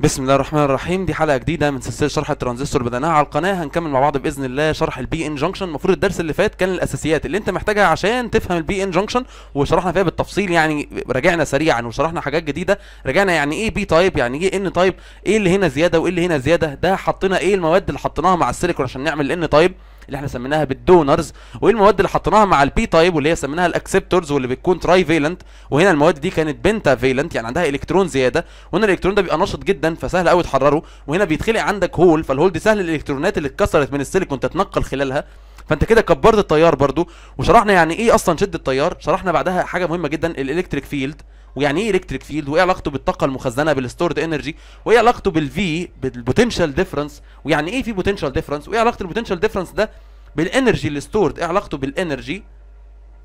بسم الله الرحمن الرحيم دي حلقه جديده من سلسله شرح الترانزستور بدأناها على القناه هنكمل مع بعض باذن الله شرح البي ان جنكشن المفروض الدرس اللي فات كان الاساسيات اللي انت محتاجها عشان تفهم البي ان جنكشن وشرحنا فيها بالتفصيل يعني راجعنا سريعا وشرحنا حاجات جديده راجعنا يعني ايه بي تايب يعني ايه ان تايب ايه اللي هنا زياده وايه اللي هنا زياده ده حطينا ايه المواد اللي حطيناها مع السيليكون عشان نعمل ان تايب اللي احنا سميناها بالدونرز وايه المواد اللي حطيناها مع البي تايب واللي هي سميناها الاكسبتورز واللي بتكون تراي فيلنت وهنا المواد دي كانت بنتا فيلنت يعني عندها الكترون زياده وهنا الالكترون ده بيبقى نشط جدا فسهل قوي تحرره وهنا بيتخلق عندك هول فالهول دي سهل الالكترونات اللي اتكسرت من السيليكون تتنقل خلالها فانت كده كبرت التيار برضو وشرحنا يعني ايه اصلا شد التيار شرحنا بعدها حاجه مهمه جدا الالكتريك فيلد ويعني ايه الكتريك فيلد وايه علاقته بالطاقه المخزنه بالستورد انرجي وايه علاقته بالفي بالبوتنشال ديفرنس ويعني ايه في بوتنشال ديفرنس وايه علاقه البوتنشال ديفرنس ده بالانرجي اللي ستورد ايه علاقته بالانرجي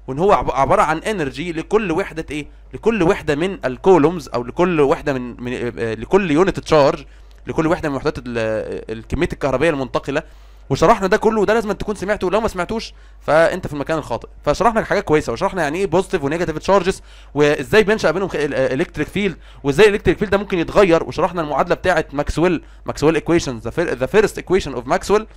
وان هو عباره عن انرجي لكل وحده ايه لكل وحده من الكولومز او لكل وحده من, من آه، لكل يونت تشارج لكل وحده من وحدات آه، الكميه الكهربائيه المنتقله وشرحنا ده كله وده لازم تكون سمعته ولو ما سمعتوش فانت في المكان الخاطئ فشرحنا حاجات كويسه وشرحنا يعني ايه بوزيتيف ونيجاتيف تشارجز وازاي بينشا بينهم الكتريك فيلد وازاي الالكتريك فيلد ده ممكن يتغير وشرحنا المعادله بتاعه ماكسويل ماكسويل ايكويشن ذا فيرست ايكويشن اوف ماكسويل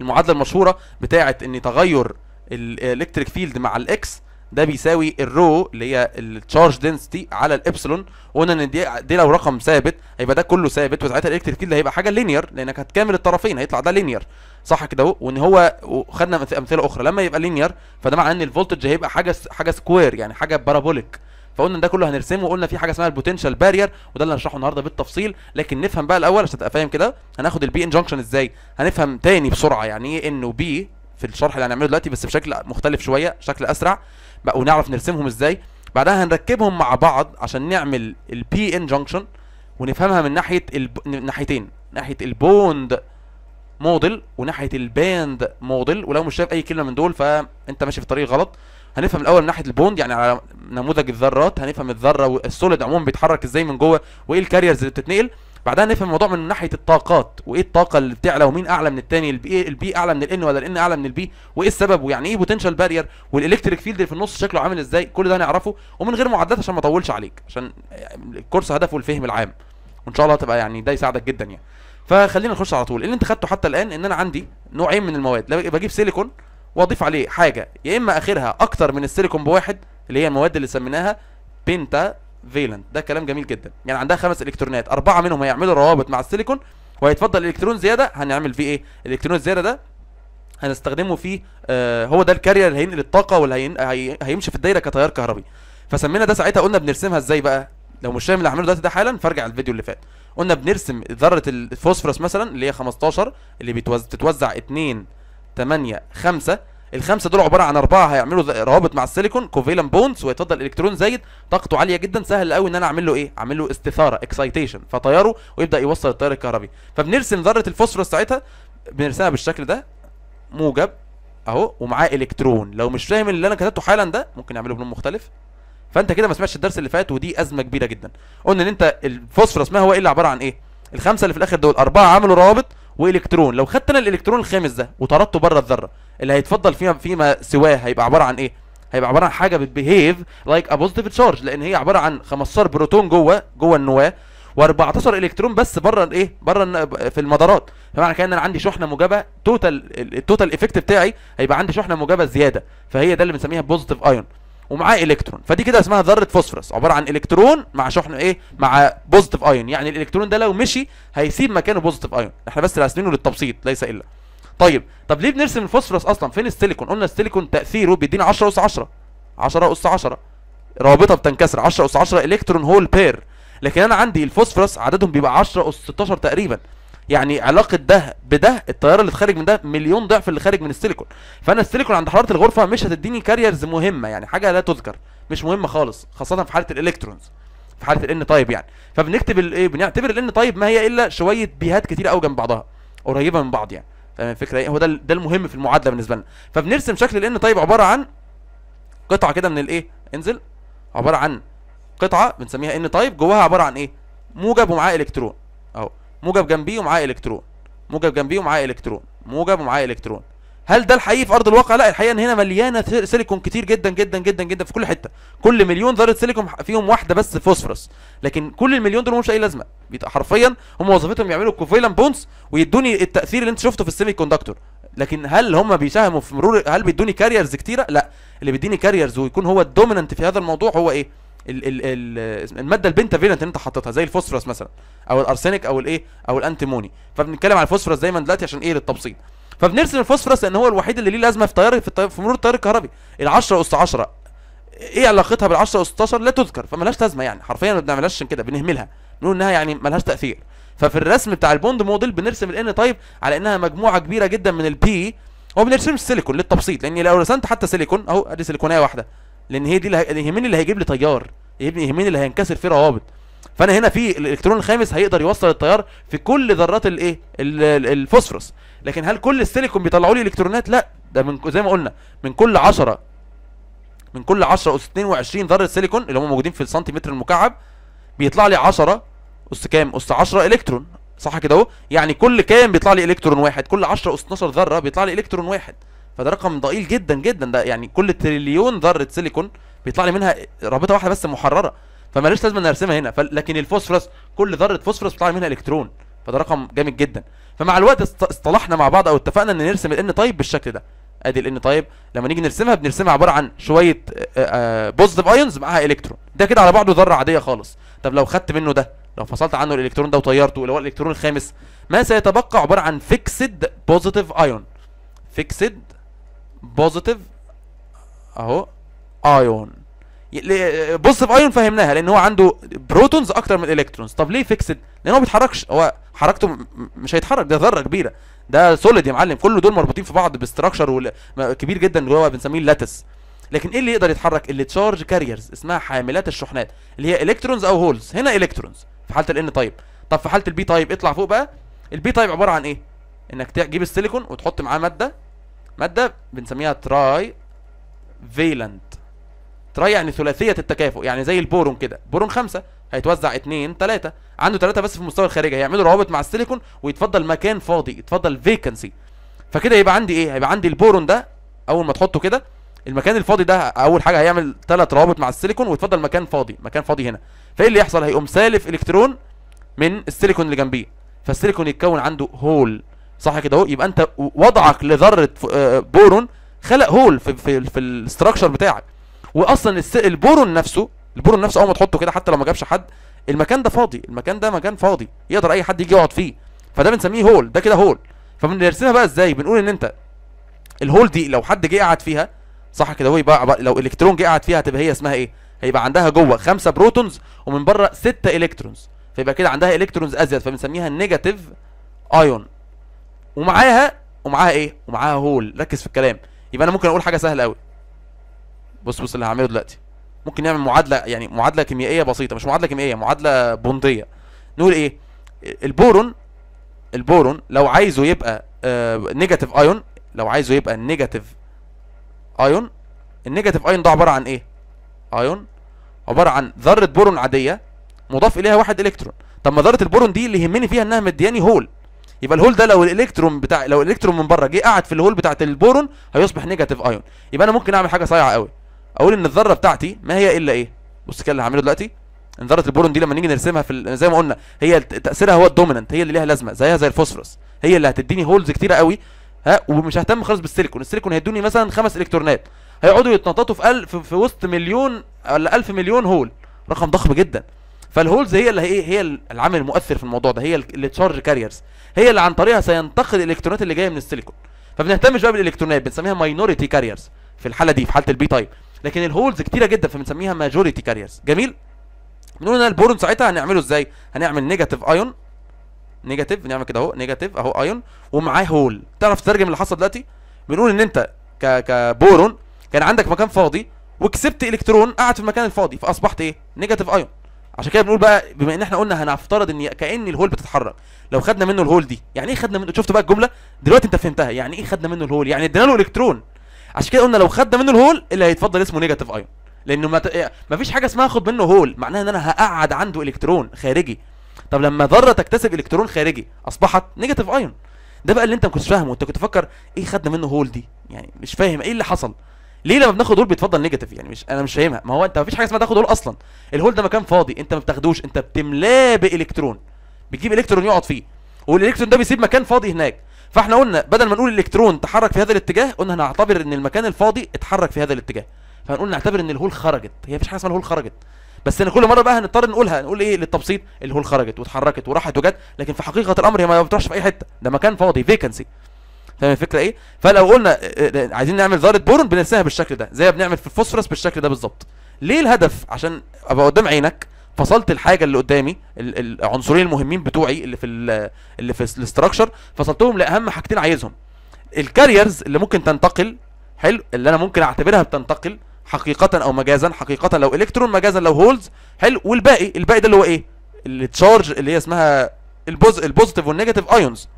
المعادله المشهوره بتاعه ان تغير الالكتريك فيلد مع الاكس ده بيساوي الرو اللي هي التشارج دنسيتي على الابسلون وقلنا ان دي, دي لو رقم ثابت هيبقى ده كله ثابت وساعتها الالكتريك فيلد هيبقى حاجه لينير لانك هتكامل الطرفين هيطلع ده لينير صح كده اهو وان هو خدنا امثله اخرى لما يبقى لينير فده معناه ان الفولتج هيبقى حاجه حاجه سكوير يعني حاجه بارابوليك فقلنا ان ده كله هنرسمه وقلنا في حاجه اسمها البوتنشال بارير وده اللي هنشرحه النهارده بالتفصيل لكن نفهم بقى الاول عشان تبقى فاهم كده هناخد البي ان جنكشن ازاي هنفهم تاني بسرعه يعني ايه ان وبي في الشرح اللي هنعمله دلوقتي بس بشكل مختلف شويه شكل اسرع ونعرف نرسمهم ازاي بعدها هنركبهم مع بعض عشان نعمل البي ان جنكشن ونفهمها من ناحيه الب... ناحيتين ناحيه البوند موديل وناحيه الباند موديل ولو مش شايف اي كلمه من دول فانت ماشي في الطريق غلط هنفهم الاول من ناحيه البوند يعني على نموذج الذرات هنفهم الذره والسوليد عموما بيتحرك ازاي من جوه وايه الكاريرز اللي بتتنقل بعدها نفهم الموضوع من ناحيه الطاقات وايه الطاقه اللي بتعلى ومين اعلى من الثاني البي البي اعلى من الان ولا الان اعلى من البي وايه السبب ويعني ايه بوتنشال بارير والالكتريك فيلد اللي في النص شكله عامل ازاي كل ده هنعرفه ومن غير معدات عشان ما اطولش عليك عشان الكورس هدفه الفهم العام وان شاء الله تبقى يعني ده يساعدك جدا يعني فخلينا نخش على طول اللي انت خدته حتى الان ان انا عندي نوعين من المواد بجيب سيليكون واضيف عليه حاجه يا اما اخرها اكتر من السيليكون بواحد اللي هي المواد اللي سميناها بنتا فيلنت ده كلام جميل جدا يعني عندها خمس الكترونات اربعه منهم هيعملوا روابط مع السيليكون وهيتفضل الكترون زياده هنعمل فيه ايه الالكترون الزياده ده هنستخدمه في آه هو ده الكارير اللي هينقل الطاقه واللي هي... هيمشي في الدايره كتيار كهربي فسمينا ده ساعتها قلنا بنرسمها ازاي بقى لو مش فاهم اللي هعمله دلوقتي ده حالا فارجع الفيديو اللي فات قلنا بنرسم ذره الفوسفورس مثلا اللي هي 15 اللي بتتوزع 2 8 5 الخمسه دول عباره عن اربعه هيعملوا روابط مع السيليكون كوفيلان بونز ويتفضل الكترون زايد طاقته عاليه جدا سهل قوي ان انا اعمل له ايه اعمل له استثاره اكسايتيشن فطياره ويبدا يوصل التيار الكهربي فبنرسم ذره الفوسفورس ساعتها بنرسمها بالشكل ده موجب اهو ومعاه الكترون لو مش فاهم اللي انا كتبته حالا ده ممكن يعمله بلون مختلف فانت كده ما سمعتش الدرس اللي فات ودي ازمه كبيره جدا قلنا ان انت الفوسفورس ما هو الا عباره عن ايه الخمسه اللي في الاخر دول اربعه عملوا روابط والكترون لو خدت انا الالكترون الخامس ده وطردته بره الذره اللي هيتفضل فيما فيما سواه هيبقى عباره عن ايه هيبقى عباره عن حاجه بتبيهيف لايك ا بوزيتيف تشارج لان هي عباره عن 15 بروتون جوه جوه النواه و14 الكترون بس بره الايه بره في المدارات فمعنى كده ان انا عندي شحنه موجبه توتال التوتال افكت بتاعي هيبقى عندي شحنه موجبه زياده فهي ده اللي بنسميها بوزيتيف ايون ومعاه الكترون فدي كده اسمها ذره فوسفورس عباره عن الكترون مع شحن ايه مع بوزيتيف ايون يعني الالكترون ده لو مشي هيسيب مكانه بوزيتيف ايون احنا بس راسمينه للتبسيط ليس الا طيب طب ليه بنرسم الفوسفورس اصلا فين السيليكون قلنا السيليكون تاثيره بيدينا 10 اس 10 10 اس 10 رابطه بتنكسر 10 اس 10 الكترون هول بير لكن انا عندي الفوسفورس عددهم بيبقى 10 اس 16 تقريبا يعني علاقه ده بده التيار اللي خارج من ده مليون ضعف اللي خارج من السيليكون فانا السيليكون عند حراره الغرفه مش هتديني كاريرز مهمه يعني حاجه لا تذكر مش مهمه خالص خاصه في حاله الالكترونز في حاله الان طيب يعني فبنكتب الايه بنعتبر الان طيب ما هي الا شويه بيهات كتير قوي جنب بعضها قريبه من بعض يعني فاهم الفكره ايه هو ده ده المهم في المعادله بالنسبه لنا فبنرسم شكل الان طيب عباره عن قطعه كده من الايه انزل عباره عن قطعه بنسميها ان طيب جواها عباره عن ايه موجب ومعاه الكترون اهو موجب جنبيه ومعاه الكترون موجب جنبيه ومعاه الكترون موجب ومعاه الكترون هل ده الحقيقي في ارض الواقع لا الحقيقه ان هنا مليانه سيليكون كتير جدا جدا جدا جدا في كل حته كل مليون ذره سيليكون فيهم واحده بس فوسفورس لكن كل المليون دول ملهمش اي لازمه حرفيا هم وظيفتهم يعملوا كوفيلان بونز ويدوني التاثير اللي انت شفته في السيمي كوندكتور لكن هل هم بيساهموا في مرور هل بيدوني كاريرز كتيره لا اللي بيديني كاريرز ويكون هو الدوميننت في هذا الموضوع هو ايه ال ال ال الماده فيلنت اللي انت حاططها زي الفوسفورس مثلا او الارسنيك او الايه او الانتيموني فبنتكلم على الفوسفورس دايما دلوقتي عشان ايه للتبسيط فبنرسم الفوسفورس لان هو الوحيد اللي ليه لازمه في تيار في, في مرور التيار الكهربي ال10 اس 10 ايه علاقتها بال10 اس 16 لا تذكر فملهاش لازمه يعني حرفيا ما بنعملهاش عشان كده بنهملها بنقول انها يعني ملهاش تاثير ففي الرسم بتاع البوند موديل بنرسم الان تايب على انها مجموعه كبيره جدا من البي هو بنرسمش السيليكون للتبسيط لان لو رسمت حتى سيليكون اهو ادي سيليكونيه واحده لان هي دي اللي يعني مين اللي هيجيب لي تيار مين اللي هينكسر فيه روابط فانا هنا في الالكترون الخامس هيقدر يوصل التيار في كل ذرات الايه الفوسفورس لكن هل كل السيليكون بيطلعوا لي الكترونات لا ده من زي ما قلنا من كل 10 من كل 10 اس 22 ذره سيليكون اللي هم موجودين في السنتيمتر المكعب بيطلع لي 10 اس كام اس 10 الكترون صح كده اهو يعني كل كام بيطلع لي الكترون واحد كل 10 اس 12 ذره بيطلع لي الكترون واحد فده رقم ضئيل جدا جدا ده يعني كل تريليون ذره سيليكون بيطلع لي منها رابطه واحده بس محرره فماليش لازمه نرسمها هنا لكن الفوسفورس كل ذره فوسفورس بيطلع منها الكترون فده رقم جامد جدا فمع الوقت اصطلحنا مع بعض او اتفقنا ان نرسم الان طيب بالشكل ده ادي الان طيب لما نيجي نرسمها بنرسمها عباره عن شويه بوزيتيف ايونز معاها الكترون ده كده على بعضه ذره عاديه خالص طب لو خدت منه ده لو فصلت عنه الالكترون ده وطيرته اللي هو الالكترون الخامس ما سيتبقى عباره عن فيكسد بوزيتيف ايون فيكسد بوزيتيف اهو ايون بوزيتيف ايون فهمناها لان هو عنده بروتونز اكتر من الكترونز طب ليه فيكسد لان هو ما بيتحركش هو حركته مش هيتحرك ده ذره كبيره ده سوليد يا معلم كل دول مربوطين في بعض باستراكشر كبير جدا اللي هو بنسميه اللاتس لكن ايه اللي يقدر يتحرك اللي تشارج كاريرز اسمها حاملات الشحنات اللي هي الكترونز او هولز هنا الكترونز في حاله الان تايب طب في حاله البي تايب اطلع فوق بقى البي تايب عباره عن ايه انك تجيب السيليكون وتحط معاه ماده ماده بنسميها تراي فيلنت تراي يعني ثلاثيه التكافؤ يعني زي البورون كده بورون خمسة هيتوزع اتنين تلاتة عنده تلاتة بس في مستوى الخارجي هيعملوا روابط مع السيليكون ويتفضل مكان فاضي يتفضل فيكنسي فكده يبقى عندي ايه هيبقى عندي البورون ده اول ما تحطه كده المكان الفاضي ده اول حاجه هيعمل ثلاث روابط مع السيليكون ويتفضل مكان فاضي مكان فاضي هنا فايه اللي يحصل هيقوم سالف الكترون من السيليكون اللي جنبيه فالسيليكون يتكون عنده هول صح كده اهو يبقى انت وضعك لذره آه، بورون خلق هول في في, في الاستراكشر بتاعك واصلا البورون نفسه البورون نفسه اول ما تحطه كده حتى لو ما جابش حد المكان ده فاضي المكان ده مكان فاضي يقدر اي حد يجي يقعد فيه فده بنسميه هول ده كده هول فبنرسمها بقى ازاي بنقول ان انت الهول دي لو حد جه قعد فيها صح كده هو يبقى لو الكترون جه قعد فيها هتبقى هي اسمها ايه هيبقى عندها جوه خمسة بروتونز ومن بره ستة الكترونز فيبقى كده عندها الكترونز ازيد فبنسميها النيجاتيف ايون ومعاها ومعاها ايه ومعاها هول ركز في الكلام يبقى انا ممكن اقول حاجه سهله قوي بص بص اللي هعمله دلوقتي ممكن نعمل معادله يعني معادله كيميائيه بسيطه مش معادله كيميائيه معادله بونديه نقول ايه البورون البورون لو عايزه يبقى نيجاتيف آه، ايون لو عايزه يبقى نيجاتيف ايون النيجاتيف ايون ده عباره عن ايه ايون عباره عن ذره بورون عاديه مضاف اليها واحد الكترون طب ما ذره البورون دي اللي يهمني فيها انها مدياني هول يبقى الهول ده لو الالكترون بتاع لو الالكترون من بره جه قعد في الهول بتاعه البورون هيصبح نيجاتيف ايون يبقى انا ممكن اعمل حاجه صايعه قوي اقول ان الذره بتاعتي ما هي الا ايه بص كده اللي هعمله دلوقتي ان ذره البورون دي لما نيجي نرسمها في زي ما قلنا هي تاثيرها هو الدوميننت هي اللي ليها لازمه زيها زي الفوسفورس هي اللي هتديني هولز كتيره قوي ها ومش ههتم خالص بالسيليكون السيليكون هيدوني مثلا خمس الكترونات هيقعدوا يتنططوا في ألف في وسط مليون ولا 1000 مليون هول رقم ضخم جدا فالهولز هي اللي هي هي العامل المؤثر في الموضوع ده هي اللي تشارج كاريرز هي اللي عن طريقها سينتقل الالكترونات اللي جايه من السيليكون فبنهتمش بقى بالالكترونات بنسميها ماينوريتي كاريرز في الحاله دي في حاله البي تايب لكن الهولز كتيره جدا فبنسميها ماجوريتي كاريرز جميل بنقول ان البورون ساعتها هنعمله ازاي هنعمل نيجاتيف ايون نيجاتيف نعمل كده اهو نيجاتيف اهو ايون ومعاه هول تعرف تترجم اللي حصل دلوقتي بنقول ان انت ك كبورون كان عندك مكان فاضي وكسبت الكترون قعد في المكان الفاضي فاصبحت ايه نيجاتيف ايون عشان كده بنقول بقى بما ان احنا قلنا هنفترض ان كان الهول بتتحرك لو خدنا منه الهول دي يعني ايه خدنا منه شفت بقى الجمله دلوقتي انت فهمتها يعني ايه خدنا منه الهول يعني ادينا له الكترون عشان كده قلنا لو خدنا منه الهول اللي هيتفضل اسمه نيجاتيف ايون لانه ما إيه، مفيش فيش حاجه اسمها اخد منه هول معناها ان انا هقعد عنده الكترون خارجي طب لما ذره تكتسب الكترون خارجي اصبحت نيجاتيف ايون ده بقى اللي انت ما كنتش فاهمه انت كنت فاكر ايه خدنا منه هول دي يعني مش فاهم ايه اللي حصل ليه لما بناخد هول بيتفضل نيجاتيف يعني مش انا مش فاهمها ما هو انت ما فيش حاجه اسمها تاخد هول اصلا الهول ده مكان فاضي انت ما بتاخدوش انت بتملاه بالكترون بتجيب الكترون يقعد فيه والالكترون ده بيسيب مكان فاضي هناك فاحنا قلنا بدل ما نقول الالكترون تحرك في هذا الاتجاه قلنا هنعتبر ان المكان الفاضي اتحرك في هذا الاتجاه فهنقول نعتبر ان الهول خرجت هي مفيش حاجه اسمها الهول خرجت بس انا كل مره بقى هنضطر نقولها نقول ايه للتبسيط الهول خرجت واتحركت وراحت وجت لكن في حقيقه الامر هي ما بتروحش في اي حته ده مكان فاضي فيكنسي فاهم الفكره ايه فلو قلنا آه، آه، آه، عايزين نعمل ذره بورن بنرسمها بالشكل ده زي ما بنعمل في الفوسفورس بالشكل ده بالظبط ليه الهدف عشان ابقى قدام عينك فصلت الحاجه اللي قدامي العنصرين المهمين بتوعي اللي في اللي في الاستراكشر فصلتهم لاهم حاجتين عايزهم الكاريرز اللي ممكن تنتقل حلو اللي انا ممكن اعتبرها بتنتقل حقيقه او مجازا حقيقه لو الكترون مجازا لو هولز حلو والباقي الباقي ده اللي هو ايه التشارج اللي هي اسمها البوز البوزيتيف والنيجاتيف ايونز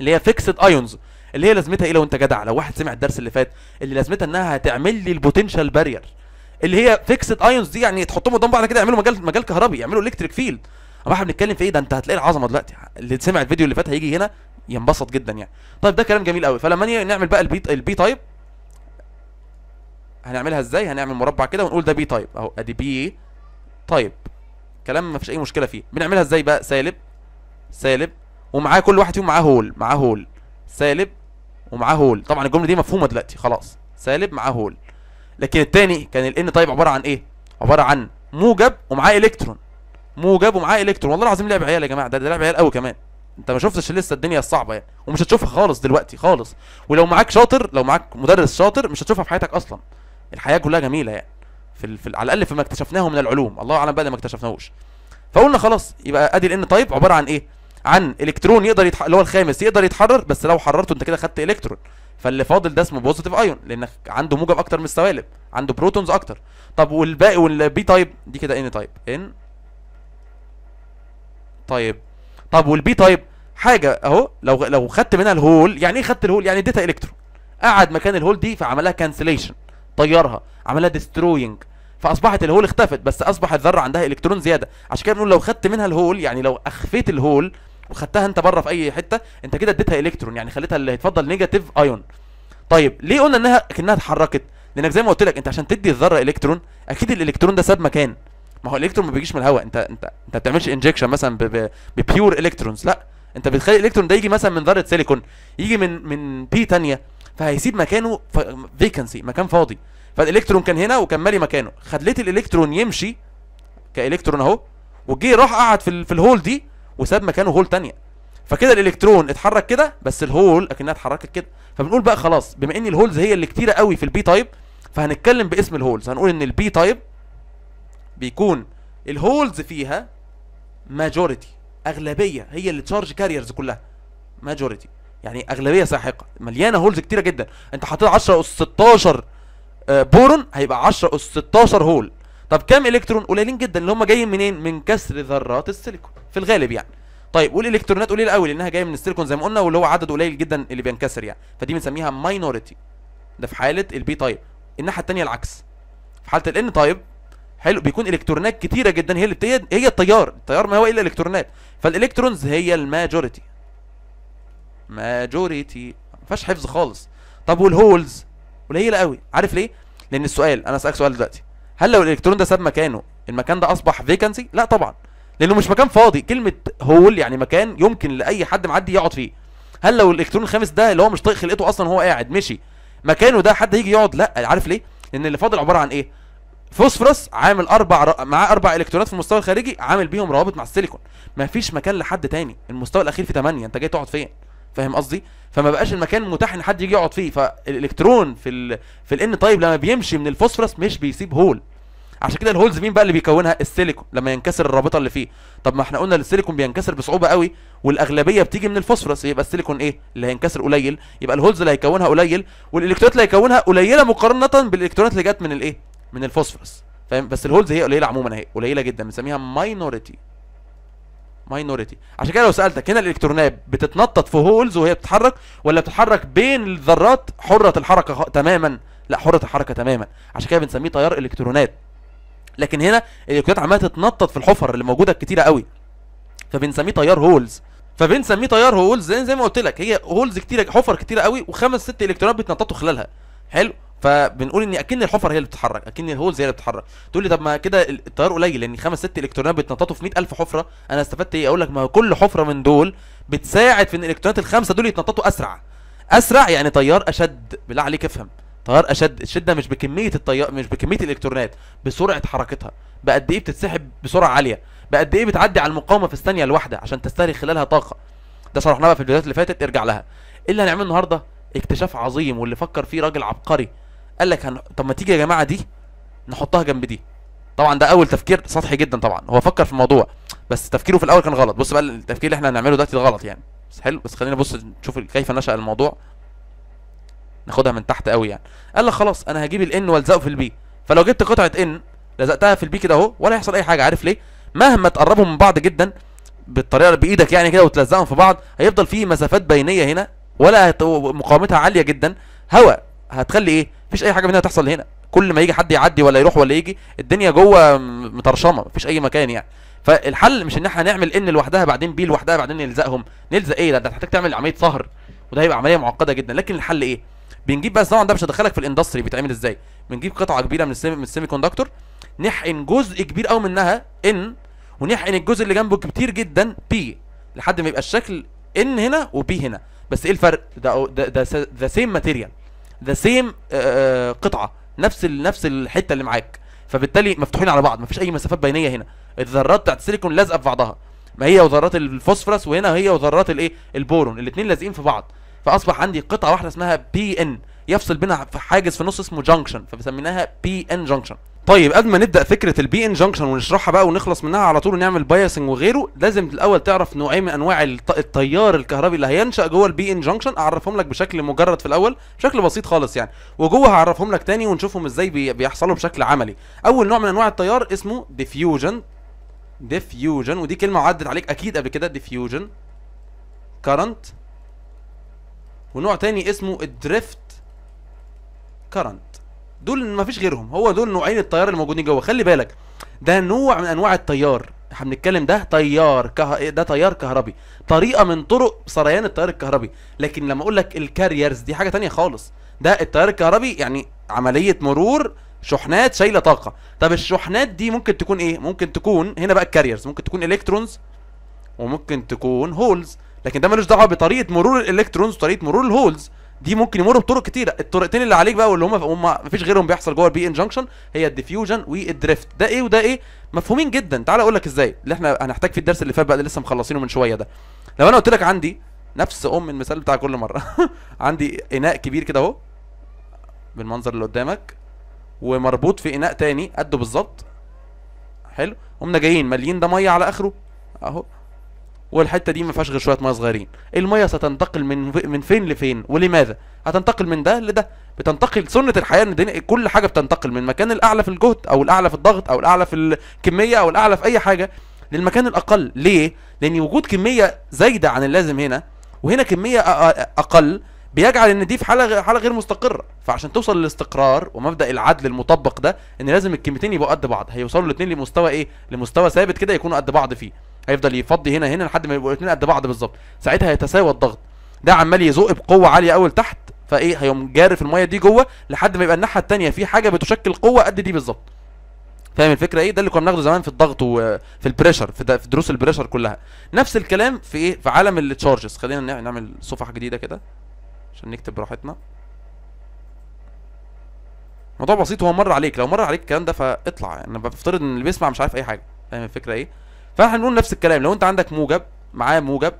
اللي هي فيكسد ايونز اللي هي لازمتها ايه لو انت جدع لو واحد سمع الدرس اللي فات اللي لازمتها انها هتعمل لي البوتنشال بارير اللي هي فيكسد ايونز دي يعني تحطهم قدام بعض كده يعملوا مجال مجال كهربي يعملوا الكتريك فيلد طب احنا بنتكلم في ايه ده انت هتلاقي العظمه دلوقتي اللي سمع الفيديو اللي فات هيجي هنا ينبسط جدا يعني طيب ده كلام جميل قوي فلما نعمل بقى البي البي تايب هنعملها ازاي هنعمل مربع كده ونقول ده بي تايب اهو ادي بي تايب كلام ما فيش اي مشكله فيه بنعملها ازاي بقى سالب سالب ومعاه كل واحد فيهم معاه هول معاه هول سالب ومعاه هول طبعا الجمله دي مفهومه دلوقتي خلاص سالب معاه هول لكن التاني كان الان طيب عباره عن ايه عباره عن موجب ومعاه الكترون موجب ومعاه الكترون والله العظيم لعب عيال يا جماعه ده, ده لعب عيال قوي كمان انت ما شفتش لسه الدنيا الصعبه يعني ومش هتشوفها خالص دلوقتي خالص ولو معاك شاطر لو معاك مدرس شاطر مش هتشوفها في حياتك اصلا الحياه كلها جميله يعني في, ال... في على الاقل فيما اكتشفناه من العلوم الله اعلم بقى ما اكتشفناهوش فقلنا خلاص يبقى ادي الان طيب عباره عن ايه عن الكترون يقدر يتح... اللي هو الخامس يقدر يتحرر بس لو حررته انت كده خدت الكترون فاللي فاضل ده اسمه بوزيتيف ايون لان عنده موجب اكتر من السوالب عنده بروتونز اكتر طب والباقي والبي تايب دي كده ان تايب ان طيب طب والبي تايب حاجه اهو لو لو خدت منها الهول يعني ايه خدت الهول يعني اديتها الكترون قعد مكان الهول دي فعملها كانسليشن طيرها عملها ديستروينج فاصبحت الهول اختفت بس اصبح الذره عندها الكترون زياده عشان كده بنقول لو خدت منها الهول يعني لو اخفيت الهول وخدتها انت بره في اي حته انت كده اديتها الكترون يعني خليتها اللي هيتفضل نيجاتيف ايون طيب ليه قلنا انها كانها اتحركت لانك زي ما قلت لك انت عشان تدي الذره الكترون اكيد الالكترون ده ساب مكان ما هو الالكترون ما بيجيش من الهواء انت انت انت ما بتعملش انجكشن مثلا ببيور الكترونز لا انت بتخلي الالكترون ده يجي مثلا من ذره سيليكون يجي من من بي ثانيه فهيسيب مكانه فيكنسي مكان فاضي فالالكترون كان هنا وكان مالي مكانه خليت الالكترون يمشي كالكترون اهو وجي راح قعد في, في الهول دي وساب مكانه هول ثانيه فكده الالكترون اتحرك كده بس الهول اكنها اتحركت كده فبنقول بقى خلاص بما ان الهولز هي اللي كتيره قوي في البي تايب فهنتكلم باسم الهولز هنقول ان البي تايب بيكون الهولز فيها ماجوريتي اغلبيه هي اللي تشارج كاريرز كلها ماجوريتي يعني اغلبيه ساحقه مليانه هولز كتيره جدا انت حطيت 10 اس 16 بورون هيبقى 10 اس 16 هول طب كام الكترون قليلين جدا اللي هم جايين منين من كسر ذرات السيليكون في الغالب يعني طيب والالكترونات قليله قوي لانها جايه من السيليكون زي ما قلنا واللي هو عدد قليل جدا اللي بينكسر يعني فدي بنسميها ماينوريتي ده في حاله البي تايب الناحيه الثانيه العكس في حاله الان تايب حلو بيكون الكترونات كتيره جدا هي اللي هي التيار التيار ما هو الا الكترونات فالالكترونز هي الماجوريتي ماجوريتي ما فيهاش حفظ خالص طب والهولز قليله قوي عارف ليه لان السؤال انا اسالك سؤال دلوقتي هل لو الالكترون ده ساب مكانه المكان ده اصبح فيكنسي؟ لا طبعا لانه مش مكان فاضي كلمه هول يعني مكان يمكن لاي حد معدي يقعد فيه هل لو الالكترون الخامس ده اللي هو مش طايق خلقته اصلا هو قاعد مشي مكانه ده حد هيجي يقعد لا عارف ليه لان اللي فاضل عباره عن ايه فوسفورس عامل اربع ر... معاه اربع الكترونات في المستوى الخارجي عامل بيهم روابط مع السيليكون مفيش مكان لحد تاني المستوى الاخير في 8 انت جاي تقعد فين فاهم قصدي فما بقاش المكان متاح ان حد يجي يقعد فيه فالالكترون في الـ في الان طيب لما بيمشي من الفوسفورس مش بيسيب هول عشان كده الهولز مين بقى اللي بيكونها السيليكون لما ينكسر الرابطه اللي فيه طب ما احنا قلنا السيليكون بينكسر بصعوبه قوي والاغلبيه بتيجي من الفوسفورس يبقى السيليكون ايه اللي هينكسر قليل يبقى الهولز اللي هيكونها قليل والالكترونات اللي هيكونها قليله مقارنه بالالكترونات اللي جت من الايه من الفوسفورس فاهم بس الهولز هي قليله عموما اهي قليله جدا بنسميها ماينوريتي ماينوريتي عشان كده لو سالتك هنا الالكترونات بتتنطط في هولز وهي بتتحرك ولا بتتحرك بين الذرات حره الحركه تماما لا حره الحركه تماما عشان كده بنسميه تيار الكترونات لكن هنا الالكترونات عماله تتنطط في الحفر اللي موجوده كتيره قوي فبنسميه تيار هولز فبنسميه تيار هولز زي, زي ما قلت لك هي هولز كتيره حفر كتيره قوي وخمس ست الكترونات بيتنططوا خلالها حلو فبنقول ان اكن الحفر هي اللي بتتحرك اكن الهولز هي اللي بتتحرك تقول لي طب ما كده التيار قليل لان خمس ست الكترونات بيتنططوا في 100000 حفره انا استفدت ايه اقول لك ما كل حفره من دول بتساعد في ان الالكترونات الخمسه دول يتنططوا اسرع اسرع يعني تيار اشد بالله عليك افهم تيار اشد الشده مش بكميه التيار مش بكميه الالكترونات بسرعه حركتها بقد ايه بتتسحب بسرعه عاليه بقد ايه بتعدي على المقاومه في الثانيه الواحده عشان تستهلك خلالها طاقه ده شرحناه بقى في الفيديوهات اللي فاتت ارجع لها ايه اللي هنعمله النهارده اكتشاف عظيم واللي فكر فيه راجل عبقري قال لك هن... طب ما تيجي يا جماعه دي نحطها جنب دي طبعا ده اول تفكير سطحي جدا طبعا هو فكر في الموضوع بس تفكيره في الاول كان غلط بص بقى التفكير اللي احنا هنعمله دلوقتي ده غلط يعني بس حلو بس خلينا نبص نشوف كيف نشا الموضوع ناخدها من تحت قوي يعني قال لك خلاص انا هجيب الان والزقه في البي فلو جبت قطعه ان لزقتها في البي كده اهو ولا هيحصل اي حاجه عارف ليه مهما تقربهم من بعض جدا بالطريقه بايدك يعني كده وتلزقهم في بعض هيفضل في مسافات بينيه هنا ولا مقاومتها عاليه جدا هواء هتخلي ايه مفيش اي حاجه منها تحصل هنا كل ما يجي حد يعدي ولا يروح ولا يجي الدنيا جوه مطرشمه مفيش اي مكان يعني فالحل مش ان احنا نعمل ان لوحدها بعدين بي لوحدها بعدين نلزقهم نلزق ايه لا ده هتحتاج تعمل عمليه صهر وده هيبقى عمليه معقده جدا لكن الحل ايه بنجيب بس طبعا ده مش هدخلك في الاندستري بيتعمل ازاي بنجيب قطعه كبيره من السيمي, من السيمي كوندكتور نحقن جزء كبير قوي منها ان ونحقن الجزء اللي جنبه كتير جدا بي لحد ما يبقى الشكل ان هنا وبي هنا بس ايه الفرق ده ده ده, ده سيم ماتيريال ذا آه، سيم آه، قطعه نفس نفس الحته اللي معاك فبالتالي مفتوحين على بعض مفيش اي مسافات بينيه هنا الذرات بتاعت السيليكون لازقه في بعضها ما هي وذرات الفوسفورس وهنا هي وذرات الايه البورون الاثنين لازقين في بعض فاصبح عندي قطعه واحده اسمها بي ان يفصل بينها حاجز في النص اسمه جانكشن فبسميناها بي ان جانكشن طيب قبل ما نبدا فكره البي انجنكشن ونشرحها بقى ونخلص منها على طول ونعمل بايسنج وغيره لازم الاول تعرف نوعين من انواع التيار الكهربي اللي هينشا جوه البي انجنكشن اعرفهم لك بشكل مجرد في الاول بشكل بسيط خالص يعني وجوه هعرفهم لك تاني ونشوفهم ازاي بيحصلوا بشكل عملي اول نوع من انواع التيار اسمه ديفيوجن ديفيوجن ودي كلمه عدت عليك اكيد قبل كده ديفيوجن كرنت ونوع تاني اسمه الدريفت كرنت دول ما فيش غيرهم هو دول نوعين الطيار اللي موجودين جوه خلي بالك ده نوع من انواع التيار احنا بنتكلم ده تيار كه... ده تيار كهربي طريقه من طرق سريان التيار الكهربي لكن لما اقول لك الكاريرز دي حاجه تانية خالص ده التيار الكهربي يعني عمليه مرور شحنات شايله طاقه طب الشحنات دي ممكن تكون ايه ممكن تكون هنا بقى الكاريرز ممكن تكون الكترونز وممكن تكون هولز لكن ده ملوش دعوه بطريقه مرور الالكترونز وطريقه مرور الهولز دي ممكن يمروا بطرق كتيره الطريقتين اللي عليك بقى واللي هم مفيش غيرهم بيحصل جوه البي ان جنكشن هي الديفيوجن والدريفت ده ايه وده ايه مفهومين جدا تعال اقول لك ازاي اللي احنا هنحتاج في الدرس اللي فات بقى اللي لسه مخلصينه من شويه ده لو انا قلت لك عندي نفس ام المثال بتاع كل مره عندي اناء كبير كده اهو بالمنظر اللي قدامك ومربوط في اناء تاني قده بالظبط حلو قمنا جايين ماليين ده ميه على اخره اهو والحته دي ما فيهاش غير شويه ميه صغيرين الميه ستنتقل من من فين لفين ولماذا هتنتقل من ده لده بتنتقل سنه الحياه ان كل حاجه بتنتقل من المكان الاعلى في الجهد او الاعلى في الضغط او الاعلى في الكميه او الاعلى في اي حاجه للمكان الاقل ليه لان وجود كميه زايده عن اللازم هنا وهنا كميه اقل بيجعل ان دي في حاله حاله غير مستقره فعشان توصل للاستقرار ومبدا العدل المطبق ده ان لازم الكميتين يبقوا قد بعض هيوصلوا الاثنين لمستوى ايه لمستوى ثابت كده يكونوا قد بعض فيه هيفضل يفضي هنا هنا لحد ما يبقوا الاثنين قد بعض بالظبط ساعتها هيتساوى الضغط ده عمال يزق بقوه عاليه قوي لتحت فايه هيقوم جارف الميه دي جوه لحد ما يبقى الناحيه الثانيه في حاجه بتشكل قوه قد دي بالظبط فاهم الفكره ايه ده اللي كنا بناخده زمان في الضغط وفي البريشر في, في دروس البريشر كلها نفس الكلام في ايه في عالم التشارجز خلينا نعمل صفحه جديده كده عشان نكتب براحتنا الموضوع بسيط هو مر عليك لو مر عليك الكلام ده فاطلع انا يعني بفترض ان اللي بيسمع مش عارف اي حاجه فاهم الفكره ايه فاحنا هنقول نفس الكلام لو انت عندك موجب معاه موجب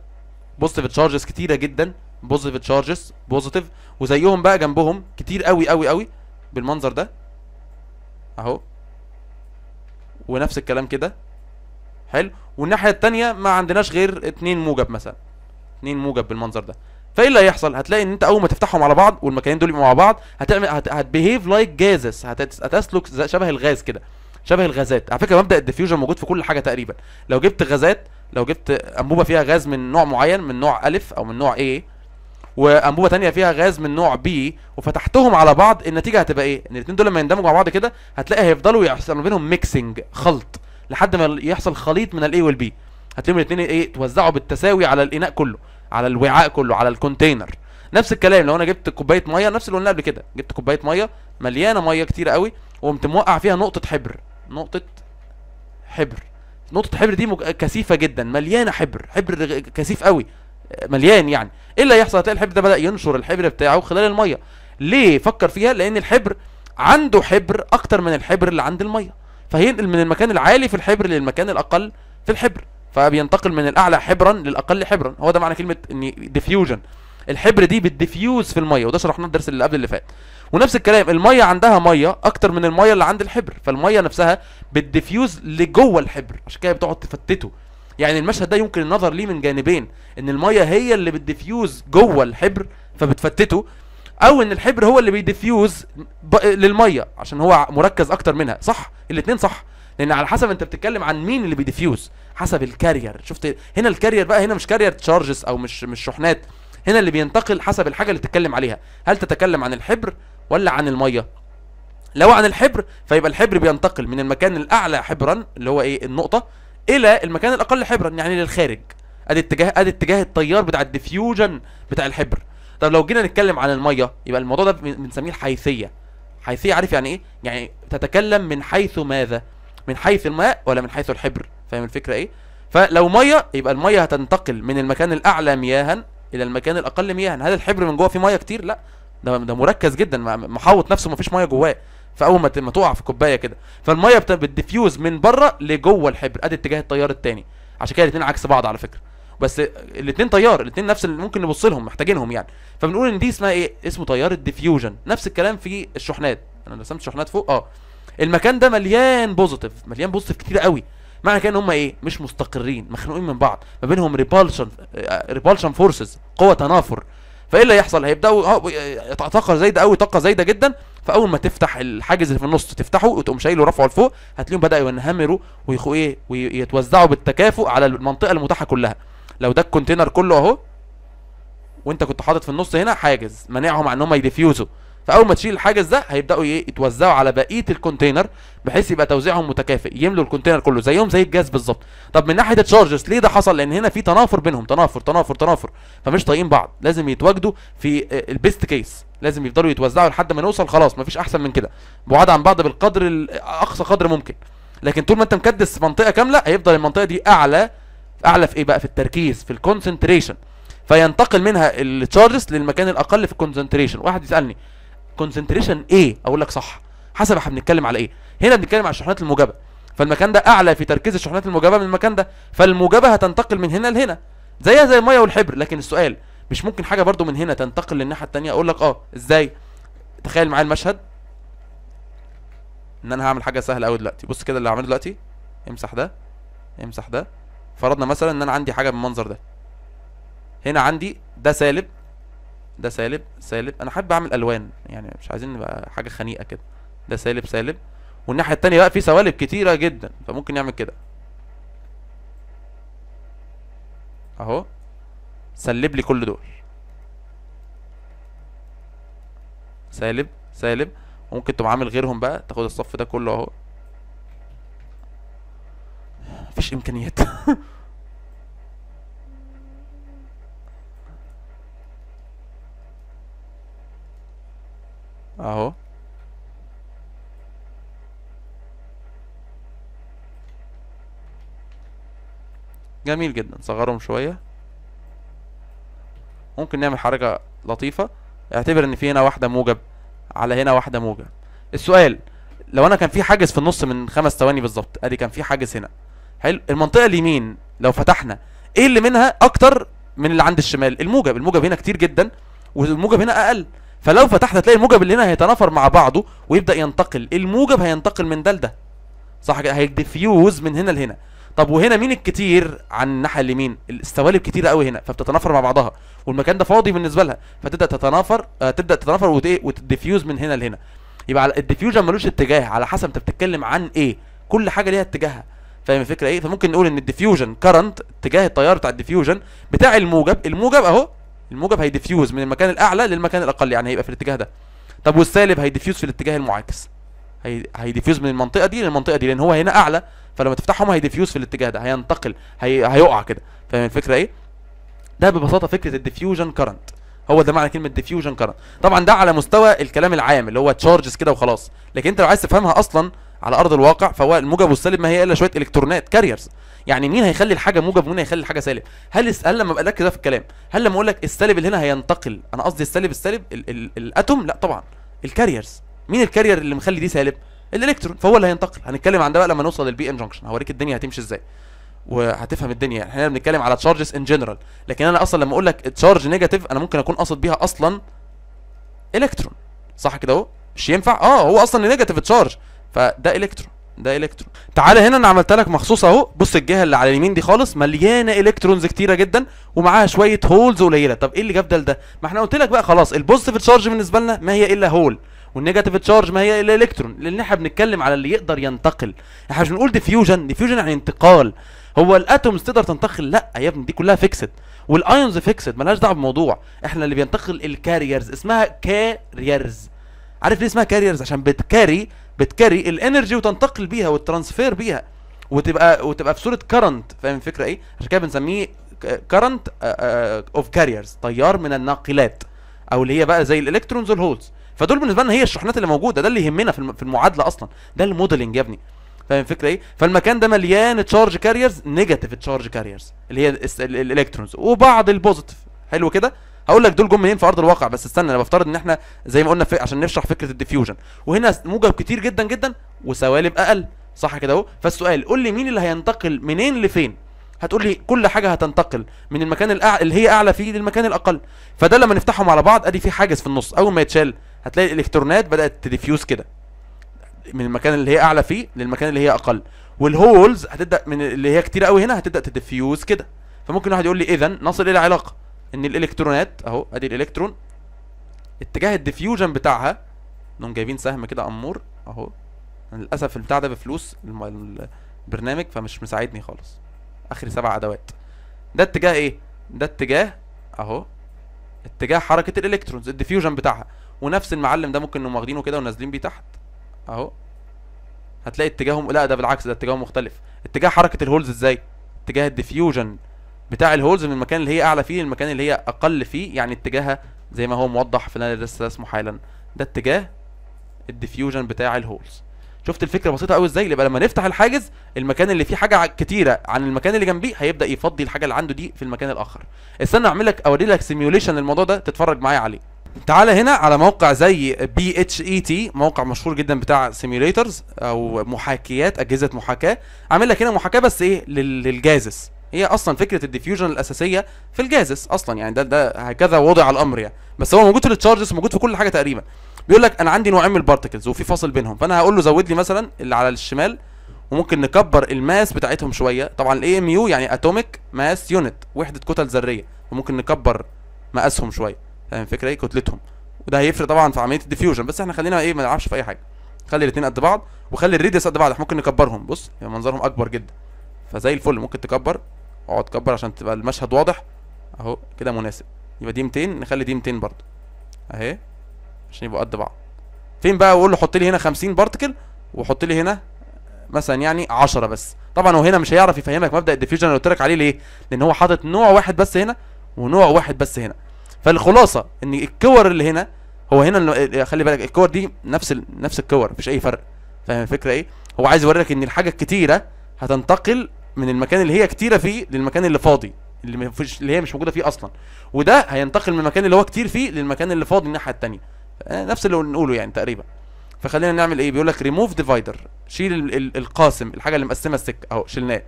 بوزيتيف تشارجز كتيره جدا بوزيتيف تشارجز بوزيتيف وزيهم بقى جنبهم كتير قوي قوي قوي بالمنظر ده اهو ونفس الكلام كده حلو والناحيه الثانيه ما عندناش غير اتنين موجب مثلا اتنين موجب بالمنظر ده فايه اللي هيحصل هتلاقي ان انت اول ما تفتحهم على بعض والمكانين دول يبقوا مع بعض هتعمل هتبيهيف لايك جازس هتسلك شبه الغاز كده شبه الغازات على فكره مبدا الديفيوجن موجود في كل حاجه تقريبا لو جبت غازات لو جبت انبوبه فيها غاز من نوع معين من نوع الف او من نوع ايه وانبوبه ثانيه فيها غاز من نوع بي وفتحتهم على بعض النتيجه هتبقى ايه ان الاثنين دول لما يندمجوا مع بعض كده هتلاقي هيفضلوا يحصل ما بينهم ميكسنج خلط لحد ما يحصل خليط من الاي والبي هتلاقيهم الاثنين ايه توزعوا بالتساوي على الاناء كله على الوعاء كله على الكونتينر نفس الكلام لو انا جبت كوبايه ميه نفس اللي قلنا قبل كده جبت كوبايه ميه مليانه ميه كتير قوي وقمت موقع فيها نقطه حبر نقطه حبر نقطه حبر دي كثيفه جدا مليانه حبر حبر كثيف قوي مليان يعني ايه اللي هيحصل هتلاقي الحبر ده بدا ينشر الحبر بتاعه خلال الميه ليه فكر فيها لان الحبر عنده حبر اكتر من الحبر اللي عند الميه فهينقل من المكان العالي في الحبر للمكان الاقل في الحبر فبينتقل من الاعلى حبرا للاقل حبرا هو ده معنى كلمه ان ديفيوجن الحبر دي بتديفيوز في الميه وده شرحناه الدرس اللي قبل اللي فات ونفس الكلام الميه عندها ميه اكتر من الميه اللي عند الحبر فالميه نفسها بتديفيوز لجوه الحبر عشان كده بتقعد تفتته يعني المشهد ده يمكن النظر ليه من جانبين ان الميه هي اللي بتديفيوز جوه الحبر فبتفتته او ان الحبر هو اللي بيديفيوز للميه عشان هو مركز اكتر منها صح الاثنين صح لان على حسب انت بتتكلم عن مين اللي بيديفيوز حسب الكارير شفت هنا الكارير بقى هنا مش كارير تشارجز او مش مش شحنات هنا اللي بينتقل حسب الحاجه اللي تتكلم عليها هل تتكلم عن الحبر ولا عن المية لو عن الحبر فيبقى الحبر بينتقل من المكان الاعلى حبرا اللي هو ايه النقطه الى المكان الاقل حبرا يعني للخارج ادي اتجاه ادي اتجاه التيار بتاع الديفيوجن بتاع الحبر طب لو جينا نتكلم عن الميه يبقى الموضوع ده بنسميه الحيثيه حيثيه عارف يعني ايه يعني تتكلم من حيث ماذا من حيث الماء ولا من حيث الحبر فاهم الفكره ايه فلو ميه يبقى الميه هتنتقل من المكان الاعلى مياها الى المكان الاقل مياها هل الحبر من جوه فيه ميه كتير لا ده ده مركز جدا محوط نفسه مفيش ميه جواه فاول ما ما تقع في كوبايه كده فالميه بتديفيوز من بره لجوه الحبر ادي اتجاه التيار الثاني عشان كده الاثنين عكس بعض على فكره بس الاثنين تيار الاثنين نفس اللي ممكن نبص لهم محتاجينهم يعني فبنقول ان دي اسمها ايه اسمه تيار الديفيوجن نفس الكلام في الشحنات انا رسمت شحنات فوق اه المكان ده مليان بوزيتيف مليان بوزيتيف كتير قوي معنى كده ان هم ايه مش مستقرين مخنوقين من بعض ما بينهم ريبالشن ريبالشن فورسز قوه تنافر فايه اللي هيحصل هيبداوا طاقه زايده قوي طاقه زايده جدا فاول ما تفتح الحاجز اللي في النص تفتحه وتقوم شايله رافعه لفوق هتلاقيهم بداوا ينهمروا ويخو ايه ويتوزعوا بالتكافؤ على المنطقه المتاحه كلها لو ده الكونتينر كله اهو وانت كنت حاطط في النص هنا حاجز مانعهم عن ان هم يديفيوزوا فاول ما تشيل الحاجز ده هيبداوا ايه يتوزعوا على بقيه الكونتينر بحيث يبقى توزيعهم متكافئ يملوا الكونتينر كله زيهم زي الجاز بالظبط طب من ناحيه التشارجز ليه ده حصل لان هنا في تنافر بينهم تنافر تنافر تنافر فمش طايقين بعض لازم يتواجدوا في آه، البيست كيس لازم يفضلوا يتوزعوا لحد ما نوصل خلاص مفيش احسن من كده بعاد عن بعض بالقدر اقصى قدر ممكن لكن طول ما انت مكدس منطقه كامله هيفضل المنطقه دي اعلى اعلى في ايه بقى في التركيز في الكونسنتريشن فينتقل منها التشارجز للمكان الاقل في الكونسنتريشن واحد يسالني كونسنتريشن ايه اقول لك صح حسب احنا بنتكلم على ايه هنا بنتكلم على الشحنات الموجبه فالمكان ده اعلى في تركيز الشحنات الموجبه من المكان ده فالموجبه هتنتقل من هنا لهنا زيها زي الميه والحبر لكن السؤال مش ممكن حاجه برضو من هنا تنتقل للناحيه الثانيه اقول لك اه ازاي تخيل معايا المشهد ان انا هعمل حاجه سهله قوي دلوقتي بص كده اللي هعمله دلوقتي امسح ده امسح ده فرضنا مثلا ان انا عندي حاجه بالمنظر ده هنا عندي ده سالب ده سالب سالب انا حابب اعمل الوان يعني مش عايزين نبقى حاجه خنيقه كده ده سالب سالب والناحيه التانية بقى في سوالب كتيره جدا فممكن نعمل كده اهو سلب لي كل دول سالب سالب وممكن تبقى عامل غيرهم بقى تاخد الصف ده كله اهو مفيش امكانيات اهو جميل جدا صغرهم شوية ممكن نعمل حركة لطيفة اعتبر ان في هنا واحدة موجب على هنا واحدة موجب السؤال لو انا كان في حاجز في النص من خمس ثواني بالظبط ادي كان في حاجز هنا حلو المنطقة اليمين لو فتحنا ايه اللي منها اكتر من اللي عند الشمال الموجب الموجب هنا كتير جدا والموجب هنا اقل فلو فتحت هتلاقي الموجب اللي هنا هيتنافر مع بعضه ويبدا ينتقل الموجب هينتقل من ده لده صح كده هيديفيوز من هنا لهنا طب وهنا مين الكتير عن الناحيه اليمين السوالب كتيره قوي هنا فبتتنافر مع بعضها والمكان ده فاضي بالنسبه لها فتبدا تتنافر آه تبدا تتنافر إيه؟ وتديفيوز من هنا لهنا يبقى على الديفيوجن ملوش اتجاه على حسب انت بتتكلم عن ايه كل حاجه ليها اتجاهها فاهم الفكره ايه فممكن نقول ان الديفيوجن كرنت اتجاه التيار بتاع الديفيوجن بتاع الموجب الموجب اهو الموجب هيدفيوز من المكان الاعلى للمكان الاقل يعني هيبقى في الاتجاه ده طب والسالب هيدفيوز في الاتجاه المعاكس هيدفيوز من المنطقه دي للمنطقه دي لان هو هنا اعلى فلما تفتحهم هيدفيوز في الاتجاه ده هينتقل هي... هيقع كده فاهم الفكره ايه ده ببساطه فكره الديفيوجن كرنت هو ده معنى كلمه ديفيوجن كرنت طبعا ده على مستوى الكلام العام اللي هو تشارجز كده وخلاص لكن انت لو عايز تفهمها اصلا على ارض الواقع فهو الموجب والسالب ما هي الا شويه الكترونات كاريرز يعني مين هيخلي الحاجه موجب ومين هيخلي الحاجه سالب هل هل لما ابقى لك ده في الكلام هل لما اقول لك السالب اللي هنا هينتقل انا قصدي السالب السالب ال ال الاتوم لا طبعا الكاريرز مين الكارير اللي مخلي دي سالب الالكترون فهو اللي هينتقل هنتكلم عن ده بقى لما نوصل للبي ان جنكشن هوريك الدنيا هتمشي ازاي وهتفهم الدنيا يعني احنا بنتكلم على تشارجز ان جنرال لكن انا اصلا لما اقول لك تشارج نيجاتيف انا ممكن اكون قاصد بيها اصلا الكترون صح كده اهو مش ينفع اه هو اصلا نيجاتيف تشارج فده الكترون ده الكترون تعالى هنا انا عملت لك مخصوص اهو بص الجهه اللي على اليمين دي خالص مليانه الكترونز كتيره جدا ومعاها شويه هولز قليله طب ايه اللي جاب ده لده ما احنا قلت لك بقى خلاص البوزيتيف تشارج بالنسبه لنا ما هي الا هول والنيجاتيف تشارج ما هي الا الكترون لان احنا بنتكلم على اللي يقدر ينتقل احنا مش بنقول ديفيوجن ديفيوجن يعني انتقال هو الاتومز تقدر تنتقل لا يا ابني دي كلها فيكسد والايونز فيكسد مالهاش دعوه بالموضوع احنا اللي بينتقل الكاريرز اسمها كاريرز عارف ليه اسمها كاريرز عشان بتكاري بتكري الانرجي وتنتقل بيها وتترانسفير بيها وتبقى وتبقى في صوره كرنت فاهم الفكره ايه عشان كده بنسميه كرنت اوف كاريرز تيار من الناقلات او اللي هي بقى زي الالكترونز والهولز فدول بالنسبه لنا هي الشحنات اللي موجوده ده اللي يهمنا في المعادله اصلا ده الموديلنج يا ابني فاهم الفكره ايه فالمكان ده مليان تشارج كاريرز نيجاتيف تشارج كاريرز اللي هي الالكترونز وبعض البوزيتيف حلو كده هقول لك دول جم منين في ارض الواقع بس استنى انا بفترض ان احنا زي ما قلنا عشان نشرح فكره الديفيوجن وهنا موجب كتير جدا جدا وسوالب اقل صح كده اهو فالسؤال قول لي مين اللي هينتقل منين لفين هتقول لي كل حاجه هتنتقل من المكان الأع... اللي هي اعلى فيه للمكان الاقل فده لما نفتحهم على بعض ادي في حاجز في النص اول ما يتشال هتلاقي الالكترونات بدات تديفيوز كده من المكان اللي هي اعلى فيه للمكان اللي هي اقل والهولز هتبدا من اللي هي كتير قوي هنا هتبدا تديفيوز كده فممكن واحد يقول لي اذا نصل الى علاقه ان الالكترونات اهو ادي الالكترون اتجاه الديفيوجن بتاعها انهم جايبين سهم كده امور اهو للاسف البتاع ده بفلوس البرنامج فمش مساعدني خالص اخر سبع ادوات ده اتجاه ايه ده اتجاه اهو اتجاه حركه الالكترونز الديفيوجن بتاعها ونفس المعلم ده ممكن انهم واخدينه كده ونازلين بيه تحت اهو هتلاقي اتجاههم لا ده بالعكس ده اتجاههم مختلف اتجاه حركه الهولز ازاي اتجاه الديفيوجن بتاع الهولز من المكان اللي هي اعلى فيه للمكان اللي هي اقل فيه يعني اتجاهها زي ما هو موضح في اللي انا لسه اسمه حالا ده اتجاه الديفيوجن بتاع الهولز شفت الفكره بسيطه قوي ازاي يبقى لما نفتح الحاجز المكان اللي فيه حاجه كتيره عن المكان اللي جنبيه هيبدا يفضي الحاجه اللي عنده دي في المكان الاخر استنى اعمل لك اوري لك سيميوليشن للموضوع ده تتفرج معايا عليه تعالى هنا على موقع زي بي اتش اي تي موقع مشهور جدا بتاع سيميوليترز او محاكيات اجهزه محاكاه عامل لك هنا محاكاه بس ايه للجازس هي اصلا فكره الديفيوجن الاساسيه في الجازس اصلا يعني ده ده هكذا وضع الامر يعني بس هو موجود في التشارجز موجود في كل حاجه تقريبا بيقول لك انا عندي نوعين من البارتكلز وفي فاصل بينهم فانا هقول له زود لي مثلا اللي على الشمال وممكن نكبر الماس بتاعتهم شويه طبعا الاي ام يو يعني اتوميك ماس يونت وحده كتل ذريه وممكن نكبر مقاسهم شويه فاهم الفكره ايه كتلتهم وده هيفرق طبعا في عمليه الديفيوجن بس احنا خلينا ايه ما نلعبش في اي حاجه خلي الاثنين قد بعض وخلي الريديوس قد بعض احنا ممكن نكبرهم بص يعني منظرهم اكبر جدا فزي الفل ممكن تكبر اقعد كبر عشان تبقى المشهد واضح اهو كده مناسب يبقى دي 200 نخلي دي 200 برضو اهي عشان يبقوا قد بعض فين بقى بقول له حط لي هنا 50 بارتكل وحط لي هنا مثلا يعني 10 بس طبعا هو هنا مش هيعرف يفهمك مبدا الديفيوجن اللي قلت لك عليه ليه لان هو حاطط نوع واحد بس هنا ونوع واحد بس هنا فالخلاصه ان الكور اللي هنا هو هنا خلي بالك الكور دي نفس نفس الكور مفيش اي فرق فاهم الفكره ايه هو عايز يوريك ان الحاجه الكتيره هتنتقل من المكان اللي هي كتيره فيه للمكان اللي فاضي اللي مفيش اللي هي مش موجوده فيه اصلا وده هينتقل من المكان اللي هو كتير فيه للمكان اللي فاضي الناحيه الثانيه آه، نفس اللي بنقوله يعني تقريبا فخلينا نعمل ايه بيقول لك ريموف ديفايدر شيل ال ال القاسم الحاجه اللي مقسمه السكه اهو شلناه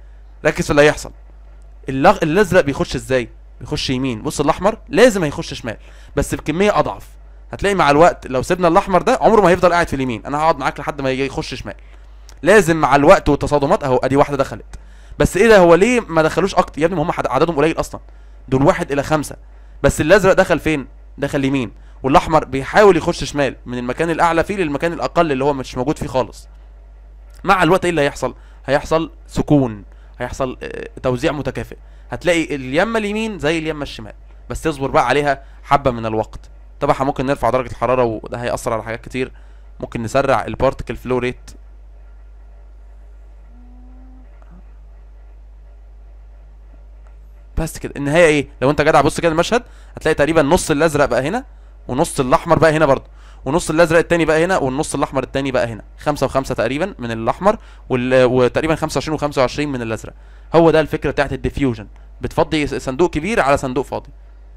ركز في اللي هيحصل الازرق بيخش ازاي بيخش يمين بص الاحمر لازم هيخش شمال بس بكميه اضعف هتلاقي مع الوقت لو سيبنا الاحمر ده عمره ما هيفضل قاعد في اليمين انا هقعد معاك لحد ما يخش شمال لازم مع الوقت والتصادمات اهو ادي واحده دخلت بس ايه ده هو ليه ما دخلوش اكتر يا ابني ما هم عددهم قليل اصلا دول واحد الى خمسة بس الازرق دخل فين دخل يمين والاحمر بيحاول يخش شمال من المكان الاعلى فيه للمكان الاقل اللي هو مش موجود فيه خالص مع الوقت ايه اللي هيحصل هيحصل سكون هيحصل آه، توزيع متكافئ هتلاقي اليمه اليمين زي اليمه الشمال بس تصبر بقى عليها حبه من الوقت طبعا ممكن نرفع درجه الحراره وده هياثر على حاجات كتير ممكن نسرع البارتكل فلو ريت بس كده النهايه ايه لو انت جدع بص كده المشهد هتلاقي تقريبا نص الازرق بقى هنا ونص الاحمر بقى هنا برضه ونص الازرق التاني بقى هنا والنص الاحمر التاني بقى هنا خمسة وخمسة تقريبا من الاحمر وتقريبا 25 و25 من الازرق هو ده الفكره بتاعت الديفيوجن بتفضي صندوق كبير على صندوق فاضي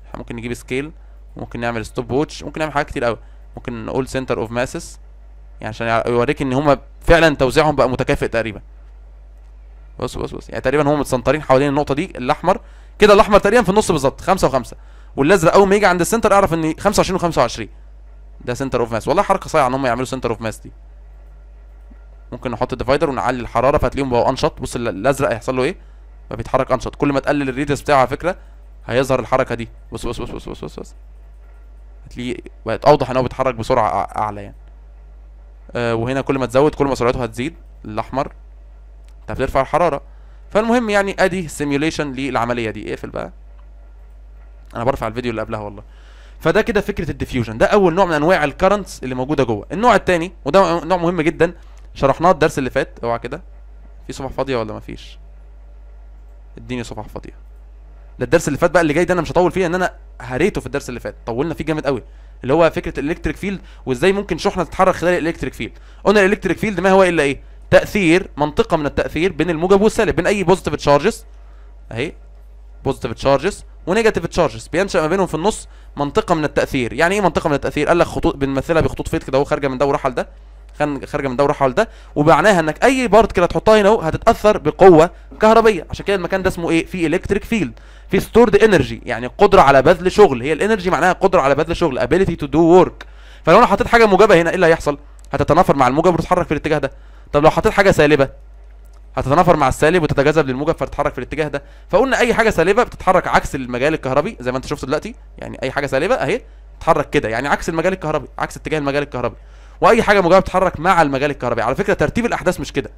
احنا ممكن نجيب سكيل ممكن نعمل ستوب ووتش ممكن نعمل حاجات كتير قوي ممكن نقول سنتر اوف ماسس يعني عشان يوريك ان هما فعلا توزيعهم بقى متكافئ تقريبا بص بص بص يعني تقريبا هم متسنطرين حوالين النقطه دي الاحمر كده الاحمر تقريبا في النص بالظبط 5 و5 والازرق اول ما يجي عند السنتر اعرف ان 25 و25 ده سنتر اوف ماس والله حركه صايعه ان هم يعملوا سنتر اوف ماس دي ممكن نحط الديفايدر ونعلي الحراره فهتلاقيهم بقوا انشط بص الازرق هيحصل له ايه فبيتحرك انشط كل ما تقلل الريدس بتاعه على فكره هيظهر الحركه دي بص بص بص بص بص بص, بص. هتلاقيه بقت اوضح ان هو بيتحرك بسرعه اعلى يعني آه وهنا كل ما تزود كل ما سرعته هتزيد الاحمر انت بترفع الحراره فالمهم يعني ادي سيميوليشن للعمليه دي اقفل بقى انا برفع الفيديو اللي قبلها والله فده كده فكره الديفيوجن ده اول نوع من انواع الكرنتس اللي موجوده جوه النوع الثاني وده نوع مهم جدا شرحناه الدرس اللي فات اوعى كده في صفحه فاضيه ولا مفيش اديني صفحه فاضيه ده الدرس اللي فات بقى اللي جاي ده انا مش هطول فيه ان انا هريته في الدرس اللي فات طولنا فيه جامد قوي اللي هو فكره الالكتريك فيلد وازاي ممكن شحنه تتحرك خلال الالكتريك فيلد قلنا الالكتريك فيلد ما هو الا ايه تاثير منطقه من التاثير بين الموجب والسالب بين اي بوزيتيف تشارجز اهي بوزيتيف تشارجز ونيجاتيف تشارجز بينشا ما بينهم في النص منطقه من التاثير يعني ايه منطقه من التاثير قال لك خطوط بنمثلها بخطوط فيت كده اهو خارجه من ده وراحه لده خارجه من ده ورايحه لده ومعناها انك اي بارت كده تحطها هنا اهو هتتاثر بقوه كهربيه عشان كده المكان ده اسمه ايه في الكتريك فيلد في ستورد انرجي يعني قدره على بذل شغل هي الانرجي معناها قدره على بذل شغل ability تو دو ورك فلو انا حطيت حاجه موجبه هنا ايه اللي هيحصل هتتنافر مع الموجب وتتحرك في الاتجاه ده طب لو حطيت حاجه سالبه هتتنافر مع السالب وتتجاذب للموجب فتتحرك في الاتجاه ده فقلنا اي حاجه سالبه بتتحرك عكس المجال الكهربي زي ما انت شفت دلوقتي يعني اي حاجه سالبه اهي تتحرك كده يعني عكس المجال الكهربي عكس اتجاه المجال الكهربي واي حاجه موجبه بتتحرك مع المجال الكهربي على فكره ترتيب الاحداث مش كده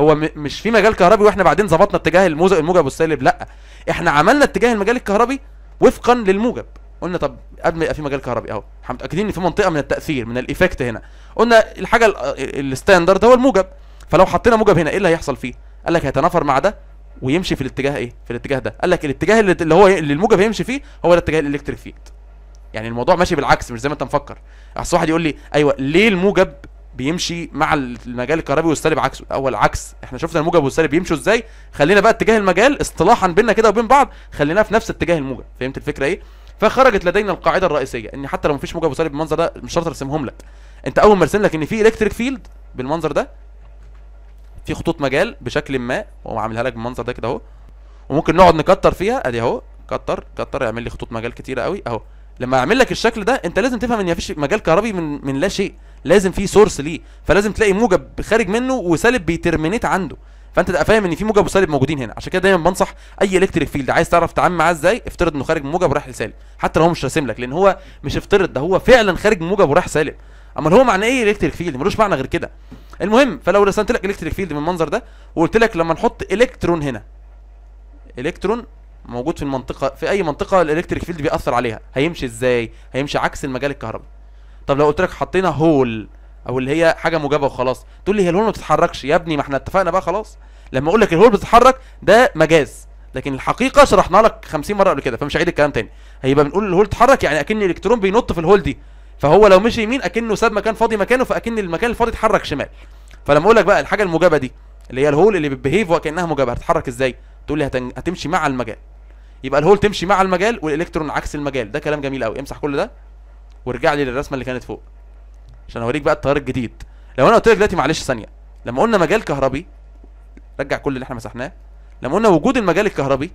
هو مش في مجال كهربي واحنا بعدين ظبطنا اتجاه الموجب والسالب لا احنا عملنا اتجاه المجال الكهربي وفقا للموجب قلنا طب قبل ما يبقى في مجال كهربي اهو احنا متاكدين ان في منطقه من التاثير من الايفكت هنا قلنا الحاجه الستاندرد هو الموجب فلو حطينا موجب هنا ايه اللي هيحصل فيه قال لك هيتنافر مع ده ويمشي في الاتجاه ايه في الاتجاه ده قال لك الاتجاه اللي هو اللي الموجب هيمشي فيه هو الاتجاه الالكتريك فيلد يعني الموضوع ماشي بالعكس مش زي ما انت مفكر اصل واحد يقول لي ايوه ليه الموجب بيمشي مع المجال الكهربي والسالب عكسه او العكس احنا شفنا الموجب والسالب بيمشوا ازاي خلينا بقى اتجاه المجال اصطلاحا بينا كده وبين بعض خليناه في نفس اتجاه الموجب فهمت الفكره ايه فخرجت لدينا القاعده الرئيسيه ان حتى لو مفيش موجب وصلي بالمنظر ده مش شرط ارسمهم لك انت اول ما ارسم لك ان في الكتريك فيلد بالمنظر ده في خطوط مجال بشكل ما واقوم عاملها لك بالمنظر ده كده اهو وممكن نقعد نكتر فيها ادي اهو كتر كتر يعمل لي خطوط مجال كتيره قوي اهو لما اعمل لك الشكل ده انت لازم تفهم ان مفيش مجال كهربي من من لا شيء لازم في سورس ليه فلازم تلاقي موجب خارج منه وسالب بيترمينيت عنده فانت تبقى فاهم ان في موجب وسالب موجودين هنا عشان كده دايما بنصح اي الكتريك فيلد عايز تعرف تتعامل معاه ازاي افترض انه خارج موجب ورايح لسالب حتى لو هو مش راسم لك لان هو مش افترض ده هو فعلا خارج موجب ورايح سالب امال هو معنى ايه الكتريك فيلد ملوش معنى غير كده المهم فلو رسمت لك الكتريك فيلد من المنظر ده وقلت لك لما نحط الكترون هنا الكترون موجود في المنطقه في اي منطقه الالكتريك فيلد بيأثر عليها هيمشي ازاي هيمشي عكس المجال الكهربي طب لو قلت لك حطينا هول او اللي هي حاجه موجبه وخلاص تقول لي هي الهول ما بتتحركش يا ابني ما احنا اتفقنا بقى خلاص لما اقول لك الهول بتتحرك ده مجاز لكن الحقيقه شرحنا لك 50 مره قبل كده فمش هعيد الكلام تاني هيبقى بنقول الهول اتحرك يعني اكن الالكترون بينط في الهول دي فهو لو مشي يمين اكنه ساب مكان فاضي مكانه فاكن المكان الفاضي اتحرك شمال فلما اقول لك بقى الحاجه الموجبه دي اللي هي الهول اللي بتبيهيف وكانها موجبه هتتحرك ازاي تقول لي هتن... هتمشي مع المجال يبقى الهول تمشي مع المجال والالكترون عكس المجال ده كلام جميل قوي امسح كل ده وارجع لي للرسمه اللي كانت فوق عشان اوريك بقى التيار الجديد لو انا قلت لك دلوقتي معلش ثانيه لما قلنا مجال كهربي رجع كل اللي احنا مسحناه لما قلنا وجود المجال الكهربي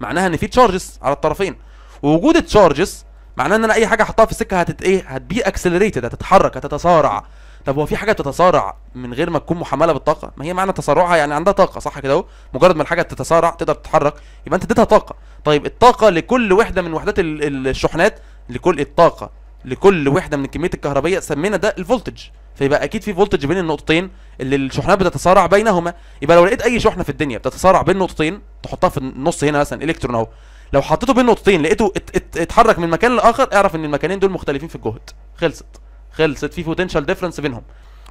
معناها ان في تشارجز على الطرفين ووجود التشارجز معناه ان انا اي حاجه احطها في السكه هتت ايه هتبي اكسلريتد هتتحرك هتتسارع طب هو في حاجه بتتسارع من غير ما تكون محمله بالطاقه ما هي معنى تسارعها يعني عندها طاقه صح كده اهو مجرد ما الحاجه تتسارع تقدر تتحرك يبقى انت اديتها طاقه طيب الطاقه لكل وحده من وحدات الشحنات لكل الطاقه لكل وحده من الكميه الكهربائيه سمينا ده الفولتج فيبقى اكيد في فولتج بين النقطتين اللي الشحنات بتتصارع بينهما يبقى لو لقيت اي شحنه في الدنيا بتتصارع بين نقطتين تحطها في النص هنا مثلا الكترون اهو لو حطيته بين نقطتين لقيته ات ات اتحرك من مكان لاخر اعرف ان المكانين دول مختلفين في الجهد خلصت خلصت في بوتنشال ديفرنس بينهم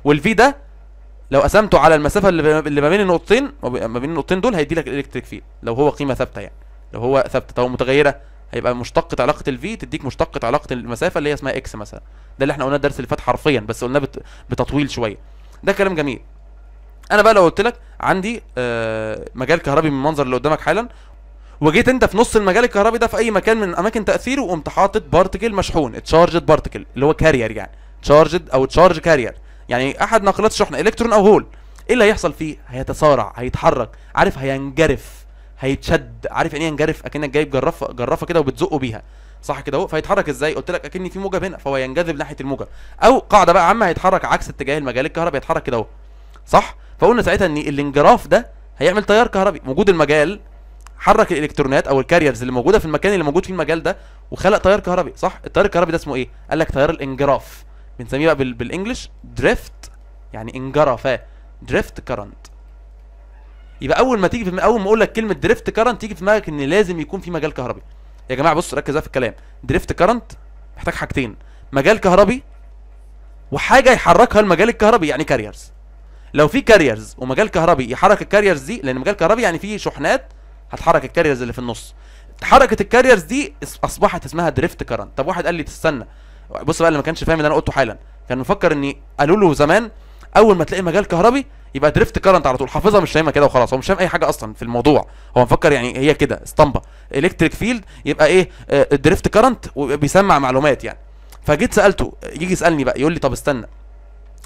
والفي ده لو قسمته على المسافه اللي ما بين النقطتين ما بين النقطتين دول هيدي لك الالكتريك فيل لو هو قيمه ثابته يعني لو هو ثابته او متغيره هيبقى مشتقة علاقة الفي تديك مشتقة علاقة المسافة اللي هي اسمها اكس مثلا ده اللي احنا قلناه الدرس اللي فات حرفيا بس قلناه بت... بتطويل شوية ده كلام جميل انا بقى لو قلت لك عندي آه مجال كهربي من المنظر اللي قدامك حالا وجيت انت في نص المجال الكهربي ده في اي مكان من اماكن تاثيره وقمت حاطط بارتكل مشحون اتشارجد بارتكل اللي هو كارير يعني تشارجد او تشارج كارير يعني احد ناقلات الشحن الكترون او هول ايه اللي هيحصل فيه هيتسارع هيتحرك عارف هينجرف هيتشد عارف يعني ايه ينجرف اكنك جايب جرافه جرافه كده وبتزقه بيها صح كده اهو فيتحرك ازاي قلت لك اكن في موجب هنا فهو ينجذب ناحيه الموجب او قاعده بقى عامه هيتحرك عكس اتجاه المجال الكهربي هيتحرك كده اهو صح فقلنا ساعتها ان الانجراف ده هيعمل تيار كهربي وجود المجال حرك الالكترونات او الكاريرز اللي موجوده في المكان اللي موجود فيه المجال ده وخلق تيار كهربي صح التيار الكهربي ده اسمه ايه قال لك تيار الانجراف بنسميه بقى بالانجلش دريفت يعني انجرف دريفت كرنت يبقى اول ما تيجي في اول ما اقول لك كلمه دريفت كارنت تيجي في دماغك ان لازم يكون في مجال كهربي يا جماعه بص ركز في الكلام دريفت كارنت محتاج حاجتين مجال كهربي وحاجه يحركها المجال الكهربي يعني كاريرز لو في كاريرز ومجال كهربي يحرك الكاريرز دي لان مجال كهربي يعني في شحنات هتحرك الكاريرز اللي في النص حركه الكاريرز دي اصبحت اسمها دريفت كارنت طب واحد قال لي تستنى بص بقى اللي ما كانش فاهم اللي انا قلته حالا كان مفكر اني قالوا له زمان اول ما تلاقي مجال كهربي يبقى دريفت كارنت على طول حافظها مش فاهمها كده وخلاص هو مش فاهم اي حاجه اصلا في الموضوع هو مفكر يعني هي كده اسطمبه الكتريك فيلد يبقى ايه دريفت آه، كارنت وبيسمع معلومات يعني فجيت سالته يجي يسالني بقى يقول لي طب استنى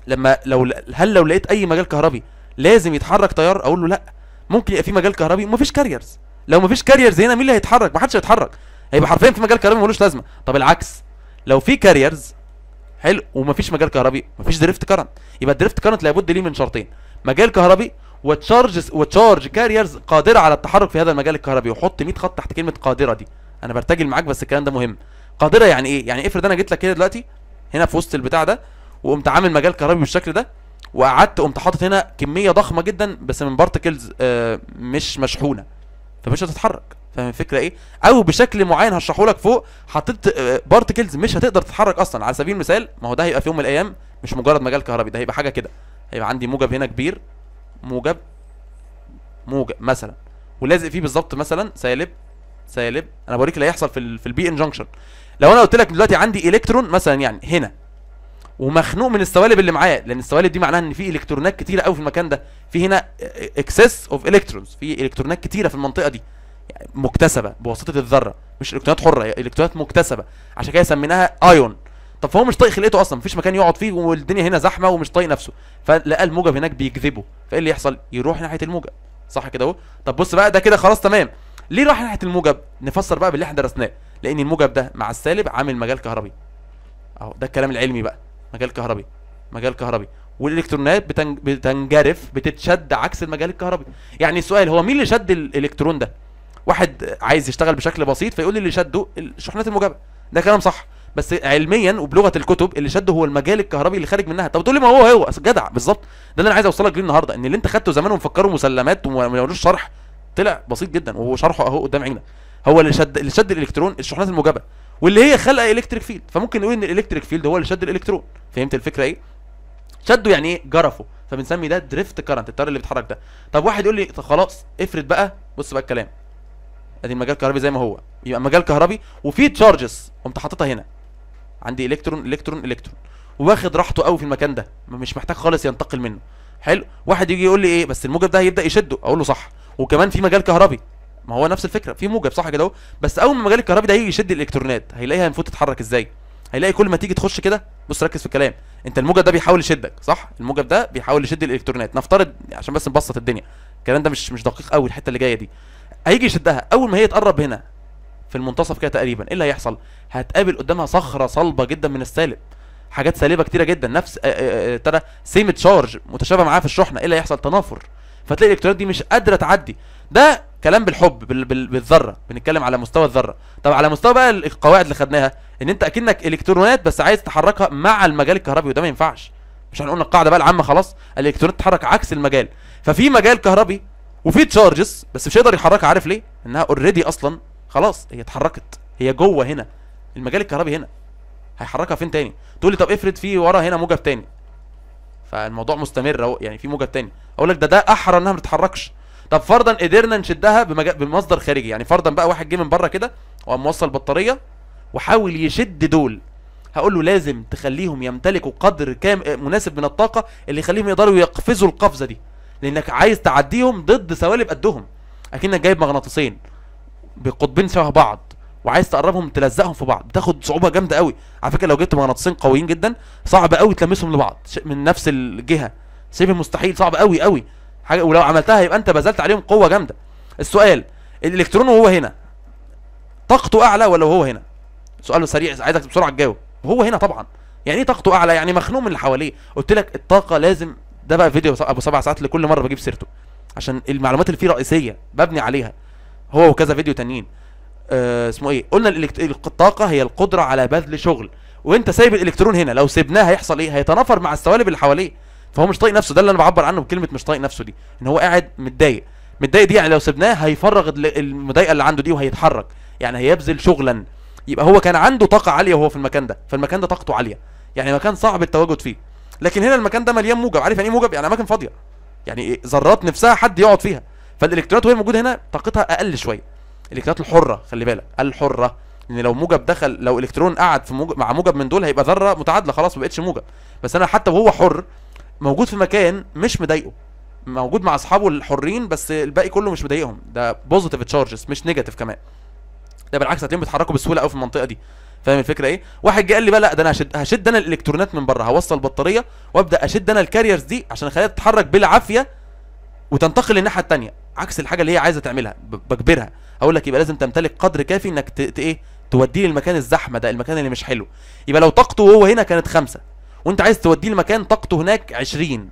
لما لو هل لو لقيت اي مجال كهربي لازم يتحرك تيار اقول له لا ممكن يبقى في مجال كهربي ومفيش كاريرز لو مفيش كاريرز هنا مين اللي هيتحرك ما حدش هيتحرك هيبقى حرفيا في مجال كهربي ملوش لازمه طب العكس لو في كاريرز حلو ومفيش مجال كهربي مفيش دريفت كرنت يبقى الدريفت كرنت لابد ليه من شرطين مجال كهربي وتشارج وتشارج كاريرز قادره على التحرك في هذا المجال الكهربي وحط 100 خط تحت كلمه قادره دي انا برتجل معاك بس الكلام ده مهم قادره يعني ايه يعني افرض انا جيت لك كده دلوقتي هنا في وسط البتاع ده وقمت عامل مجال كهربي بالشكل ده وقعدت قمت حاطط هنا كميه ضخمه جدا بس من بارتكلز آه مش مشحونه فمش هتتحرك فاهم الفكره ايه او بشكل معين هشرحه لك فوق حطيت آه، بارتكلز مش هتقدر تتحرك اصلا على سبيل المثال ما هو ده هيبقى في يوم من الايام مش مجرد مجال كهربي ده هيبقى حاجه كده هيبقى عندي موجب هنا كبير موجب موجب مثلا ولازق فيه بالظبط مثلا سالب سالب انا بوريك اللي هيحصل في الـ في البي ان جنكشن لو انا قلت لك دلوقتي عندي الكترون مثلا يعني هنا ومخنوق من السوالب اللي معاه لان السوالب دي معناها ان في الكترونات كتيره قوي في المكان ده في هنا اكسس اوف الكترونز في الكترونات كتيره في المنطقه دي مكتسبه بواسطه الذره مش الكترونات حره هي الكترونات مكتسبه عشان كده سميناها ايون طب فهو مش طايق خلقته اصلا مفيش مكان يقعد فيه والدنيا هنا زحمه ومش طايق نفسه فلقى الموجب هناك بيكذبه فايه اللي يحصل يروح ناحيه الموجب صح كده اهو طب بص بقى ده كده خلاص تمام ليه راح ناحيه الموجب نفسر بقى باللي احنا درسناه لان الموجب ده مع السالب عامل مجال كهربي اهو ده الكلام العلمي بقى مجال كهربي مجال كهربي والالكترونات بتنجرف بتتشد عكس المجال الكهربي يعني السؤال هو مين اللي شد الالكترون ده واحد عايز يشتغل بشكل بسيط فيقول لي اللي شده الشحنات الموجبه ده كلام صح بس علميا وبلغه الكتب اللي شده هو المجال الكهربي اللي خارج منها طب تقول لي ما هو هو جدع بالظبط ده اللي انا عايز اوصلك ليه النهارده ان اللي انت خدته زمان ومفكره مسلمات وملوش شرح طلع بسيط جدا وهو شرحه اهو قدام عينك هو اللي شد اللي شد الالكترون الشحنات الموجبه واللي هي خلق الكتريك فيلد فممكن نقول ان الالكتريك فيلد هو اللي شد الالكترون فهمت الفكره ايه شده يعني ايه جرفه فبنسمي ده دريفت كارنت التيار اللي بيتحرك ده طب واحد يقول لي خلاص افرض بقى بص بقى الكلام ادي المجال الكهربي زي ما هو يبقى مجال كهربي وفي تشارجز قمت حاططها هنا عندي الكترون الكترون الكترون واخد راحته قوي في المكان ده مش محتاج خالص ينتقل منه حلو واحد يجي يقول لي ايه بس الموجب ده هيبدا يشده اقول له صح وكمان في مجال كهربي ما هو نفس الفكره في موجب صح كده اهو بس اول ما المجال الكهربي ده يجي يشد الالكترونات هيلاقيها هينفوت تتحرك ازاي هيلاقي كل ما تيجي تخش كده بص ركز في الكلام انت الموجب ده بيحاول يشدك صح الموجب ده بيحاول يشد الالكترونات نفترض عشان بس نبسط الدنيا الكلام ده مش مش دقيق قوي الحته اللي جايه دي هيجي يشدها اول ما هي تقرب هنا في المنتصف كده تقريبا ايه اللي هيحصل هتقابل قدامها صخره صلبه جدا من السالب حاجات سالبه كتيره جدا نفس آه، آه، آه، ابتدى سيم تشارج متشابه معاها في الشحنه ايه اللي هيحصل تنافر فتلاقي الالكترونات دي مش قادره تعدي ده كلام بالحب بال... بال... بالذره بنتكلم على مستوى الذره طب على مستوى بقى القواعد اللي خدناها ان انت اكنك الكترونات بس عايز تحركها مع المجال الكهربي وده ما ينفعش مش هنقول القاعده بقى العامه خلاص الالكترونات تتحرك عكس المجال ففي مجال كهربي وفي تشارجز بس مش هيقدر يحركها عارف ليه انها اوريدي اصلا خلاص هي اتحركت هي جوه هنا المجال الكهربي هنا هيحركها فين تاني تقول لي طب افرض في ورا هنا موجب تاني فالموضوع مستمر اهو يعني في موجب تاني اقول لك ده ده احرى انها ما تتحركش طب فرضا قدرنا نشدها بمصدر خارجي يعني فرضا بقى واحد جه من بره كده وقام موصل بطاريه وحاول يشد دول هقول له لازم تخليهم يمتلكوا قدر كام مناسب من الطاقه اللي يخليهم يقدروا يقفزوا القفزه دي لانك عايز تعديهم ضد سوالب قدهم اكنك جايب مغناطيسين بقطبين شبه بعض وعايز تقربهم تلزقهم في بعض بتاخد صعوبه جامده قوي على فكره لو جبت مغناطيسين قويين جدا صعب قوي تلمسهم لبعض من نفس الجهه شبه مستحيل صعب قوي قوي حاجه ولو عملتها يبقى انت بذلت عليهم قوه جامده السؤال الالكترون وهو هنا طاقته اعلى ولا وهو هنا سؤال سريع عايزك بسرعه تجاوب هو هنا طبعا يعني ايه طاقته اعلى يعني مخنوق من اللي حواليه قلت لك الطاقه لازم ده بقى فيديو ابو سبع ساعات لكل مره بجيب سيرته عشان المعلومات اللي فيه رئيسيه ببني عليها هو وكذا فيديو تانيين آه اسمه ايه قلنا الطاقه هي القدره على بذل شغل وانت سايب الالكترون هنا لو سبناه هيحصل ايه هيتنافر مع السوالب اللي حواليه فهو مش طايق نفسه ده اللي انا بعبر عنه بكلمه مش طايق نفسه دي ان هو قاعد متضايق متضايق دي يعني لو سبناه هيفرغ المضايقه اللي عنده دي وهيتحرك يعني هيبذل شغلا يبقى هو كان عنده طاقه عاليه وهو في المكان ده فالمكان ده طاقته عاليه يعني مكان صعب التواجد فيه لكن هنا المكان ده مليان موجب عارف يعني ايه موجب يعني اماكن فاضيه يعني إيه؟ ذرات نفسها حد يقعد فيها فالالكترونات وهي موجوده هنا طاقتها اقل شويه الالكترونات الحره خلي بالك الحره ان لو موجب دخل لو الكترون قعد في موجب مع موجب من دول هيبقى ذره متعادله خلاص ما بقتش موجب بس انا حتى وهو حر موجود في مكان مش مضايقه موجود مع اصحابه الحرين بس الباقي كله مش مضايقهم ده بوزيتيف تشارجز مش نيجاتيف كمان ده بالعكس هتلاقيهم بيتحركوا بسهوله قوي في المنطقه دي فاهم الفكره ايه واحد جه قال لي بقى لا ده انا هشد هشد انا الالكترونات من بره هوصل البطاريه وابدا اشد انا الكاريرز دي عشان اخليها تتحرك بالعافيه وتنتقل للناحيه الثانيه عكس الحاجه اللي هي عايزه تعملها بجبرها اقول لك يبقى لازم تمتلك قدر كافي انك ت... ت... ايه توديه للمكان الزحمه ده المكان اللي مش حلو يبقى لو طاقته وهو هنا كانت خمسة وانت عايز توديه لمكان طاقته هناك 20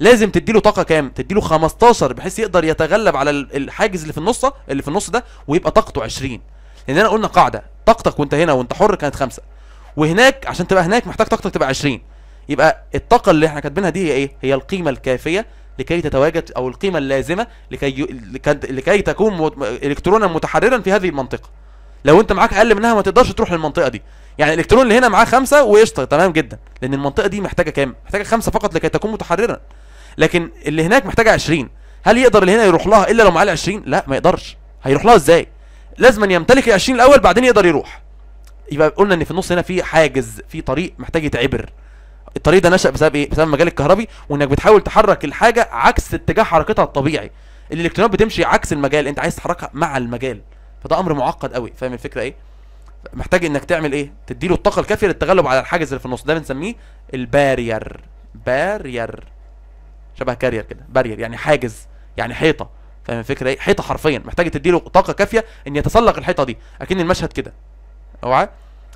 لازم تديله طاقه كام تديله 15 بحيث يقدر يتغلب على الحاجز اللي في النص اللي في النص ده ويبقى طاقته 20 انا قلنا قاعده طاقتك وانت هنا وانت حر كانت خمسة وهناك عشان تبقى هناك محتاج طاقتك تبقى 20 يبقى الطاقه اللي احنا كاتبينها دي هي ايه هي القيمه الكافيه لكي تتواجد او القيمه اللازمه لكي لكي تكون الكترونا متحررا في هذه المنطقه لو انت معاك اقل منها ما تقدرش تروح للمنطقه دي يعني الالكترون اللي هنا معاه خمسة وقشطه تمام جدا لان المنطقه دي محتاجه كام محتاجه خمسة فقط لكي تكون متحررا لكن اللي هناك محتاجه 20 هل يقدر اللي هنا يروح لها الا لو معاه 20 لا ما يقدرش هيروح لها ازاي لازم يمتلك ال20 الاول بعدين يقدر يروح يبقى قلنا ان في النص هنا في حاجز في طريق محتاج يتعبر الطريق ده نشا بسبب ايه بسبب المجال الكهربي وانك بتحاول تحرك الحاجه عكس اتجاه حركتها الطبيعي الالكترونات بتمشي عكس المجال انت عايز تحركها مع المجال فده امر معقد قوي فاهم الفكره ايه محتاج انك تعمل ايه تديله الطاقه الكافيه للتغلب على الحاجز اللي في النص ده بنسميه البارير بارير شبه كارير كده بارير يعني حاجز يعني حيطه فاهم الفكره ايه حيطه حرفيا محتاج تديله طاقه كافيه ان يتسلق الحيطه دي اكن المشهد كده اوعى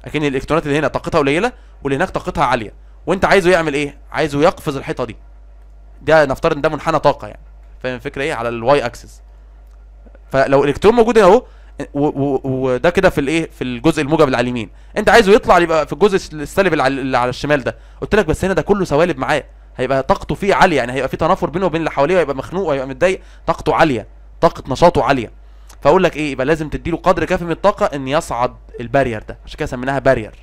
اكن الالكترونات اللي هنا طاقتها قليله واللي هناك طاقتها عاليه وانت عايزه يعمل ايه عايزه يقفز الحيطه دي ده نفترض ان ده منحنى طاقه يعني فاهم الفكره ايه على الواي اكسس فلو الالكترون موجود هنا اهو وده كده في الايه في الجزء الموجب اللي على اليمين انت عايزه يطلع يبقى في الجزء السالب اللي على الشمال ده قلت لك بس هنا ده كله سوالب معاه هيبقى طاقته فيه عاليه يعني هيبقى في تنافر بينه وبين اللي حواليه هيبقى مخنوق وهيبقى متضايق طاقته عاليه طاقه نشاطه عاليه فاقول لك ايه يبقى لازم تدي له قدر كافي من الطاقه ان يصعد البارير ده عشان كده سميناها بارير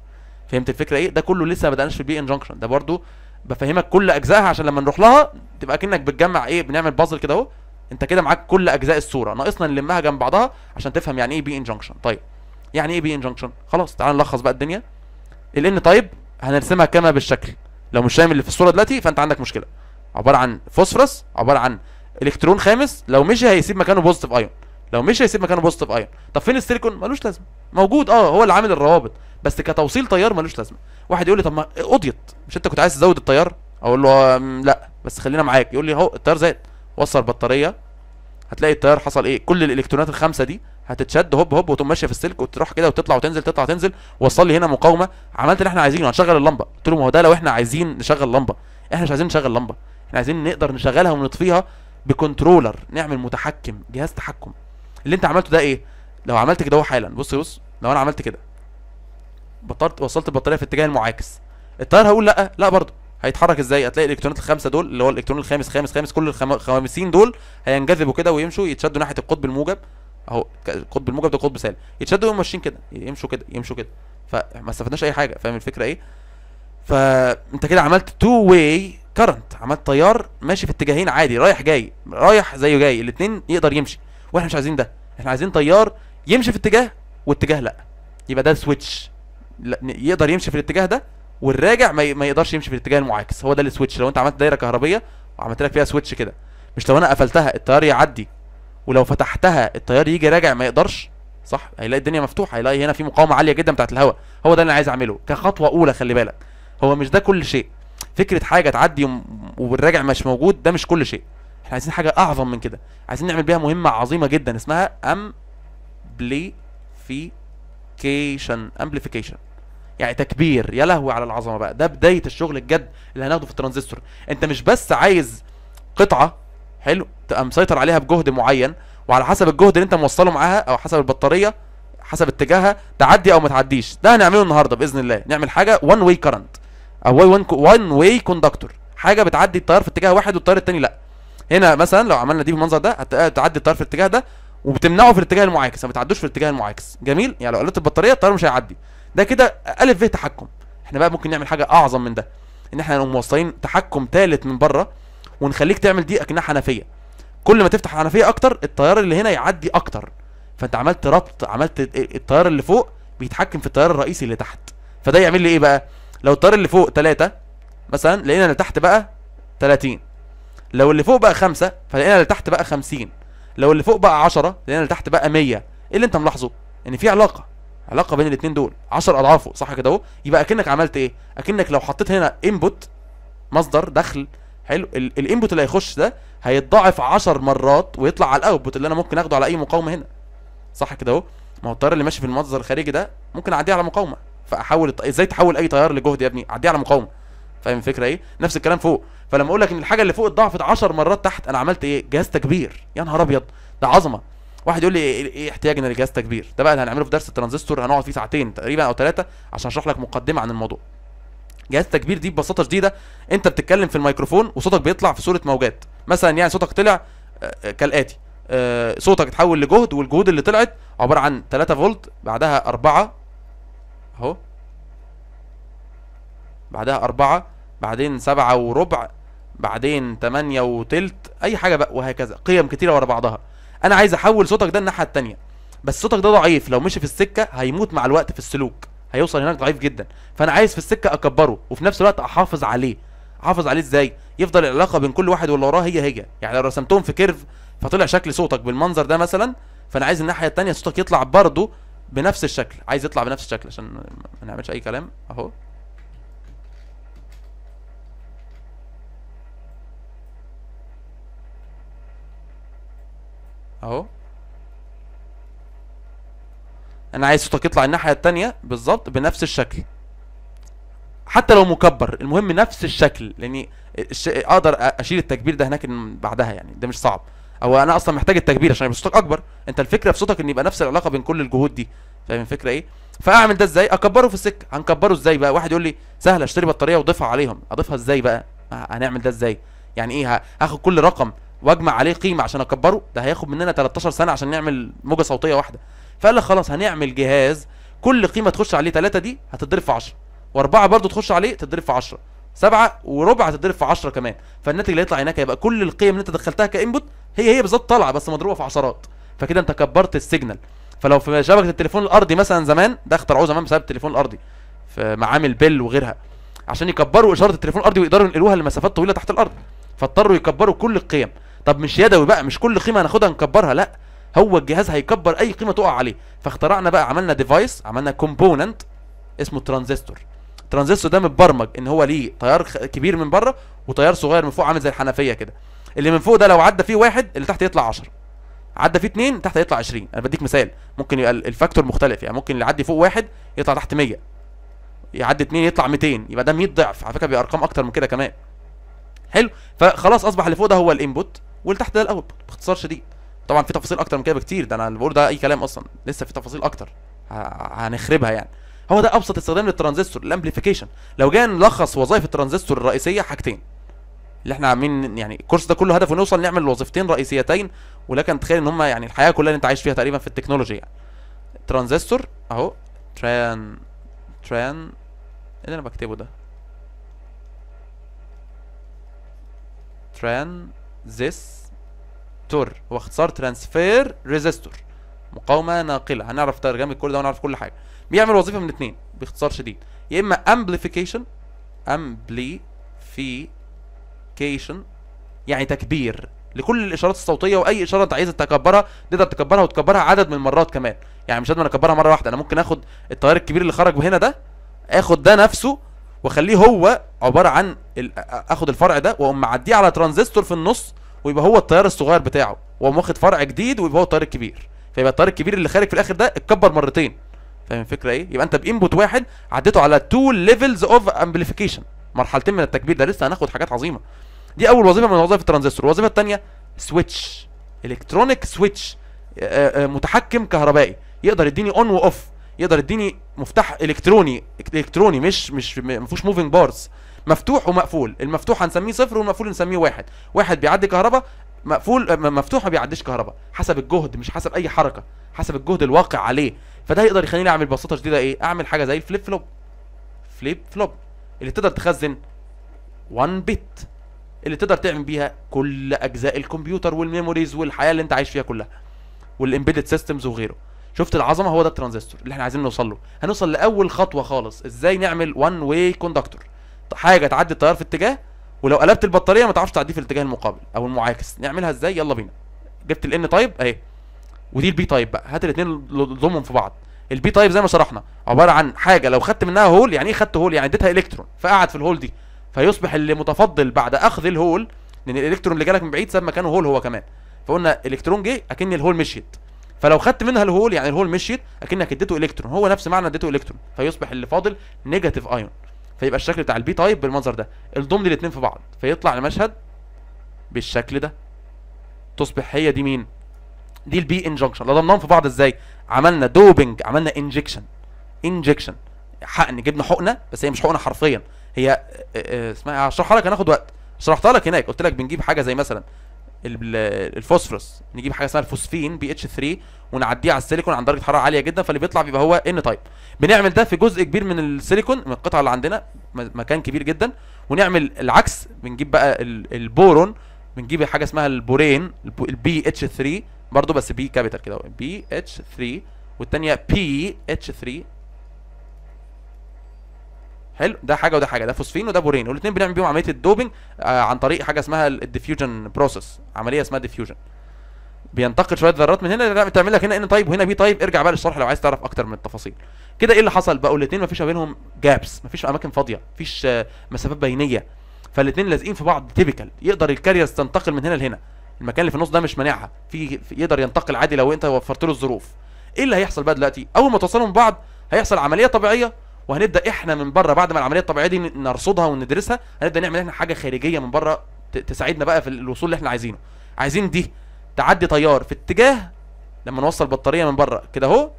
فهمت الفكره ايه ده كله لسه ما بدأناش في البي انجنكشن ده برده بفهمك كل اجزائها عشان لما نروح لها تبقى كانك بتجمع ايه بنعمل بازل كده اهو انت كده معاك كل اجزاء الصوره ناقصنا نلمها جنب بعضها عشان تفهم يعني ايه بي انجنكشن طيب يعني ايه بي انجنكشن خلاص تعال نلخص بقى الدنيا الان طيب هنرسمها كما بالشكل لو مش فاهم اللي في الصوره دلوقتي فانت عندك مشكله عباره عن فوسفرس عباره عن الكترون خامس لو مشي هيسيب مكانه بوزيتيف ايون لو مشي هيسيب مكانه بوزيتيف ايون طب فين السيليكون ملوش لازمه موجود اه هو اللي عامل الروابط بس كتوصيل تيار ملوش لازمه واحد يقول لي طب ما قضيت مش انت كنت عايز تزود التيار اقول له آه، لا بس خلينا معاك يقول لي اهو التيار زاد وصل بطاريه هتلاقي التيار حصل ايه كل الالكترونات الخمسه دي هتتشد هوب هوب وتقوم ماشيه في السلك وتروح كده وتطلع وتنزل تطلع وتنزل وصل لي هنا مقاومه عملت اللي احنا عايزينه هنشغل اللمبه قلت له ما هو ده لو احنا عايزين نشغل لمبه احنا مش عايزين نشغل لمبه احنا عايزين نقدر نشغلها ونطفيها بكنترولر نعمل متحكم جهاز تحكم اللي انت عملته ده ايه لو عملت كده هو حالا بص بص لو انا عملت كده بطلت وصلت البطاريه في اتجاه المعاكس التيار هقول لا لا برضه هيتحرك ازاي هتلاقي الالكترونات الخمسه دول اللي هو الالكترون الخامس خامس خامس كل الخامسين دول هينجذبوا كده ويمشوا يتشدوا ناحيه القطب الموجب اهو القطب الموجب ده قطب سالب يتشدوا وهم ماشيين كده يمشوا كده يمشوا كده فما استفدناش اي حاجه فاهم الفكره ايه فانت كده عملت تو واي كرنت عملت تيار ماشي في اتجاهين عادي رايح جاي رايح زيه جاي الاثنين يقدر يمشي واحنا مش عايزين ده احنا عايزين تيار يمشي في اتجاه واتجاه لا يبقى ده سويتش يقدر يمشي في الاتجاه ده والراجع ما, ما يقدرش يمشي في الاتجاه المعاكس هو ده السويتش لو انت عملت دايره كهربيه وعملت لك فيها سويتش كده مش لو انا قفلتها التيار يعدي ولو فتحتها التيار يجي راجع ما يقدرش صح هيلاقي الدنيا مفتوحه هيلاقي هنا في مقاومه عاليه جدا بتاعه الهواء هو ده اللي انا عايز اعمله كخطوه اولى خلي بالك هو مش ده كل شيء فكره حاجه تعدي والراجع مش موجود ده مش كل شيء احنا عايزين حاجه اعظم من كده عايزين نعمل بيها مهمه عظيمه جدا اسمها امبليفيكيشن امبليفيكيشن يعني تكبير يا لهوي على العظمه بقى ده بدايه الشغل الجد اللي هناخده في الترانزستور انت مش بس عايز قطعه حلو تبقى مسيطر عليها بجهد معين وعلى حسب الجهد اللي انت موصله معاها او حسب البطاريه حسب اتجاهها تعدي او ما تعديش ده هنعمله النهارده باذن الله نعمل حاجه وان واي كرنت او وان واي كوندكتور حاجه بتعدي التيار في اتجاه واحد والتيار الثاني لا هنا مثلا لو عملنا دي بالمنظر ده هتعدي التيار في الاتجاه ده وبتمنعه في الاتجاه المعاكس ما بتعدوش في الاتجاه المعاكس جميل يعني لو قللت البطاريه التيار مش هيعدي ده كده الف ب تحكم احنا بقى ممكن نعمل حاجه اعظم من ده ان احنا نقوم موصلين تحكم ثالث من بره ونخليك تعمل دي اكنها حنفيه كل ما تفتح حنفيه اكتر التيار اللي هنا يعدي اكتر فانت عملت ربط عملت إيه، التيار اللي فوق بيتحكم في التيار الرئيسي اللي تحت فده يعمل لي ايه بقى لو التيار اللي فوق 3 مثلا لقينا اللي تحت بقى 30 لو اللي فوق بقى 5 فلقينا اللي تحت بقى 50 لو اللي فوق بقى 10 لقينا اللي تحت بقى 100 ايه اللي انت ملاحظه ان في علاقه علاقه بين الاثنين دول 10 اضعافه صح كده اهو يبقى اكنك عملت ايه اكنك لو حطيت هنا انبوت مصدر دخل حلو الانبوت اللي هيخش ده هيتضاعف 10 مرات ويطلع على الاوتبوت اللي انا ممكن اخده على اي مقاومه هنا صح كده اهو ما هو التيار اللي ماشي في المصدر الخارجي ده ممكن اعديه على مقاومه فاحول ازاي تحول اي تيار لجهد يا ابني اعديه على مقاومه فاهم الفكره ايه نفس الكلام فوق فلما اقول لك ان الحاجه اللي فوق اتضاعفت 10 مرات تحت انا عملت ايه جهاز تكبير يا نهار ابيض ده عظمه واحد يقول لي ايه احتياجنا لجهاز تكبير ده بقى اللي هنعمله في درس الترانزستور هنقعد فيه ساعتين تقريبا او ثلاثه عشان اشرح لك مقدمه عن الموضوع جهاز التكبير دي ببساطه شديده انت بتتكلم في الميكروفون وصوتك بيطلع في صوره موجات مثلا يعني صوتك طلع آه، آه، كالاتي آه، صوتك اتحول لجهد والجهود اللي طلعت عباره عن 3 فولت بعدها 4 اهو بعدها 4 بعدين 7 وربع بعدين 8 وثلث اي حاجه بقى وهكذا قيم كتيره ورا بعضها انا عايز احول صوتك ده الناحيه الثانيه بس صوتك ده ضعيف لو مشي في السكه هيموت مع الوقت في السلوك هيوصل هناك ضعيف جدا فانا عايز في السكه اكبره وفي نفس الوقت احافظ عليه احافظ عليه ازاي يفضل العلاقه بين كل واحد واللي وراه هي هي يعني لو رسمتهم في كيرف فطلع شكل صوتك بالمنظر ده مثلا فانا عايز الناحيه الثانيه صوتك يطلع برضه بنفس الشكل عايز يطلع بنفس الشكل عشان ما نعملش اي كلام اهو اهو انا عايز صوتك يطلع الناحيه التانية بالظبط بنفس الشكل حتى لو مكبر المهم نفس الشكل لاني اقدر اشيل التكبير ده هناك بعدها يعني ده مش صعب او انا اصلا محتاج التكبير عشان يبقى صوتك اكبر انت الفكره في صوتك ان يبقى نفس العلاقه بين كل الجهود دي فاهم الفكره ايه فاعمل ده ازاي اكبره في السكه هنكبره ازاي بقى واحد يقول لي سهله اشتري بطاريه واضيفها عليهم اضيفها ازاي بقى هنعمل ده ازاي يعني ايه هاخد كل رقم واجمع عليه قيمه عشان اكبره ده هياخد مننا 13 سنه عشان نعمل موجه صوتيه واحده فقال لك خلاص هنعمل جهاز كل قيمه تخش عليه 3 دي هتتضرب في 10 واربعه برضو تخش عليه تتضرب في 10 سبعة وربع هتتضرب في 10 كمان فالناتج اللي هيطلع هناك هيبقى كل القيم اللي انت دخلتها كانبوت هي هي بالظبط طالعه بس مضروبه في عشرات فكده انت كبرت السيجنال فلو في شبكه التليفون الارضي مثلا زمان ده اخترعوه زمان بسبب التليفون الارضي في معامل بيل وغيرها عشان يكبروا اشاره التليفون الارضي ويقدروا ينقلوها لمسافات طويله تحت الارض فاضطروا يكبروا كل القيم طب مش يدوي بقى مش كل قيمه هناخدها نكبرها لا هو الجهاز هيكبر اي قيمه تقع عليه فاخترعنا بقى عملنا ديفايس عملنا كومبوننت اسمه ترانزستور الترانزستور ده متبرمج ان هو ليه تيار كبير من بره وتيار صغير من فوق عامل زي الحنفيه كده اللي من فوق ده لو عدى فيه واحد اللي تحت يطلع 10 عدى فيه اثنين تحت يطلع 20 انا بديك مثال ممكن يبقى الفاكتور مختلف يعني ممكن اللي يعدي فوق واحد يطلع تحت 100 يعدي اثنين يطلع 200 يبقى ده 100 ضعف على فكره بارقام اكتر من كده كمان حلو فخلاص اصبح اللي فوق ده هو الانبوت تحت ده الاول باختصار شديد طبعا في تفاصيل اكتر من كده بكتير ده انا اللي بقول ده اي كلام اصلا لسه في تفاصيل اكتر هنخربها يعني هو ده ابسط استخدام للترانزستور الامبليفيكيشن لو جينا نلخص وظائف الترانزستور الرئيسيه حاجتين اللي احنا عاملين يعني الكورس ده كله هدفه نوصل نعمل وظيفتين رئيسيتين ولكن تخيل ان هم يعني الحياه كلها اللي انت عايش فيها تقريبا في التكنولوجيا يعني ترانزستور اهو تران تران ايه اللي انا بكتبه ده ترانزستور هو اختصار ترانسفير ريزيستور مقاومه ناقله هنعرف ترجمه كل ده ونعرف كل حاجه بيعمل وظيفه من اتنين باختصار شديد يا اما امبليفيكيشن امبليفيكيشن يعني تكبير لكل الاشارات الصوتيه واي اشاره انت عايز تكبرها تقدر تكبرها وتكبرها عدد من المرات كمان يعني مش لازم اكبرها مره واحده انا ممكن اخد التيار الكبير اللي خرج هنا ده اخد ده نفسه واخليه هو عباره عن اخد الفرع ده واقوم معديه على ترانزستور في النص ويبقى هو التيار الصغير بتاعه وهو واخد فرع جديد ويبقى هو التيار الكبير فيبقى التيار الكبير اللي خارج في الاخر ده اتكبر مرتين فاهم الفكره ايه يبقى انت بانبوت واحد عديته على تو ليفلز اوف امبليفيكيشن مرحلتين من التكبير ده لسه هناخد حاجات عظيمه دي اول وظيفه من وظائف الترانزستور الوظيفه الثانيه سويتش الكترونيك سويتش متحكم كهربائي يقدر يديني اون واوف يقدر يديني مفتاح الكتروني الكتروني مش مش ما فيهوش موفينج بارز مفتوح ومقفول المفتوح هنسميه صفر والمقفول نسميه واحد واحد بيعدي كهرباء مقفول آه، مفتوح ما بيعديش كهرباء حسب الجهد مش حسب اي حركه حسب الجهد الواقع عليه فده يقدر يخليني اعمل ببساطه شديده ايه اعمل حاجه زي الفليب فلوب فليب فلوب اللي تقدر تخزن 1 بت اللي تقدر تعمل بيها كل اجزاء الكمبيوتر والميموريز والحياه اللي انت عايش فيها كلها والامبيدد سيستمز وغيره شفت العظمه هو ده الترانزستور اللي احنا عايزين نوصل له هنوصل لاول خطوه خالص ازاي نعمل 1 واي كوندكتور حاجه تعدي التيار في اتجاه ولو قلبت البطاريه ما تعرفش تعديه في الاتجاه المقابل او المعاكس نعملها ازاي يلا بينا جبت الان طيب اهي ودي البي طيب بقى هات الاثنين ضمهم في بعض البي طيب زي ما شرحنا عباره عن حاجه لو خدت منها هول يعني ايه خدت هول يعني اديتها الكترون فقعد في الهول دي فيصبح اللي متفضل بعد اخذ الهول لان الالكترون اللي جالك من بعيد ساب مكانه هول هو كمان فقلنا الكترون جه اكن الهول مشيت فلو خدت منها الهول يعني الهول مشيت اكنك اديته الكترون هو نفس معنى اديته الكترون فيصبح اللي فاضل نيجاتيف ايون فيبقى الشكل بتاع البي تايب بالمنظر ده الضم الاثنين في بعض فيطلع المشهد بالشكل ده تصبح هي دي مين دي البي انجكشن لو ضمناهم في بعض ازاي عملنا دوبنج عملنا انجكشن انجكشن حقن جبنا حقنه بس هي مش حقنه حرفيا هي آه، آه، اسمها إيه؟ هشرحها لك هناخد وقت شرحتها لك هناك قلت لك بنجيب حاجه زي مثلا الفوسفورس نجيب حاجه اسمها الفوسفين بي اتش 3 ونعديه على السيليكون عند درجه حراره عاليه جدا فاللي بيطلع بيبقى هو ان تايب بنعمل ده في جزء كبير من السيليكون من القطعه اللي عندنا مكان كبير جدا ونعمل العكس بنجيب بقى البورون بنجيب حاجه اسمها البورين البي اتش 3 برضه بس بي كابيتال كده بي اتش 3 والثانيه بي اتش 3 حلو ده حاجه وده حاجه ده فوسفين وده بورين والاثنين بنعمل بيهم عمليه الدوبنج آه عن طريق حاجه اسمها الديفيوجن بروسيس عمليه اسمها ديفيوجن بينتقل شويه ذرات من هنا تعمل لك هنا ان طيب وهنا بي طيب ارجع بقى للشرح لو عايز تعرف اكتر من التفاصيل كده ايه اللي حصل بقوا الاثنين مفيش ما بينهم جابس مفيش اماكن فاضيه مفيش فيش آه، مسافات بينيه فالاثنين لازقين في بعض تيبيكال يقدر الكاريرز تنتقل من هنا لهنا المكان اللي في النص ده مش مانعها في يقدر ينتقل عادي لو انت وفرت له الظروف ايه اللي هيحصل بقى دلوقتي اول ما توصلهم بعض هيحصل عمليه طبيعيه وهنبدا احنا من بره بعد ما العمليه الطبيعيه دي نرصدها وندرسها هنبدا نعمل احنا حاجه خارجيه من بره تساعدنا بقى في الوصول اللي احنا عايزينه عايزين دي تعدي طيار في اتجاه لما نوصل بطاريه من بره كده اهو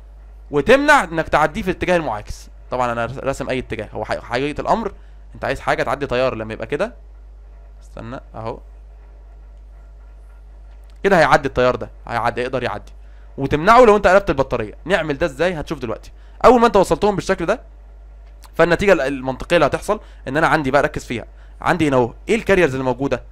وتمنع انك تعديه في الاتجاه المعاكس طبعا انا راسم اي اتجاه هو حقيقه الامر انت عايز حاجه تعدي تيار لما يبقى كده استنى اهو كده هيعدي التيار ده هيعدي يقدر يعدي وتمنعه لو انت قلبت البطاريه نعمل ده ازاي هتشوف دلوقتي اول ما انت وصلتهم بالشكل ده فالنتيجه المنطقيه اللي هتحصل ان انا عندي بقى ركز فيها عندي هنا اهو ايه الكاريرز اللي موجوده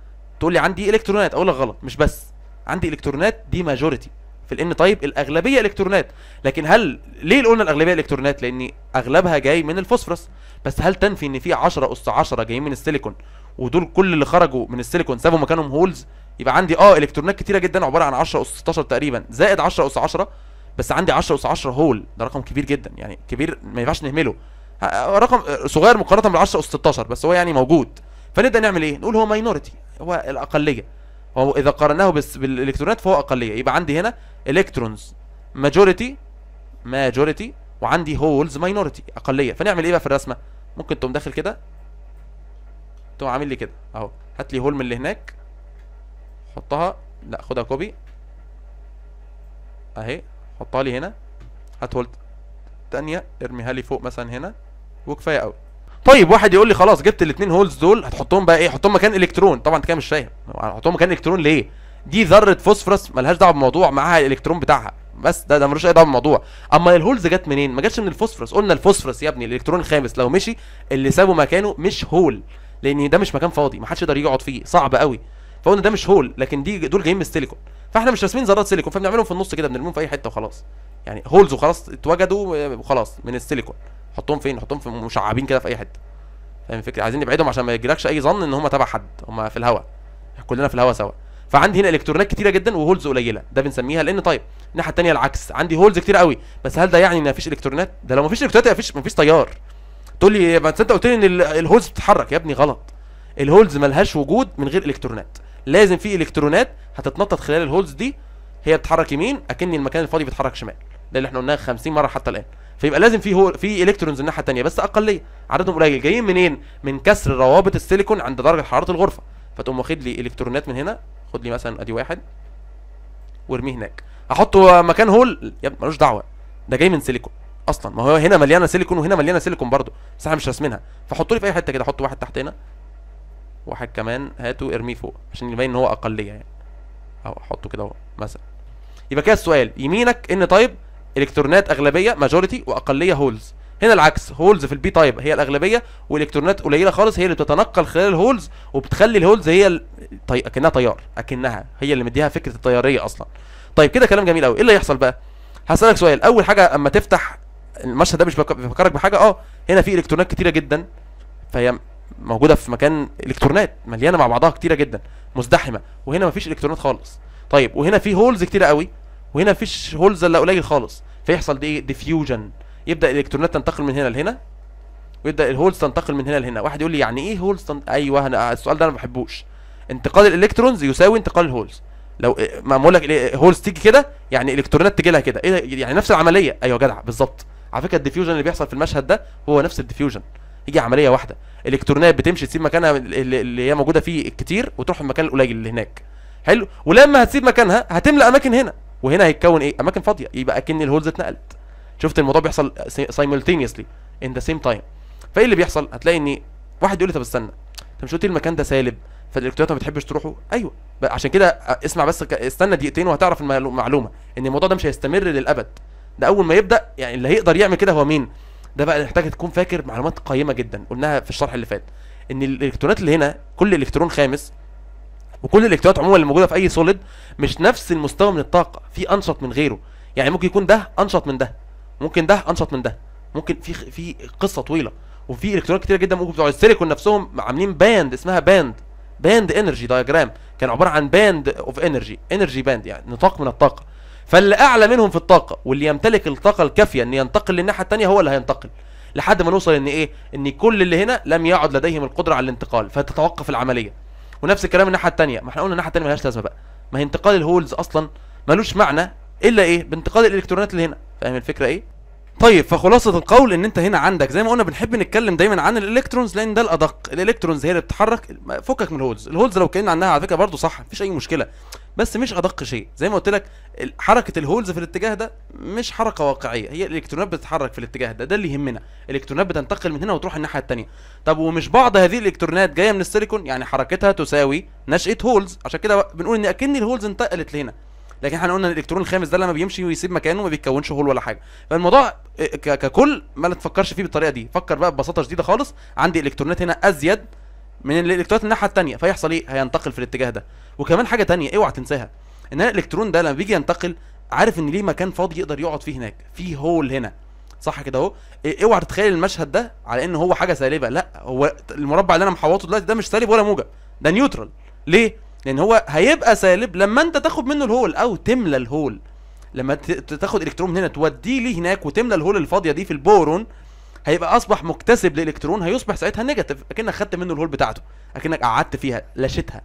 تقول لي عندي الكترونات اقول لك غلط مش بس عندي الكترونات دي ماجوريتي في الان طيب الاغلبيه الكترونات لكن هل ليه قلنا الاغلبيه الكترونات لان اغلبها جاي من الفوسفورس بس هل تنفي ان في 10 اس 10 جايين من السيليكون ودول كل اللي خرجوا من السيليكون سابوا مكانهم هولز يبقى عندي اه الكترونات كتيره جدا عباره عن 10 اس 16 تقريبا زائد 10 اس 10 بس عندي 10 اس 10 هول ده رقم كبير جدا يعني كبير ما ينفعش نهمله رقم صغير مقارنه بال 10 او 16 بس هو يعني موجود فنبدا نعمل ايه نقول هو ماينورتي هو الاقليه هو اذا قارناه بالالكترونات فهو اقليه يبقى عندي هنا الكترونز ماجوريتي ماجوريتي وعندي هولز ماينورتي اقليه فنعمل ايه بقى في الرسمه ممكن تقوم داخل كده تقوم عامل لي كده اهو هات لي هول من اللي هناك حطها لا خدها كوبي اهي حطها لي هنا هات هول تانية ارميها لي فوق مثلا هنا وكفايه قوي طيب واحد يقول لي خلاص جبت الاثنين هولز دول هتحطهم بقى ايه حطهم مكان الكترون طبعا انت كده مش فاهم هحطهم مكان الكترون ليه دي ذره فوسفورس ملهاش دعوه بالموضوع معاها الالكترون بتاعها بس ده ده ملوش اي دعوه بالموضوع اما الهولز جت منين ما جاتش من الفوسفورس قلنا الفوسفورس يا ابني الالكترون الخامس لو مشي اللي سابه مكانه مش هول لان ده مش مكان فاضي ما حدش يقدر يقعد فيه صعب قوي فقلنا ده مش هول لكن دي دول جايين من السيليكون فاحنا مش راسمين ذرات سيليكون فبنعملهم في النص كده بنرميهم في اي حته وخلاص يعني هولز وخلاص اتوجدوا وخلاص آه، من السيليكون حطهم فين حطهم في مشعبين كده في اي حته فاهم الفكره عايزين نبعدهم عشان ما يجيلكش اي ظن ان هم تبع حد هم في الهوا كلنا في الهوا سوا فعندي هنا الكترونات كتيره جدا وهولز قليله ده بنسميها لان طيب الناحيه الثانيه العكس عندي هولز كتير قوي بس هل ده يعني ان مفيش الكترونات ده لو مفيش الكترونات مفيش مفيش تيار تقول لي ما انت قلت لي ان الهولز بتتحرك يا ابني غلط الهولز ملهاش وجود من غير الكترونات لازم في الكترونات هتتنطط خلال الهولز دي هي بتتحرك يمين اكن المكان الفاضي بيتحرك شمال ده اللي احنا قلناه 50 مره حتى الان فيبقى لازم في هو في الكترونز الناحيه الثانيه بس اقليه عددهم قليل جايين منين من كسر روابط السيليكون عند درجه حراره الغرفه فتقوم واخد لي الكترونات من هنا خد لي مثلا ادي واحد وارميه هناك احطه مكان هول يا ملوش دعوه ده جاي من سيليكون اصلا ما هو هنا مليانه سيليكون وهنا مليانه سيليكون برضه بس احنا مش راسمينها فحطوا لي في اي حته كده حطوا واحد تحت هنا واحد كمان هاته ارميه فوق عشان يبين ان هو اقليه يعني اهو احطه كده اهو مثلا يبقى كده السؤال يمينك ان طيب الكترونات اغلبيه ماجوريتي واقليه هولز هنا العكس هولز في البي تايب هي الاغلبيه والالكترونات قليله خالص هي اللي بتتنقل خلال الهولز وبتخلي الهولز هي ال... طي... اكنها طيار اكنها هي اللي مديها فكره الطياريه اصلا طيب كده كلام جميل قوي ايه اللي هيحصل بقى هسالك سؤال اول حاجه اما تفتح المشهد ده مش بيفكرك بحاجه اه هنا في الكترونات كتيره جدا فهي موجوده في مكان الكترونات مليانه مع بعضها كتيره جدا مزدحمه وهنا مفيش الكترونات خالص طيب وهنا في هولز كتيره قوي وهنا مفيش هولز الا قليل خالص فيحصل دي ديفيوجن يبدا الالكترونات تنتقل من هنا لهنا ويبدا الهولز تنتقل من هنا لهنا واحد يقول لي يعني ايه هولز تن... ايوه انا السؤال ده انا ما بحبوش انتقال الالكترونز يساوي انتقال الهولز لو إيه، ما لك إيه، هولز تيجي كده يعني الكترونات تجي لها كده ايه يعني نفس العمليه ايوه جدع بالظبط على فكره الديفيوجن اللي بيحصل في المشهد ده هو نفس الديفيوجن هي عمليه واحده الكترونات بتمشي تسيب مكانها اللي هي موجوده فيه الكتير وتروح المكان القليل اللي هناك حلو ولما هتسيب مكانها هتملى اماكن هنا وهنا هيتكون ايه اماكن فاضيه يبقى اكن الهولز اتنقلت شفت الموضوع بيحصل سايمولتينيوسلي ان ذا سيم تايم فايه اللي بيحصل هتلاقي ان واحد يقول لي طب استنى انت مش قلت المكان ده سالب فالالكترونات ما بتحبش تروحه ايوه عشان كده اسمع بس استنى دقيقتين وهتعرف المعلومه ان الموضوع ده مش هيستمر للابد ده اول ما يبدا يعني اللي هيقدر يعمل كده هو مين ده بقى محتاج تكون فاكر معلومات قيمه جدا قلناها في الشرح اللي فات ان الالكترونات اللي هنا كل الكترون خامس وكل الالكترونات عموما اللي موجوده في اي سوليد مش نفس المستوى من الطاقه في انشط من غيره يعني ممكن يكون ده انشط من ده ممكن ده انشط من ده ممكن في في قصه طويله وفي الكترونات كتير جدا ممكن بتوع السيليكون نفسهم عاملين باند اسمها باند باند انرجي دايجرام كان عباره عن باند اوف انرجي انرجي باند يعني نطاق من الطاقه فاللي اعلى منهم في الطاقه واللي يمتلك الطاقه الكافيه ان ينتقل للناحيه الثانيه هو اللي هينتقل لحد ما نوصل ان ايه ان كل اللي هنا لم يعد لديهم القدره على الانتقال فتتوقف العمليه ونفس الكلام الناحيه الثانيه ما احنا قلنا الناحيه الثانيه ملهاش لازمه بقى ما هي انتقال الهولز اصلا ملوش معنى الا ايه بانتقال الالكترونات اللي هنا فاهم الفكره ايه طيب فخلاصه القول ان انت هنا عندك زي ما قلنا بنحب نتكلم دايما عن الالكترونز لان ده الادق الالكترونز هي اللي بتتحرك فكك من الهولز الهولز لو كان عنها على فكره برضه صح مفيش اي مشكله بس مش ادق شيء زي ما قلت لك حركه الهولز في الاتجاه ده مش حركه واقعيه هي الالكترونات بتتحرك في الاتجاه ده ده اللي يهمنا الالكترونات بتنتقل من هنا وتروح الناحيه الثانيه طب ومش بعض هذه الالكترونات جايه من السيليكون يعني حركتها تساوي نشاه هولز عشان كده بنقول ان اكن الهولز انتقلت لهنا لكن احنا قلنا الالكترون الخامس ده لما بيمشي ويسيب مكانه ما بيتكونش هول ولا حاجه فالموضوع آه، آه، ككل ما تفكرش فيه بالطريقه دي فكر بقى ببساطه شديده خالص عندي الكترونات هنا ازيد من الالكترونات الناحيه الثانيه فيحصل ايه هينتقل في الاتجاه ده وكمان حاجه ثانيه اوعى تنساها ان انا الالكترون ده لما بيجي ينتقل عارف ان ليه مكان فاضي يقدر يقعد فيه هناك في هول هنا صح كده اهو آه، اوعى تتخيل المشهد ده على ان هو حاجه سالبه لا هو المربع اللي انا محوطه دلوقتي ده مش سالب ولا موجب ده نيوترال ليه لان هو هيبقى سالب لما انت تاخد منه الهول او تملى الهول لما تاخد الكترون من هنا توديه ليه هناك وتملى الهول الفاضيه دي في البورون هيبقى اصبح مكتسب لالكترون هيصبح ساعتها نيجاتيف اكنك خدت منه الهول بتاعته اكنك قعدت فيها لشتها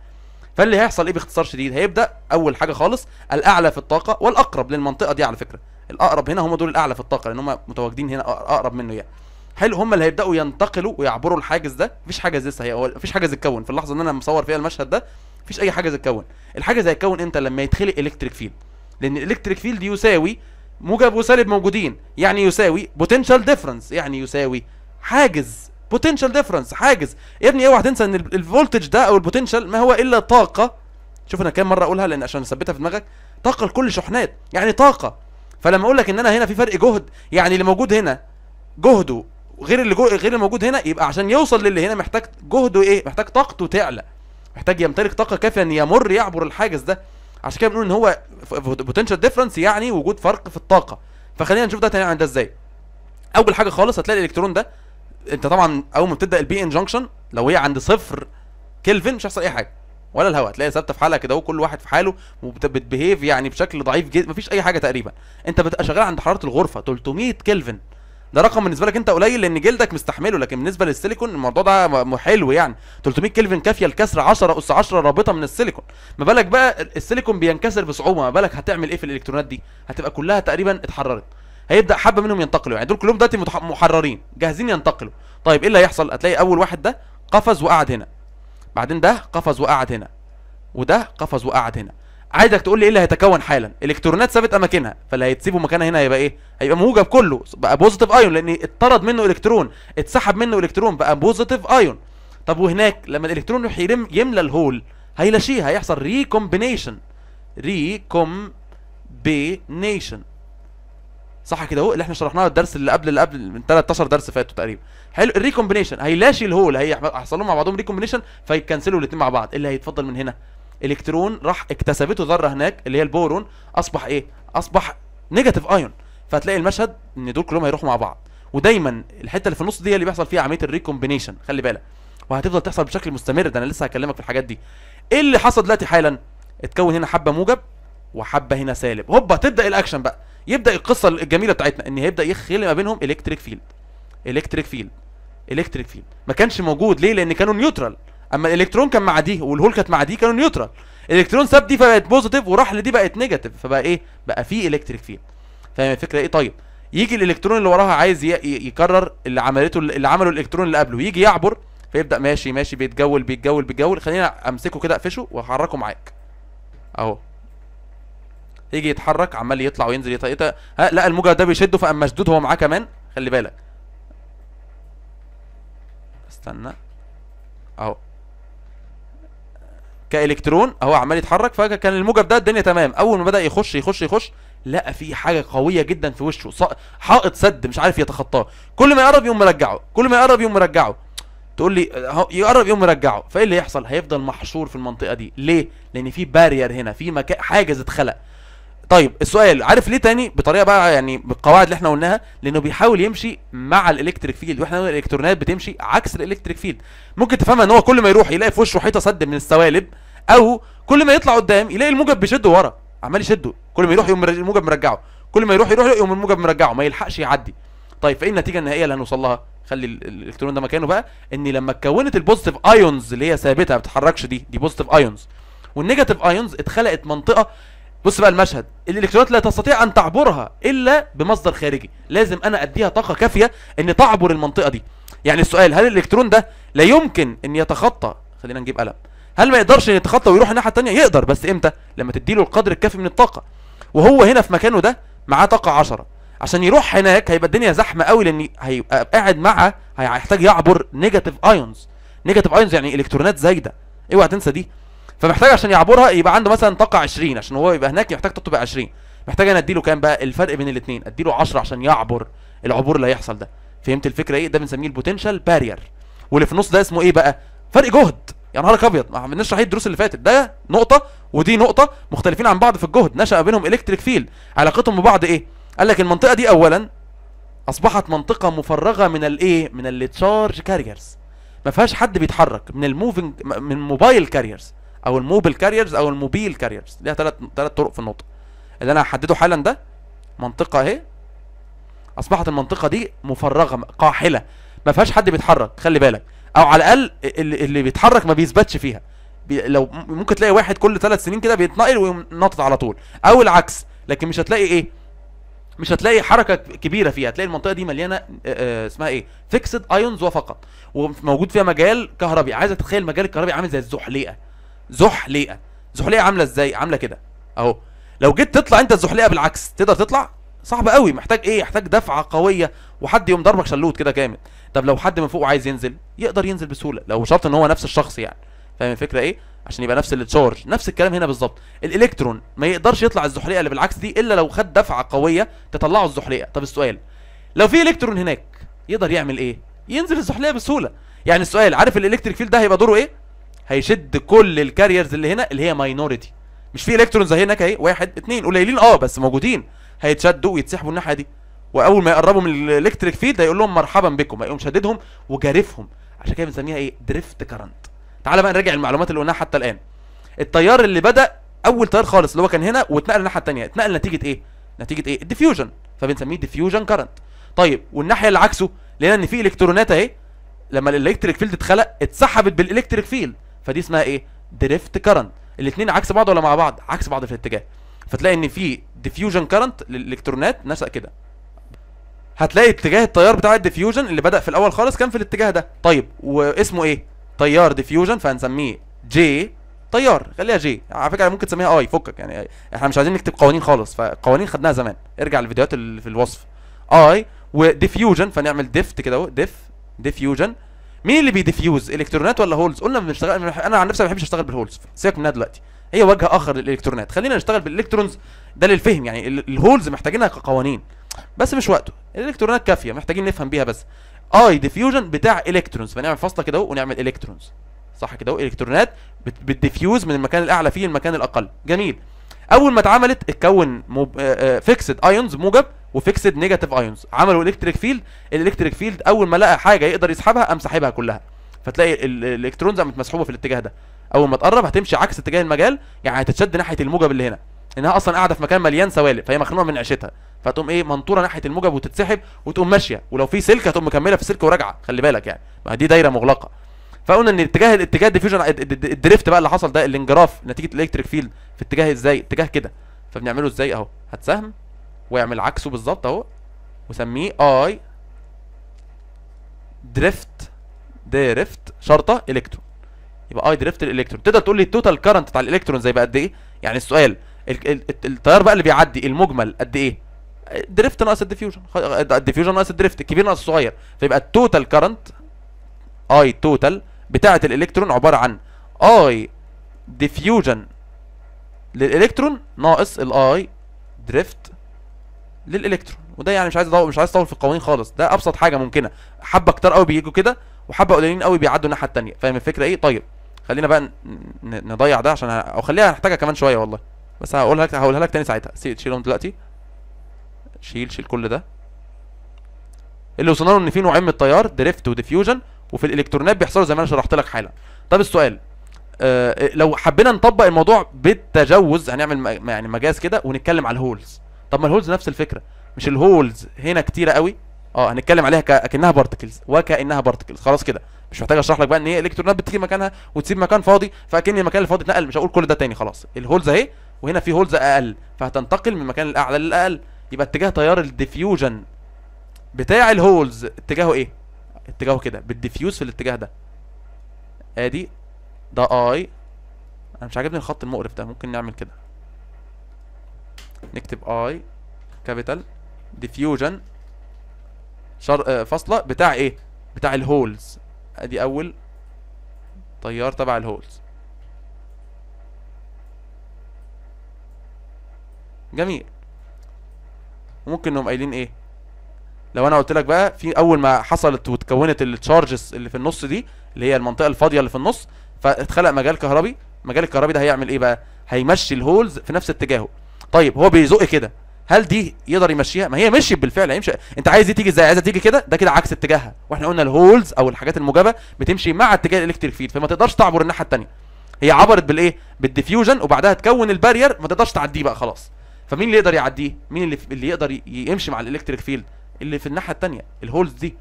فاللي هيحصل ايه باختصار شديد هيبدا اول حاجه خالص الاعلى في الطاقه والاقرب للمنطقه دي على فكره الاقرب هنا هم دول الاعلى في الطاقه لان هم متواجدين هنا اقرب منه يعني حلو هم اللي هيبداوا ينتقلوا ويعبروا الحاجز ده مفيش حاجه لسه هي مفيش حاجه تتكون في اللحظه ان انا مصور فيها المشهد ده مفيش اي حاجه تتكون الحاجه زي تتكون امتى لما يتخلق الكتريك فيلد لان الالكتريك فيلد يساوي موجب وسالب موجودين يعني يساوي بوتنشال ديفرنس يعني يساوي حاجز بوتنشال ديفرنس حاجز يا ابني اوعى تنسى ان الفولتج ده او البوتنشال ما هو الا طاقه شوف انا كام مره اقولها لان عشان اثبتها في دماغك طاقه لكل شحنات يعني طاقه فلما اقول لك ان انا هنا في فرق جهد يعني اللي موجود هنا جهده غير اللي جو غير اللي موجود هنا يبقى عشان يوصل للي هنا محتاج جهده ايه محتاج طاقته تعلى محتاج يمتلك طاقه كافيه ان يمر يعبر الحاجز ده عشان كده بنقول ان هو بوتنشال ديفرنس يعني وجود فرق في الطاقه فخلينا نشوف ده هنعمل ده ازاي اول حاجه خالص هتلاقي الالكترون ده انت طبعا اول ما بتبدا البي ان جنكشن لو هي عند صفر كلفن مش هيحصل اي حاجه ولا الهواء تلاقي ثابته في حالها كده وكل واحد في حاله وبتبيهيف يعني بشكل ضعيف جدا مفيش اي حاجه تقريبا انت بتبقى شغال عند حراره الغرفه 300 كلفن ده رقم بالنسبه لك انت قليل لان جلدك مستحمله لكن بالنسبه للسيليكون الموضوع ده حلو يعني 300 كلفن كافيه لكسر 10 اس 10 رابطه من السيليكون ما بالك بقى السيليكون بينكسر بصعوبه ما بالك هتعمل ايه في الالكترونات دي هتبقى كلها تقريبا اتحررت هيبدا حبه منهم ينتقلوا يعني دول كلهم دلوقتي محررين جاهزين ينتقلوا طيب ايه اللي هيحصل هتلاقي اول واحد ده قفز وقعد هنا بعدين ده قفز وقعد هنا وده قفز وقعد هنا عايزك تقول لي ايه اللي هيتكون حالا الكترونات سابت اماكنها فاللي هيتسيبه مكانها هنا هيبقى ايه هيبقى موجب كله بقى بوزيتيف ايون لان اتطرد منه الكترون اتسحب منه الكترون بقى بوزيتيف ايون طب وهناك لما الالكترون يروح يملى الهول هيلاشيها هيحصل ريكومبينيشن ريكومبينيشن صح كده اهو اللي احنا شرحناه الدرس اللي قبل اللي قبل من 13 درس فاتوا تقريبا حلو الريكومبينيشن هيلاشي الهول هيحصل لهم مع بعضهم ريكومبينيشن فيكنسلوا الاثنين مع بعض إيه اللي هيتفضل من هنا الكترون راح اكتسبته ذره هناك اللي هي البورون اصبح ايه اصبح نيجاتيف ايون فهتلاقي المشهد ان دول كلهم هيروحوا مع بعض ودايما الحته اللي في النص دي اللي بيحصل فيها عمليه الريكومبينيشن خلي بالك وهتفضل تحصل بشكل مستمر ده انا لسه هكلمك في الحاجات دي ايه اللي حصل دلوقتي حالا اتكون هنا حبه موجب وحبه هنا سالب هوبا تبدا الاكشن بقى يبدا القصه الجميله بتاعتنا ان هيبدا يخلق ما بينهم الكتريك فيلد الكتريك فيلد الكتريك فيلد ما كانش موجود ليه لان كانوا نيوترال اما الالكترون كان مع دي والهول كانت مع دي كانوا نيوترال الالكترون ساب دي فبقت بوزيتيف وراح لدي بقت نيجاتيف فبقى ايه بقى في الكتريك فيلد فاهم الفكره ايه طيب يجي الالكترون اللي وراها عايز يكرر اللي عملته اللي عمله الالكترون اللي قبله يجي يعبر فيبدا ماشي ماشي بيتجول بيتجول بيتجول خلينا امسكه كده اقفشه واحركه معاك اهو يجي يتحرك عمال يطلع وينزل يطلع يطلع ها لا الموجه ده بيشده فقام مشدود هو معاه كمان خلي بالك استنى اهو كالكترون اهو عمال يتحرك فكان الموجب ده الدنيا تمام اول ما بدا يخش يخش يخش لقى في حاجه قويه جدا في وشه حائط سد مش عارف يتخطاه كل ما يقرب يقوم مرجعه كل ما يقرب يقوم مرجعه تقول لي أه، يقرب يقوم مرجعه فايه اللي يحصل هيفضل محشور في المنطقه دي ليه لان في بارير هنا في مكان حاجز اتخلق طيب السؤال عارف ليه تاني بطريقه بقى يعني بالقواعد اللي احنا قلناها لانه بيحاول يمشي مع الالكتريك فيلد واحنا قلنا الالكترونات بتمشي عكس الالكتريك فيلد ممكن تفهمها ان هو كل ما يروح يلاقي في وشه حيطه سد من السوالب او كل ما يطلع قدام يلاقي الموجب بيشده ورا عمال يشده كل ما يروح يقوم الموجب مرجعه كل ما يروح يروح يقوم الموجب مرجعه ما يلحقش يعدي طيب فايه النتيجه النهائيه اللي هنوصل لها خلي الالكترون ده مكانه بقى ان لما اتكونت البوزيتيف ايونز اللي هي ثابته ما بتتحركش دي دي بوزيتيف ايونز والنيجاتيف ايونز اتخلقت منطقه بص بقى المشهد الالكترونات لا تستطيع ان تعبرها الا بمصدر خارجي لازم انا اديها طاقه كافيه ان تعبر المنطقه دي يعني السؤال هل الالكترون ده لا يمكن ان يتخطى خلينا نجيب قلم هل ما يقدرش يتخطى ويروح الناحيه الثانيه يقدر بس امتى لما تديله القدر الكافي من الطاقه وهو هنا في مكانه ده معاه طاقه 10 عشان يروح هناك هيبقى الدنيا زحمه قوي لان هيبقى قاعد معاه هيحتاج يعبر نيجاتيف ايونز نيجاتيف ايونز يعني الكترونات زايده اوعى إيه تنسى دي فمحتاج عشان يعبرها يبقى عنده مثلا طاقه 20 عشان هو يبقى هناك يحتاج طاقته تبقى 20 محتاج انا اديله كام بقى الفرق بين الاثنين اديله 10 عشان يعبر العبور اللي هيحصل ده فهمت الفكره ايه ده بنسميه البوتنشال بارير واللي في النص ده اسمه ايه بقى فرق جهد يا نهارك ابيض ما عملناش رايحين الدروس اللي فاتت ده نقطه ودي نقطه مختلفين عن بعض في الجهد نشا بينهم الكتريك فيل علاقتهم ببعض ايه قال لك المنطقه دي اولا اصبحت منطقه مفرغه من الايه من التشارج كاريرز ما فيهاش حد بيتحرك من الموفينج من موبايل كاريرز او الموبل كاريرز او الموبيل كاريرز ليها ثلاث ثلاث طرق في النطق اللي انا هحدده حالا ده منطقه اهي اصبحت المنطقه دي مفرغه قاحله ما فيهاش حد بيتحرك خلي بالك او على الاقل اللي, اللي بيتحرك ما بيثبتش فيها بي لو ممكن تلاقي واحد كل ثلاث سنين كده بيتنقل وينطط على طول او العكس لكن مش هتلاقي ايه مش هتلاقي حركه كبيره فيها هتلاقي المنطقه دي مليانه اسمها ايه فيكسد ايونز وفقط وموجود فيها مجال كهربي عايز تتخيل مجال الكهربي عامل زي الزحليقه زحليقه زحليقه عامله ازاي عامله كده اهو لو جيت تطلع انت الزحليقه بالعكس تقدر تطلع صعب قوي محتاج ايه محتاج دفعه قويه وحد يقوم ضربك شلوت كده كامل طب لو حد من فوقه عايز ينزل يقدر ينزل بسهوله لو شرط ان هو نفس الشخص يعني فاهم الفكره ايه عشان يبقى نفس التشارج نفس الكلام هنا بالظبط الالكترون ما يقدرش يطلع الزحليقه اللي بالعكس دي الا لو خد دفعه قويه تطلعه الزحليقه طب السؤال لو في الكترون هناك يقدر يعمل ايه ينزل الزحليقه بسهوله يعني السؤال عارف الالكتريك فيلد ده هيبقى دوره ايه هيشد كل الكاريرز اللي هنا اللي هي ماينورتي مش في الكترونز اهي هناك اهي واحد اتنين قليلين اه بس موجودين هيتشدوا ويتسحبوا الناحيه دي واول ما يقربوا من الالكتريك فيلد هيقول لهم مرحبا بكم هيقوم شددهم وجارفهم عشان كده بنسميها ايه دريفت كرنت تعال بقى نراجع المعلومات اللي قلناها حتى الان التيار اللي بدا اول تيار خالص اللي هو كان هنا واتنقل الناحيه الثانيه اتنقل نتيجه ايه نتيجه ايه الديفيوجن فبنسميه ديفيوجن كرنت طيب والناحيه اللي عكسه لقينا ان في الكترونات اهي لما الالكتريك فيلد اتخلق اتسحبت بالالكتريك فيلد فدي اسمها ايه دريفت كرنت الاثنين عكس بعض ولا مع بعض عكس بعض في الاتجاه فتلاقي ان في ديفيوجن كرنت للالكترونات نشا كده هتلاقي اتجاه التيار بتاع الديفيوجن اللي بدا في الاول خالص كان في الاتجاه ده طيب واسمه ايه تيار ديفيوجن فهنسميه جي تيار خليها جي على فكره ممكن تسميها اي فكك يعني احنا مش عايزين نكتب قوانين خالص فقوانين خدناها زمان ارجع للفيديوهات اللي في الوصف اي وديفيوجن فنعمل ديفت كده اهو ديف ديفيوجن مين اللي بيديفيوز الكترونات ولا هولز قلنا بنشتغل انا عن نفسي ما بحبش اشتغل بالهولز سيبك منها دلوقتي هي وجه اخر للالكترونات خلينا نشتغل بالالكترونز ده للفهم يعني الهولز محتاجينها كقوانين بس مش وقته الالكترونات كافيه محتاجين نفهم بيها بس اي ديفيوجن بتاع الكترونز فنعمل فاصله كده ونعمل الكترونز صح كده الكترونات بتديفيوز من المكان الاعلى فيه المكان الاقل جميل اول ما اتعملت اتكون فيكسد ايونز آه، آه، موجب وفيكسد نيجاتيف ايونز عملوا الكتريك فيلد الالكتريك فيلد اول ما لقى حاجه يقدر يسحبها قام ساحبها كلها فتلاقي الالكترونز قامت مسحوبه في الاتجاه ده اول ما تقرب هتمشي عكس اتجاه المجال يعني هتتشد ناحيه الموجب اللي هنا انها اصلا قاعده في مكان مليان سوالب فهي مخنوقه من عيشتها فتقوم ايه منطوره ناحيه الموجب وتتسحب وتقوم ماشيه ولو في سلك هتقوم مكمله في سلك وراجعه خلي بالك يعني ما دي دايره مغلقه فقلنا ان اتجاه الاتجاه الديفيوجن الدريفت بقى اللي حصل ده الانجراف نتيجه الالكتريك فيلد في اتجاه ازاي اتجاه كده فبنعمله ازاي اهو هتسهم واعمل عكسه بالظبط اهو وسميه اي دريفت دريفت شرطه الكترون يبقى اي دريفت الالكترون تقدر تقول لي التوتال كارنت بتاع الالكترون زي بقى قد ايه يعني السؤال التيار بقى اللي بيعدي المجمل قد ايه دريفت ناقص الديفيوجن الديفيوجن ناقص الدريفت الكبير ناقص الصغير فيبقى التوتال كارنت اي توتال بتاعه الالكترون عباره عن اي ديفيوجن للالكترون ناقص الاي دريفت للالكترون وده يعني مش عايز مش عايز اطول في القوانين خالص ده ابسط حاجه ممكنه حبه كتار قوي بيجوا كده وحبه قليلين قوي بيعدوا الناحيه الثانيه فاهم الفكره ايه طيب خلينا بقى نضيع ده عشان او خليها هنحتاجها كمان شويه والله بس هقولها لك هقولها لك تاني ساعتها شيلهم دلوقتي شيل شيل كل ده اللي وصلنا له ان في نوعين من التيار دريفت وديفيوجن وفي الالكترونات بيحصلوا زي ما انا شرحت لك حالا طب السؤال آه لو حبينا نطبق الموضوع بالتجوز هنعمل يعني مجاز كده ونتكلم على الهولز طب ما الهولز نفس الفكره مش الهولز هنا كتيره قوي اه هنتكلم عليها كأنها بارتكلز وكأنها بارتكلز خلاص كده مش محتاج اشرح لك بقى ان هي الكترونات بتيجي مكانها وتسيب مكان فاضي فاكن المكان الفاضي اتنقل مش هقول كل ده تاني خلاص الهولز اهي وهنا في هولز اقل فهتنتقل من المكان الاعلى للاقل يبقى اتجاه تيار الديفيوجن بتاع الهولز اتجاهه ايه اتجاهه كده بالديفيوز في الاتجاه ده ادي ده اي انا مش عاجبني الخط المقرف ده ممكن نعمل كده نكتب اي كابيتال ديفيوجن شر... آه، فاصله بتاع ايه بتاع الهولز ادي اول تيار تبع الهولز جميل وممكن انهم قايلين ايه لو انا قلت لك بقى في اول ما حصلت وتكونت التشارجز اللي في النص دي اللي هي المنطقه الفاضيه اللي في النص فاتخلق مجال كهربي المجال الكهربي ده هيعمل ايه بقى هيمشي الهولز في نفس اتجاهه طيب هو بيزق كده هل دي يقدر يمشيها ما هي مشيت بالفعل هيمشي انت عايز دي تيجي ازاي عايزها تيجي كده ده كده عكس اتجاهها واحنا قلنا الهولز او الحاجات الموجبه بتمشي مع اتجاه الالكتريك فيلد فما تقدرش تعبر الناحيه الثانيه هي عبرت بالايه بالديفيوجن وبعدها تكون البارير ما تقدرش تعديه بقى خلاص فمين اللي يقدر يعديه مين اللي اللي يقدر يمشي مع الالكتريك فيلد اللي في الناحيه الثانيه الهولز دي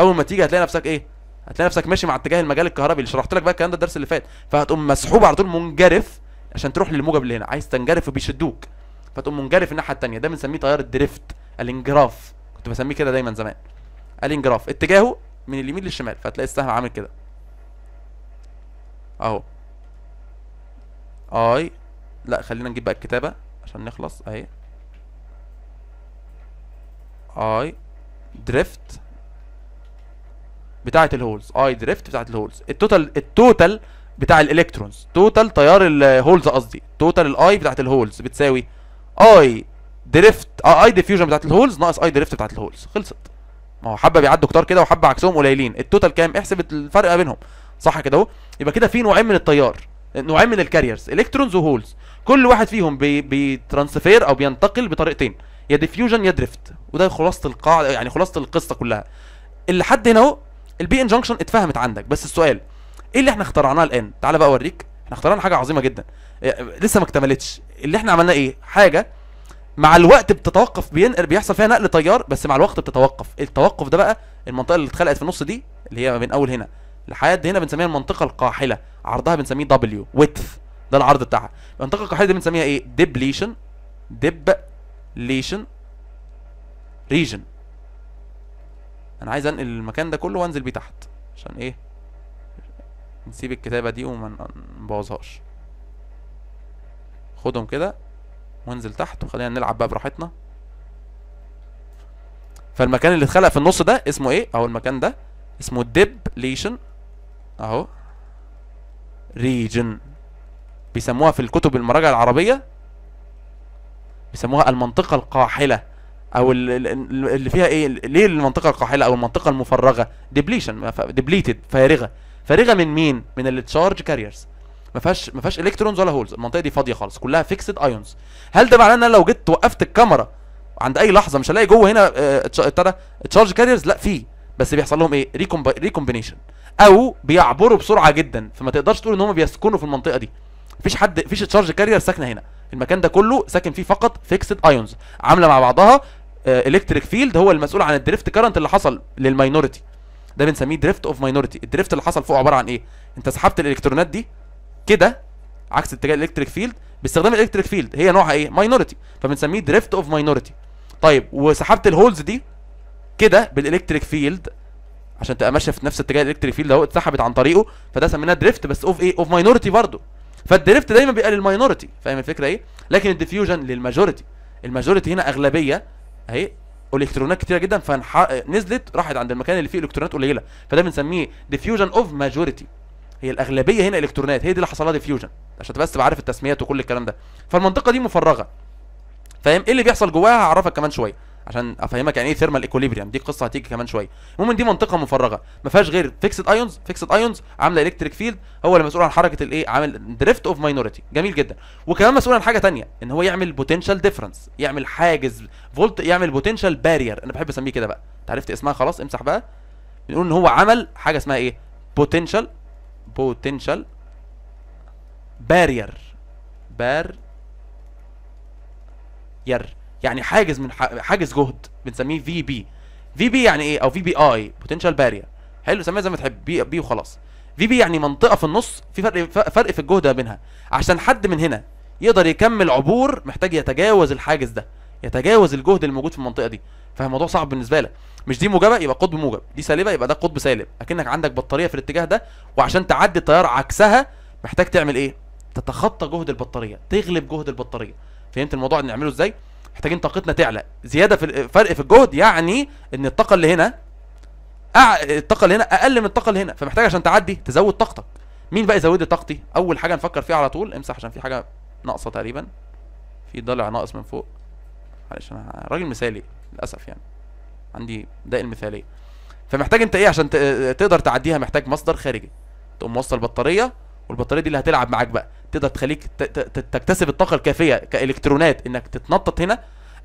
اول ما تيجي هتلاقي نفسك ايه هتلاقي نفسك ماشي مع اتجاه المجال الكهربي اللي شرحت لك بقى الكلام ده الدرس اللي فات فهتقوم مسحوب على طول منجرف عشان تروح للموجب اللي هنا عايز تنجرف وبيشدوك فتقوم منجرف الناحيه الثانيه ده بنسميه تيار الدريفت الانجراف كنت بسميه كده دايما زمان الانجراف اتجاهه من اليمين للشمال فتلاقي السهم عامل كده اهو اي لا خلينا نجيب بقى الكتابه عشان نخلص اهي اي دريفت بتاعه الهولز اي دريفت بتاعه الهولز التوتال التوتال بتاع الالكترونز توتال تيار الهولز قصدي توتال الاي بتاعه الهولز بتساوي اي دريفت آه، اي ديفيوجن بتاعت الهولز ناقص اي دريفت بتاعت الهولز خلصت ما هو حبه بيعدوا كتار كده وحبه عكسهم قليلين التوتال كام احسب الفرق ما بينهم صح كده اهو يبقى كده في نوعين من التيار نوعين من الكاريرز الكترونز وهولز كل واحد فيهم بي بيترانسفير او بينتقل بطريقتين يا ديفيوجن يا دريفت وده خلاصه القاعده يعني خلاصه القصه كلها اللي حد هنا اهو البي ان جنكشن اتفهمت عندك بس السؤال ايه اللي احنا اخترعناه الان تعال بقى اوريك اخترعنا حاجه عظيمه جدا إيه، لسه ما اكتملتش اللي احنا عملناه ايه حاجه مع الوقت بتتوقف بينقل بيحصل فيها نقل تيار بس مع الوقت بتتوقف التوقف ده بقى المنطقه اللي اتخلقت في النص دي اللي هي ما بين اول هنا لحد هنا بنسميها المنطقه القاحله عرضها بنسميه دبليو width ده العرض بتاعها المنطقه القاحله دي بنسميها ايه ديبليشن ليشن ريجن انا عايز انقل المكان ده كله وانزل بيه تحت عشان ايه نسيب الكتابة دي وما نبوظهاش خدهم كده وانزل تحت وخلينا نلعب بقى براحتنا فالمكان اللي اتخلق في النص ده اسمه ايه اهو المكان ده اسمه ديب ليشن اهو ريجن بيسموها في الكتب المراجع العربية بيسموها المنطقة القاحلة او اللي فيها ايه ليه المنطقة القاحلة او المنطقة المفرغة ديبليشن ديبليتد فارغة فارغه من مين من التشارج كاريرز ما فيهاش ما فيهاش الكترونز ولا هولز المنطقه دي فاضيه خالص كلها فيكسد ايونز هل ده معناه ان انا لو جيت وقفت الكاميرا عند اي لحظه مش هلاقي جوه هنا آه، ابتدى تشارج كاريرز لا في بس بيحصل لهم ايه ريكومبينيشن او بيعبروا بسرعه جدا فما تقدرش تقول ان هم بيسكنوا في المنطقه دي مفيش حد مفيش تشارج كارير ساكنه هنا المكان ده كله ساكن فيه فقط فيكسد ايونز عامله مع بعضها الكتريك آه، فيلد هو المسؤول عن الدريفت كارنت اللي حصل للماينورتي ده بنسميه دريفت اوف ماينورتي الدريفت اللي حصل فوق عباره عن ايه انت سحبت الالكترونات دي كده عكس اتجاه الالكتريك فيلد باستخدام الالكتريك فيلد هي نوعها ايه ماينورتي فبنسميه دريفت اوف ماينورتي طيب وسحبت الهولز دي كده بالالكتريك فيلد عشان تبقى ماشيه في نفس اتجاه الالكتريك فيلد اهو اتسحبت عن طريقه فده سميناه دريفت بس اوف ايه اوف ماينورتي برضه فالدريفت دايما بيبقى للماينورتي فاهم الفكره ايه لكن الديفيوجن للماجوريتي الماجوريتي هنا اغلبيه اهي الكترونات كتيره جدا فنزلت راحت عند المكان اللي فيه الكترونات قليله فده بنسميه ديفيوجن اوف ماجوريتي هي الاغلبيه هنا الكترونات هي دي اللي حصلها ديفيوجن عشان بس تبقى عارف التسميات وكل الكلام ده فالمنطقه دي مفرغه فاهم ايه اللي بيحصل جواها هعرفك كمان شويه عشان افهمك يعني ايه ثيرمال ايكوليبريم دي قصه هتيجي كمان شويه المهم دي منطقه مفرغه ما فيهاش غير فيكسد ايونز فيكسد ايونز عامله الكتريك فيلد هو اللي مسؤول عن حركه الايه عامل دريفت اوف ماينورتي جميل جدا وكمان مسؤول عن حاجه ثانيه ان هو يعمل بوتنشال ديفرنس يعمل حاجز فولت يعمل بوتنشال بارير انا بحب اسميه كده بقى انت عرفت اسمها خلاص امسح بقى بنقول ان هو عمل حاجه اسمها ايه بوتنشال بوتنشال بارير بار ير يعني حاجز من حاجز جهد بنسميه في بي في بي يعني ايه او في بي اي بوتنشال بارير حلو سميها زي ما تحب بي بي وخلاص في بي يعني منطقه في النص في فرق فرق في الجهد بينها عشان حد من هنا يقدر يكمل عبور محتاج يتجاوز الحاجز ده يتجاوز الجهد الموجود في المنطقه دي فالموضوع صعب بالنسبه لك مش دي موجبه يبقى قطب موجب دي سالبه يبقى ده قطب سالب اكنك عندك بطاريه في الاتجاه ده وعشان تعدي التيار عكسها محتاج تعمل ايه تتخطى جهد البطاريه تغلب جهد البطاريه فهمت الموضوع نعمله ازاي محتاجين طاقتنا تعلى زياده في فرق في الجهد يعني ان الطاقه اللي هنا أع... الطاقه اللي هنا اقل من الطاقه اللي هنا فمحتاج عشان تعدي تزود طاقتك مين بقى يزود لي طاقتي اول حاجه نفكر فيها على طول امسح عشان في حاجه ناقصه تقريبا في ضلع ناقص من فوق معلش انا راجل مثالي للاسف يعني عندي داء المثاليه فمحتاج انت ايه عشان تقدر تعديها محتاج مصدر خارجي تقوم موصل بطاريه والبطاريه دي اللي هتلعب معاك بقى تقدر تخليك تكتسب الطاقه الكافيه كالكترونات انك تتنطط هنا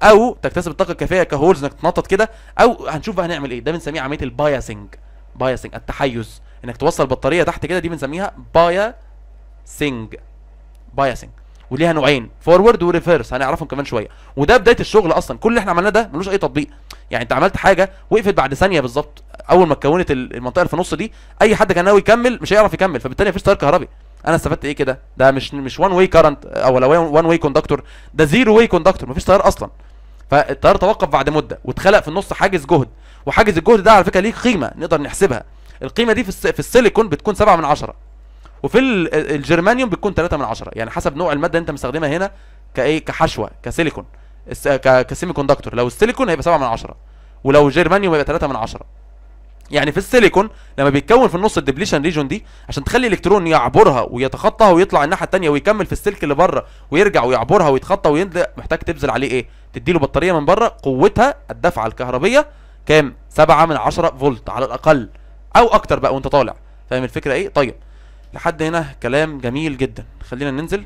او تكتسب الطاقه الكافيه كهولز انك تتنطط كده او هنشوف بقى هنعمل ايه ده بنسميه عمليه البايسنج بايسنج التحيز انك توصل البطاريه تحت كده دي بنسميها بايسنج بايسنج وليها نوعين فورورد وريفيرس هنعرفهم كمان شويه وده بدايه الشغل اصلا كل اللي احنا عملناه ده ملوش اي تطبيق يعني انت عملت حاجه وقفت بعد ثانيه بالظبط اول ما اتكونت المنطقه اللي في النص دي اي حد كان ناوي يكمل مش هيعرف يكمل فبالتالي مفيش تيار كهربي انا استفدت ايه كده ده مش مش وان واي كارنت او ولا وان واي كوندكتور ده زيرو واي كوندكتور مفيش تيار اصلا فالتيار توقف بعد مده واتخلق في النص حاجز جهد وحاجز الجهد ده على فكره ليه قيمه نقدر نحسبها القيمه دي في, في السيليكون بتكون 7 من 10 وفي الجرمانيوم بتكون 3 من 10 يعني حسب نوع الماده انت مستخدمها هنا كايه كحشوه كسيليكون كسيمي كوندكتور لو السيليكون هيبقى 7 من 10 ولو جرمانيوم هيبقى 3 من 10 يعني في السيليكون لما بيتكون في النص الدبليشن ريجون دي عشان تخلي الالكترون يعبرها ويتخطاها ويطلع الناحيه الثانيه ويكمل في السلك اللي بره ويرجع ويعبرها ويتخطى وينزل محتاج تبذل عليه ايه تديله بطاريه من بره قوتها الدفعه الكهربيه كام 7 من 10 فولت على الاقل او اكتر بقى وانت طالع فاهم الفكره ايه طيب لحد هنا كلام جميل جدا خلينا ننزل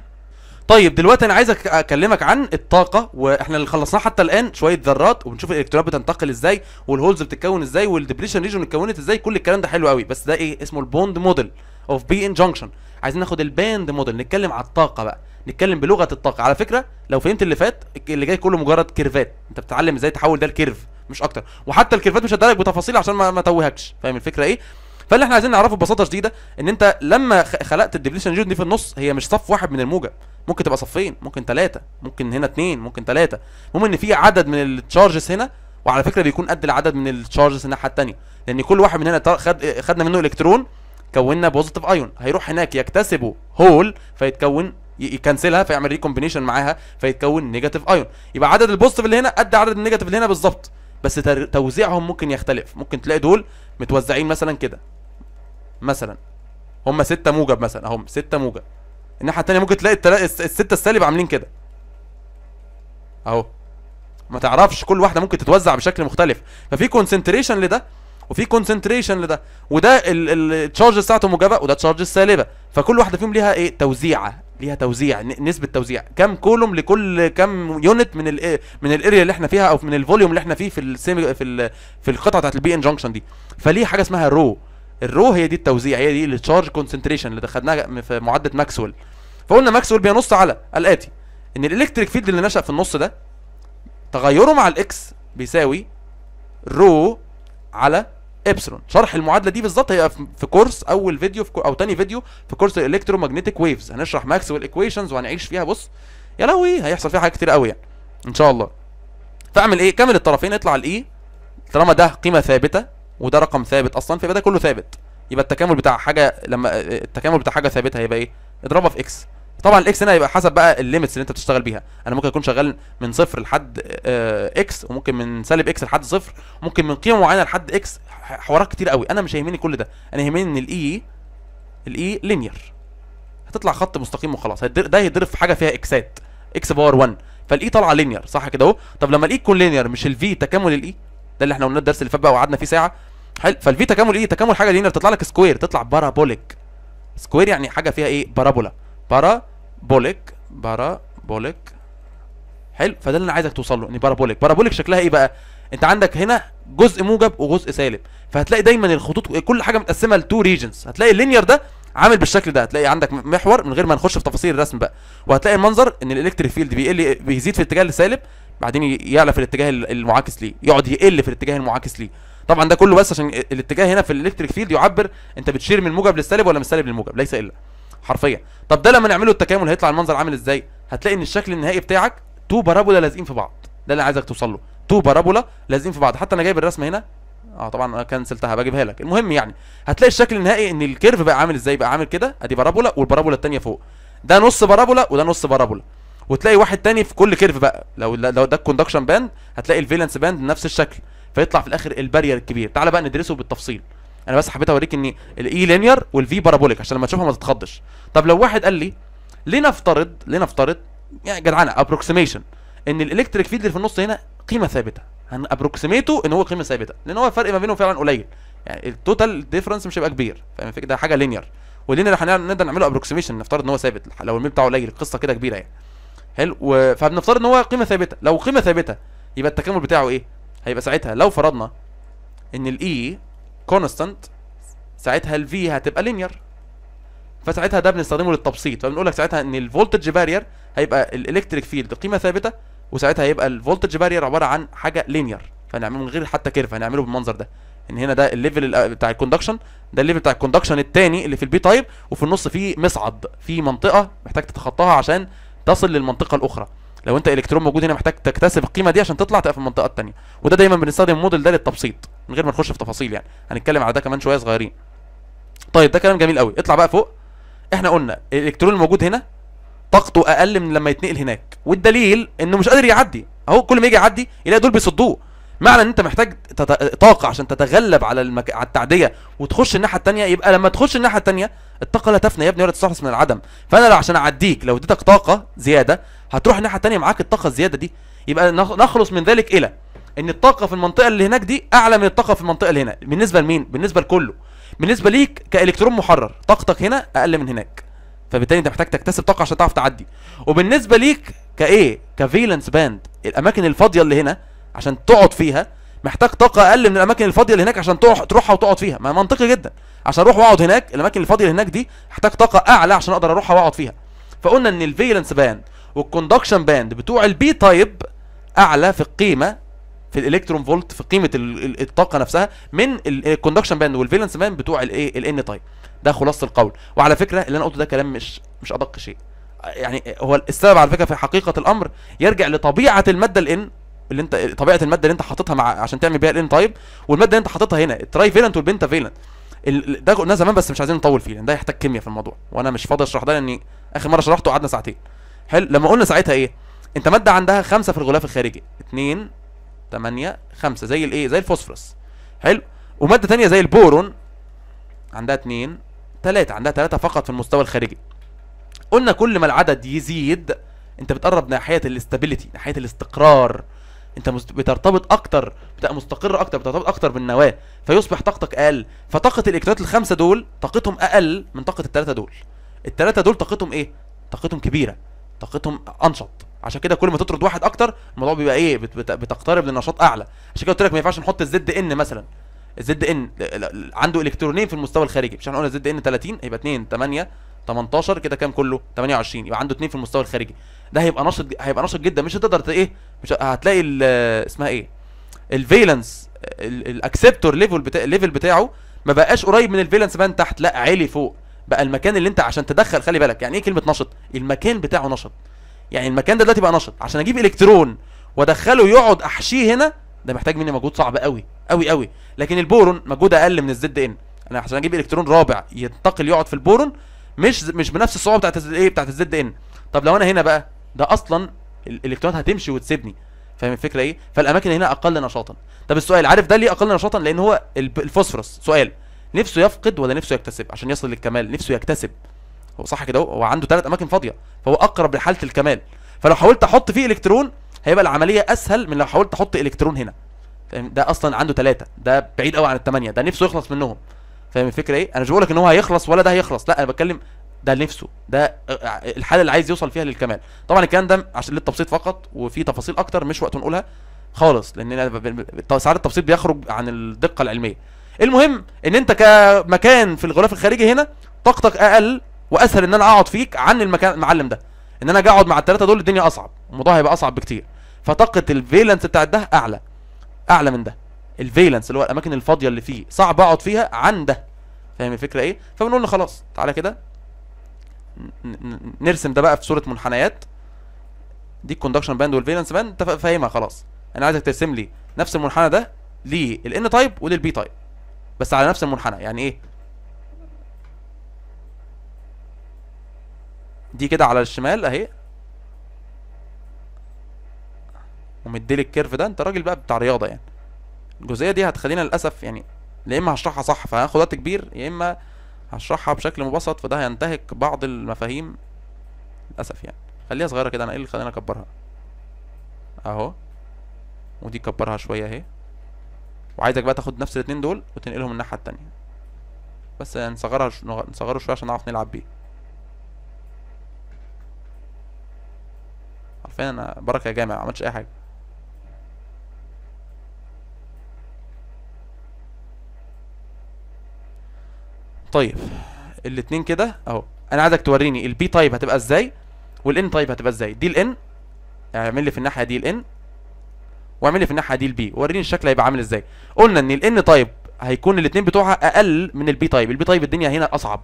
طيب دلوقتي انا عايز اكلمك عن الطاقه واحنا اللي خلصناه حتى الان شويه ذرات وبنشوف الالكترونات بتنتقل ازاي والهولز بتتكون ازاي والديبليشن ريجون اتكونت ازاي كل الكلام ده حلو قوي بس ده ايه اسمه البوند موديل اوف بي ان جانكشن عايزين ناخد الباند موديل نتكلم على الطاقه بقى نتكلم بلغه الطاقه على فكره لو فهمت اللي فات اللي جاي كله مجرد كيرفات انت بتتعلم ازاي تحول ده لكيرف مش اكتر وحتى الكيرفات مش هديلك بتفاصيل عشان ما, ما توهكش فاهم الفكره ايه فاللي احنا عايزين نعرفه ببساطه شديده ان انت لما خلقت الديبليشن ريجون دي في النص هي مش صف واحد من الموجه ممكن تبقى صفين ممكن ثلاثه ممكن هنا اثنين ممكن ثلاثه المهم ان في عدد من التشارجز هنا وعلى فكره بيكون قد العدد من التشارجز الناحيه الثانيه لان كل واحد من هنا خد خدنا منه الكترون كونا بوزيتيف ايون هيروح هناك يكتسبه هول فيتكون يكنسلها فيعمل ريكومبينيشن معاها فيتكون نيجاتيف ايون يبقى عدد البوزيتيف اللي هنا قد عدد النيجاتيف اللي هنا بالظبط بس توزيعهم ممكن يختلف ممكن تلاقي دول متوزعين مثلا كده مثلا هم ستة موجب مثلا اهم ستة موجب الناحيه الثانيه ممكن تلاقي التل... السته السالب عاملين كده اهو ما تعرفش كل واحده ممكن تتوزع بشكل مختلف ففي كونسنتريشن لده وفي كونسنتريشن لده وده التشارج بتاعته موجبه وده تشارج سالبه فكل واحده فيهم ليها ايه توزيعه ليها توزيع نسبه توزيع كم كولوم لكل كم يونت من الـ إيه؟ من الاريا اللي احنا فيها او من الفوليوم اللي احنا فيه في السيمي في في القطعه بتاعت البي ان جانكشن دي فليه حاجه اسمها رو الرو هي دي التوزيع هي دي التشارج كونسنتريشن اللي دخلناها في معادله ماكسويل فقلنا ماكسويل بينص على الاتي ان الالكتريك فيلد اللي نشا في النص ده تغيره مع الاكس بيساوي رو على ابسلون شرح المعادله دي بالظبط هي في كورس اول فيديو في او تاني فيديو في كورس الالكترومagnetic ويفز هنشرح ماكسويل ايكويشنز وهنعيش فيها بص يا لهوي هيحصل فيها حاجات كتير قوي يعني ان شاء الله فاعمل ايه كامل الطرفين اطلع الاي e. طالما ده قيمه ثابته وده رقم ثابت اصلا فيبقى ده كله ثابت يبقى التكامل بتاع حاجه لما التكامل بتاع حاجه ثابته هيبقى ايه اضربها في اكس طبعا الاكس هنا هيبقى حسب بقى الليميتس اللي انت بتشتغل بيها انا ممكن اكون شغال من صفر لحد اكس آه، وممكن من سالب اكس لحد صفر ممكن من قيمه معينه لحد اكس حوارات كتير قوي انا مش هيهمني كل ده انا يهمني ان الاي الاي لينير هتطلع خط مستقيم وخلاص ده هيتضرب في حاجه فيها اكسات اكس باور 1 فالاي طالعه لينير صح كده اهو طب لما الاي e تكون لينير مش الفي تكامل الاي e؟ ده اللي احنا قلناه الدرس اللي فات بقى وقعدنا فيه ساعه حلو فالفي تكامل ايه تكامل حاجه لينير تطلع لك سكوير تطلع بارابوليك سكوير يعني حاجه فيها ايه بارابولا بارابوليك بارابوليك حلو فده اللي انا عايزك توصل له ان بارابوليك بارابوليك شكلها ايه بقى انت عندك هنا جزء موجب وجزء سالب فهتلاقي دايما الخطوط كل حاجه متقسمه لتو ريجنز هتلاقي اللينير ده عامل بالشكل ده هتلاقي عندك محور من غير ما نخش في تفاصيل الرسم بقى وهتلاقي المنظر ان الالكتريك فيلد بيقل بيزيد في الاتجاه السالب بعدين يعلى في الاتجاه المعاكس ليه يقعد يقل في الاتجاه المعاكس ليه طبعا ده كله بس عشان الاتجاه هنا في الالكتريك فيلد يعبر انت بتشير من الموجب للسالب ولا من السالب للموجب ليس الا حرفيا طب ده لما نعمله التكامل هيطلع المنظر عامل ازاي هتلاقي ان الشكل النهائي بتاعك تو بارابولا لازقين في بعض ده اللي عايزك توصل له تو بارابولا لازقين في بعض حتى انا جايب الرسمه هنا اه طبعا انا كنسلتها بجيبها لك المهم يعني هتلاقي الشكل النهائي ان الكيرف بقى عامل ازاي بقى عامل كده ادي بارابولا والبارابولا الثانيه فوق ده نص بارابولا وده نص بارابولا وتلاقي واحد تاني في كل كيرف بقى لو لو ده الكوندكشن باند هتلاقي الفيلنس باند نفس الشكل فيطلع في الاخر البارير الكبير تعالى بقى ندرسه بالتفصيل انا بس حبيت اوريك ان الاي لينير والفي بارابوليك عشان لما تشوفها ما تتخضش طب لو واحد قال لي لنفترض لنفترض يعني جدعانه ابروكسيميشن ان الالكتريك فيلد اللي في النص هنا قيمه ثابته هنابروكسيميته ان هو قيمه ثابته لان هو الفرق ما بينهم فعلا قليل يعني التوتال ديفرنس مش هيبقى كبير فاهم الفكره ده حاجه لينير واللينير هنقدر نعمله ابروكسيميشن نفترض ان هو ثابت لو الميل بتاعه قليل القصه كده كبيره يعني حلو فبنفترض ان هو قيمه ثابته لو قيمه ثابته يبقى التكامل بتاعه ايه هيبقى ساعتها لو فرضنا ان الاي كونستانت e ساعتها الفي هتبقى لينير فساعتها ده بنستخدمه للتبسيط فبنقول لك ساعتها ان الفولتج بارير هيبقى الالكتريك فيلد قيمه ثابته وساعتها هيبقى الفولتج بارير عباره عن حاجه لينير فنعمله من غير حتى كيرف هنعمله بالمنظر ده ان هنا ده الليفل بتاع الكوندكشن ده الليفل بتاع الكوندكشن الثاني اللي في البي تايب وفي النص فيه مصعد في منطقه محتاج تتخطاها عشان تصل للمنطقه الاخرى لو انت الكترون موجود هنا محتاج تكتسب القيمه دي عشان تطلع تقف في المنطقه الثانيه وده دايما بنستخدم الموديل ده للتبسيط من غير ما نخش في تفاصيل يعني هنتكلم على ده كمان شويه صغيرين طيب ده كلام جميل قوي اطلع بقى فوق احنا قلنا الالكترون الموجود هنا طاقته اقل من لما يتنقل هناك والدليل انه مش قادر يعدي اهو كل ما يجي يعدي يلاقي دول بيصدوه معنى ان انت محتاج طاقه عشان تتغلب على المك... على التعديه وتخش الناحيه الثانيه يبقى لما تخش الناحيه الثانيه الطاقه لا تفنى يا ابني ولا تستحرص من العدم فانا لو عشان اعديك لو اديتك طاقه زياده هتروح الناحيه الثانيه معاك الطاقه الزياده دي يبقى نخلص من ذلك الى ان الطاقه في المنطقه اللي هناك دي اعلى من الطاقه في المنطقه اللي هنا بالنسبه لمين بالنسبه لكله بالنسبه ليك كالكترون محرر طاقتك هنا اقل من هناك فبالتالي انت محتاج تكتسب طاقه عشان تعرف تعدي وبالنسبه ليك كايه كفيلانس باند الاماكن الفاضيه اللي هنا عشان تقعد فيها محتاج طاقه اقل من الاماكن الفاضيه اللي هناك عشان تروح تروحها وتقعد فيها ما منطقي جدا عشان اروح واقعد هناك الاماكن الفاضيه اللي هناك دي محتاج طاقه اعلى عشان اقدر اروحها واقعد فيها فقلنا ان الفيلنس باند والكوندكشن باند بتوع البي تايب اعلى في القيمه في الالكترون فولت في قيمه الطاقه نفسها من الكوندكشن باند والفيلنس باند بتوع الايه الان تايب ده خلاصه القول وعلى فكره اللي انا قلته ده كلام مش مش ادق شيء يعني هو السبب على فكره في حقيقه الامر يرجع لطبيعه الماده الان اللي انت طبيعه الماده اللي انت حاططها مع عشان تعمل بيها الان تايب والماده اللي انت حاططها هنا التراي فيلنت والبنتا فيلنت ال... ده قلناه زمان بس مش عايزين نطول فيه لان يعني ده يحتاج كيمياء في الموضوع وانا مش فاضي اشرح ده لان اخر مره شرحته قعدنا ساعتين حلو لما قلنا ساعتها ايه انت ماده عندها خمسه في الغلاف الخارجي 2 8 5 زي الايه زي الفوسفورس حلو وماده ثانيه زي البورون عندها 2 3 عندها 3 فقط في المستوى الخارجي قلنا كل ما العدد يزيد انت بتقرب ناحيه الاستابيليتي ناحيه الاستقرار انت بترتبط اكتر بتبقى مستقر اكتر بترتبط اكتر بالنواه فيصبح طاقتك اقل فطاقه الالكترونات الخمسه دول طاقتهم اقل من طاقه الثلاثه دول الثلاثه دول طاقتهم ايه طاقتهم كبيره طاقتهم انشط عشان كده كل ما تطرد واحد اكتر الموضوع بيبقى ايه بتقترب للنشاط اعلى عشان كده قلت لك ما ينفعش نحط الزد ان مثلا الزد ان عنده الكترونين في المستوى الخارجي مش هنقول الزد ان 30 هيبقى 2 8 18 كده كام كله 28 يبقى عنده 2 في المستوى الخارجي ده هيبقى نشط هيبقى نشط جدا مش هتقدر ايه مش هتلاقي اسمها ايه الفيلنس الاكسبتور ليفل بتاع الليفل بتاعه ما بقاش قريب من الفيلنس بان تحت لا عالي فوق بقى المكان اللي انت عشان تدخل خلي بالك يعني ايه كلمه نشط المكان بتاعه نشط يعني المكان ده دلوقتي بقى نشط عشان اجيب الكترون وادخله يقعد احشيه هنا ده محتاج مني مجهود صعب قوي قوي قوي لكن البورون مجهود اقل من الزد ان انا عشان اجيب الكترون رابع ينتقل يقعد في البورون مش مش بنفس الصعوبه بتاعت ايه بتاعت الزد ان طب لو انا هنا بقى ده اصلا الالكترونات هتمشي وتسيبني فاهم الفكره ايه فالاماكن هنا اقل نشاطا طب السؤال عارف ده ليه اقل نشاطا لان هو الفوسفورس سؤال نفسه يفقد ولا نفسه يكتسب عشان يصل للكمال نفسه يكتسب هو صح كده هو عنده ثلاث اماكن فاضيه فهو اقرب لحاله الكمال فلو حاولت احط فيه الكترون هيبقى العمليه اسهل من لو حاولت احط الكترون هنا ده اصلا عنده ثلاثه ده بعيد قوي عن الثمانيه ده نفسه يخلص منهم فاهم الفكره ايه انا مش بقول لك ان هو هيخلص ولا ده هيخلص لا انا بتكلم ده لنفسه ده الحاله اللي عايز يوصل فيها للكمال طبعا الكلام ده عشان للتبسيط فقط وفي تفاصيل اكتر مش وقت نقولها خالص لان ساعات التبسيط بيخرج عن الدقه العلميه المهم ان انت كمكان في الغلاف الخارجي هنا طاقتك اقل واسهل ان انا اقعد فيك عن المكان المعلم ده ان انا اجي اقعد مع الثلاثه دول الدنيا اصعب الموضوع هيبقى اصعب بكتير فطاقه الفيلنس بتاعت ده اعلى اعلى من ده الفيلنس اللي هو الاماكن الفاضيه اللي فيه صعب اقعد فيها عن ده فاهم الفكره ايه فبنقول له خلاص تعالى كده نرسم ده بقى في صوره منحنيات دي الكوندكشن باند والفيلنس باند انت فاهمها خلاص انا عايزك ترسم لي نفس المنحنى ده للان تايب وللبي تايب بس على نفس المنحنى يعني ايه دي كده على الشمال اهي ومديلي الكيرف ده انت راجل بقى بتاع رياضه يعني الجزئيه دي هتخلينا للاسف يعني يا اما هشرحها صح فهاخد وقت كبير يا اما هشرحها بشكل مبسط فده هينتهك بعض المفاهيم للاسف يعني خليها صغيره كده انا ايه اللي خلاني اكبرها اهو ودي كبرها شويه اهي وعايزك بقى تاخد نفس الاتنين دول وتنقلهم الناحيه التانية بس نصغرها نصغره شويه عشان نعرف نلعب بيه حرفيا انا بركه يا جامع ما عملتش اي حاجه طيب الاثنين كده اهو انا عايزك توريني البي تايب هتبقى ازاي والان تايب هتبقى ازاي دي الان اعمل لي في الناحيه دي الان واعمل لي في الناحيه دي البي وريني الشكل هيبقى عامل ازاي قلنا ان الان تايب هيكون الاثنين بتوعها اقل من البي تايب البي تايب الدنيا هنا اصعب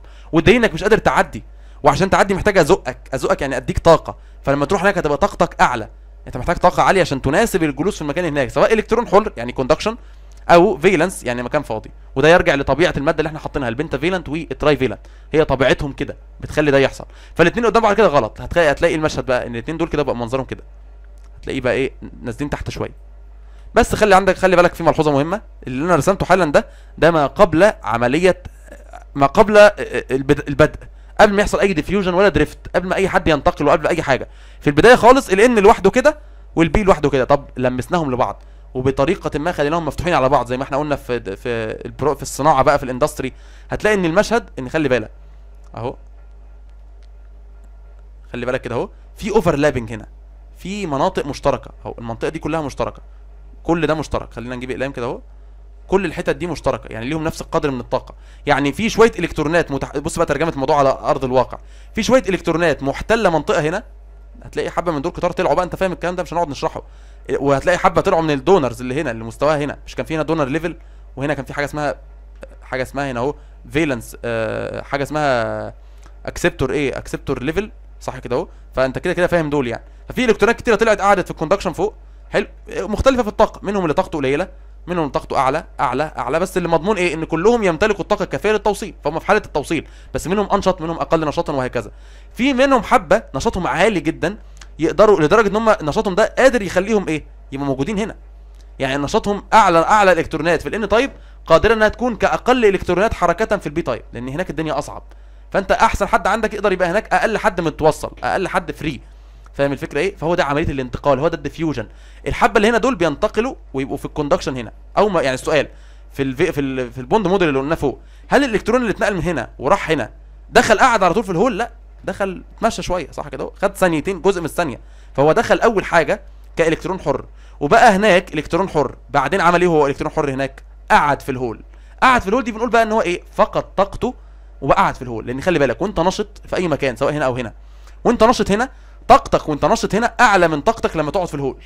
انك مش قادر تعدي وعشان تعدي محتاج ازقك ازقك يعني اديك طاقه فلما تروح هناك هتبقى طاقتك اعلى انت محتاج طاقه عاليه عشان تناسب الجلوس في المكان هناك سواء الكترون حر يعني كوندكشن او فيلنس يعني مكان فاضي وده يرجع لطبيعه الماده اللي احنا حاطينها البنتا فيلنت والتراي فيلنت هي طبيعتهم كده بتخلي ده يحصل فالاثنين قدام بعض كده غلط هتلاقي هتلاقي المشهد بقى ان الاثنين دول كده بقى منظرهم كده هتلاقيه بقى ايه نازلين تحت شويه بس خلي عندك خلي بالك في ملحوظه مهمه اللي انا رسمته حالا ده ده ما قبل عمليه ما قبل البدء قبل ما يحصل اي ديفيوجن ولا دريفت قبل ما اي حد ينتقل وقبل اي حاجه في البدايه خالص الان لوحده كده والبي لوحده كده طب لمسناهم لبعض وبطريقه ما خليناهم مفتوحين على بعض زي ما احنا قلنا في في البرو في الصناعه بقى في الاندستري هتلاقي ان المشهد ان خلي بالك اهو خلي بالك كده اهو في اوفرلابنج هنا في مناطق مشتركه اهو المنطقه دي كلها مشتركه كل ده مشترك خلينا نجيب اقلام كده اهو كل الحتت دي مشتركه يعني ليهم نفس القدر من الطاقه يعني في شويه الكترونات متح... بص بقى ترجمه الموضوع على ارض الواقع في شويه الكترونات محتله منطقه هنا هتلاقي حبه من دول كتار طلعوا بقى انت فاهم الكلام ده مش هنقعد نشرحه وهتلاقي حبه طلعوا من الدونرز اللي هنا اللي مستواها هنا مش كان في هنا دونر ليفل وهنا كان في حاجه اسمها حاجه اسمها هنا اهو فيلنس آه، حاجه اسمها اكسبتور ايه اكسبتور ليفل صح كده اهو فانت كده كده فاهم دول يعني ففي الكترونات كتيره طلعت قعدت في الكوندكشن فوق حلو مختلفه في الطاقه منهم اللي طاقته قليله منهم طاقته اعلى اعلى اعلى بس اللي مضمون ايه ان كلهم يمتلكوا الطاقه الكافيه للتوصيل فهم في حاله التوصيل بس منهم انشط منهم اقل نشاطا وهكذا في منهم حبه نشاطهم عالي جدا يقدروا لدرجه ان هم نشاطهم ده قادر يخليهم ايه يبقوا موجودين هنا يعني نشاطهم اعلى اعلى الكترونات في الان طيب قادره انها تكون كاقل الكترونات حركه في البي طيب لان هناك الدنيا اصعب فانت احسن حد عندك يقدر يبقى هناك اقل حد متوصل اقل حد فري فاهم الفكره ايه فهو ده عمليه الانتقال هو ده الديفيوجن الحبه اللي هنا دول بينتقلوا ويبقوا في الكوندكشن هنا او ما يعني السؤال في الفي في, ال في البوند موديل اللي قلناه فوق هل الالكترون اللي اتنقل من هنا وراح هنا دخل قعد على طول في الهول لا دخل اتمشى شويه صح كده خد ثانيتين جزء من الثانيه فهو دخل اول حاجه كالكترون حر وبقى هناك الكترون حر بعدين عمل ايه هو الكترون حر هناك قعد في الهول قعد في الهول دي بنقول بقى ان هو ايه فقد طاقته وبقى قعد في الهول لان خلي بالك وانت نشط في اي مكان سواء هنا او هنا وانت نشط هنا طاقتك وانت نشط هنا اعلى من طاقتك لما تقعد في الهول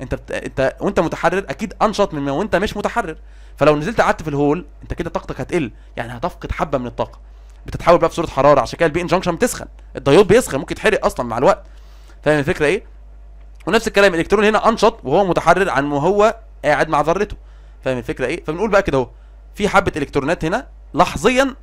انت بت... انت وانت متحرر اكيد انشط من وانت مش متحرر فلو نزلت قعدت في الهول انت كده طاقتك هتقل يعني هتفقد حبه من الطاقه بتتحول بقى في صوره حراره عشان كده البي ان جنكشن بتسخن الديود بيسخن ممكن يتحرق اصلا مع الوقت فاهم الفكره ايه ونفس الكلام الالكترون هنا انشط وهو متحرر عن وهو قاعد مع ذرته فاهم الفكره ايه فبنقول بقى كده اهو في حبه الكترونات هنا لحظيا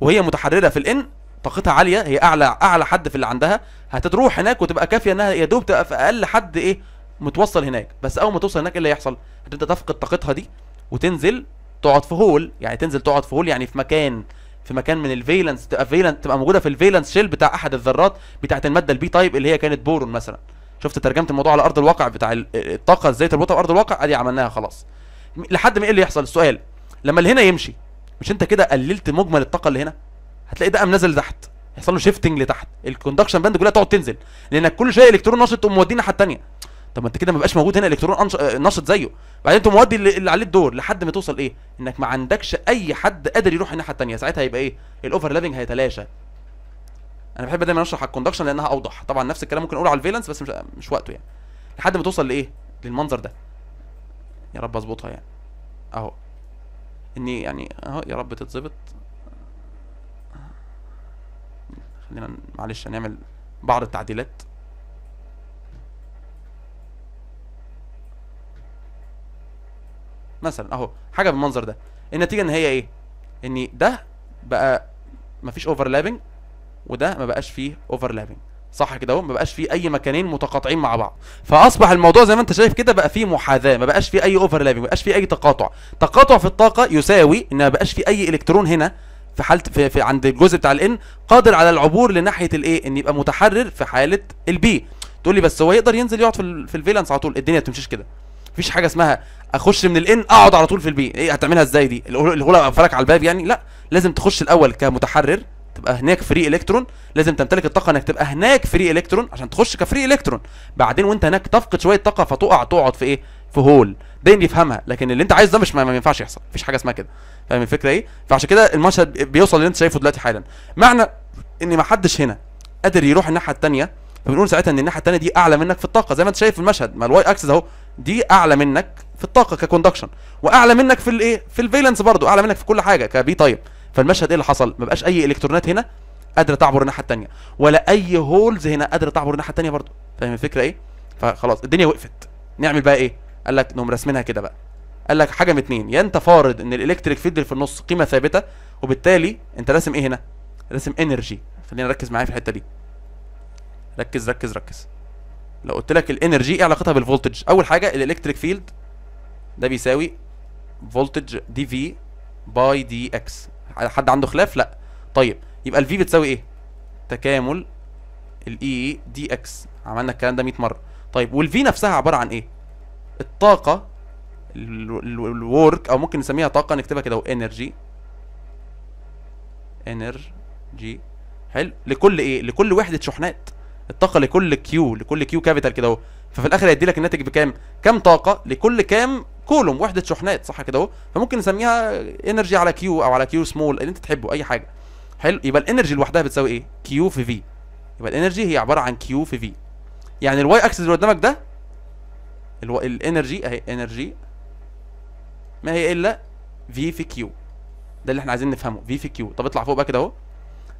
وهي متحرره في الان طاقتها عاليه هي اعلى اعلى حد في اللي عندها هتروح هناك وتبقى كافيه انها يا دوب تبقى في اقل حد ايه متوصل هناك بس اول ما توصل هناك ايه اللي هيحصل هتبدا تفقد طاقتها دي وتنزل تقعد في هول يعني تنزل تقعد في هول يعني في مكان في مكان من الفيلنس تبقى فيلنس تبقى موجوده في الفيلنس شيل بتاع احد الذرات بتاعه الماده البي تايب اللي هي كانت بورون مثلا شفت ترجمه الموضوع على ارض الواقع بتاع الطاقه ازاي تربطها بارض الواقع ادي عملناها خلاص لحد ما ايه اللي يحصل السؤال لما اللي هنا يمشي مش انت كده قللت مجمل الطاقه اللي هنا هتلاقي ده قام نازل لتحت يحصل له شيفتنج لتحت الكوندكشن باند كلها تقعد تنزل لانك كل شويه الكترون نشط تقوم موديه الناحيه الثانيه طب ما انت كده ما بقاش موجود هنا الكترون أنش... آه، نشط زيه بعدين انت مودي اللي عليه الدور لحد ما توصل ايه انك ما عندكش اي حد قادر يروح الناحيه الثانيه ساعتها هيبقى ايه الاوفر لافنج هيتلاشى انا بحب دايما اشرح على الكوندكشن لانها اوضح طبعا نفس الكلام ممكن اقوله على الفيلنس بس مش مش وقته يعني لحد ما توصل لايه للمنظر ده يا رب اظبطها يعني اهو اني يعني اهو يا رب تتظبط خلينا معلش هنعمل بعض التعديلات مثلا اهو حاجه بالمنظر ده النتيجه ان هي ايه ان ده بقى مفيش اوفرلابنج وده ما بقاش فيه اوفرلابنج صح كده اهو ما بقاش فيه اي مكانين متقاطعين مع بعض فاصبح الموضوع زي ما انت شايف كده بقى فيه محاذاه ما بقاش فيه اي اوفرلابنج ما بقاش فيه اي تقاطع تقاطع في الطاقه يساوي ان ما بقاش فيه اي الكترون هنا في حاله في, في عند الجزء بتاع الان قادر على العبور لناحيه الايه ان يبقى متحرر في حاله البي تقول لي بس هو يقدر ينزل يقعد في, في الفيلانس على طول الدنيا بتمشيش كده مفيش حاجه اسمها اخش من الان اقعد على طول في البي ايه هتعملها ازاي دي الهولا فرك على الباب يعني لا لازم تخش الاول كمتحرر تبقى هناك فري الكترون لازم تمتلك الطاقه انك تبقى هناك فري الكترون عشان تخش كفري الكترون بعدين وانت هناك تفقد شويه طاقه فتقع تقعد في ايه في هول باين بيفهمها لكن اللي انت عايز ده مش ما, ما ينفعش يحصل مفيش حاجه اسمها كده فاهم الفكره ايه فعشان كده المشهد بيوصل اللي انت شايفه دلوقتي حالا معنى ان ما حدش هنا قادر يروح الناحيه الثانيه فبنقول ساعتها ان الناحيه الثانيه دي اعلى منك في الطاقه زي ما انت شايف في المشهد ما الواي اكسس اهو دي اعلى منك في الطاقه ككوندكشن واعلى منك في الايه في الفيلنس برضو اعلى منك في كل حاجه كبي طيب فالمشهد ايه اللي حصل ما بقاش اي الكترونات هنا قادره تعبر الناحيه الثانيه ولا اي هولز هنا قادره تعبر الناحيه الثانيه برضو فاهم الفكره ايه فخلاص الدنيا وقفت نعمل بقى ايه قال لك انهم راسمينها كده بقى قال لك حاجه من اتنين يا انت فارض ان الالكتريك فيلد اللي في النص قيمه ثابته وبالتالي انت راسم ايه هنا راسم انرجي خلينا نركز معايا في الحته دي ركز ركز ركز لو قلت لك الانرجي ايه علاقتها بالفولتج اول حاجه الالكتريك فيلد ده بيساوي فولتج دي في باي دي اكس حد عنده خلاف لا طيب يبقى الفي بتساوي ايه تكامل الاي دي اكس عملنا الكلام ده 100 مره طيب والفي نفسها عباره عن ايه الطاقه الورك او ممكن نسميها طاقه نكتبها كده انرجي انرجي حلو لكل ايه لكل وحده شحنات الطاقه لكل كيو لكل كيو كابيتال كده اهو ففي الاخر هيدي لك الناتج بكام كام طاقه لكل كام كولوم وحده شحنات صح كده اهو فممكن نسميها انرجي على كيو او على كيو سمول اللي انت تحبه اي حاجه حلو يبقى الانرجي لوحدها بتساوي ايه كيو في في يبقى الانرجي هي عباره عن كيو في في يعني الواي اكسس اللي قدامك ده الانرجي اهي انرجي ما هي الا في في كيو ده اللي احنا عايزين نفهمه في في كيو طب اطلع فوق بقى كده اهو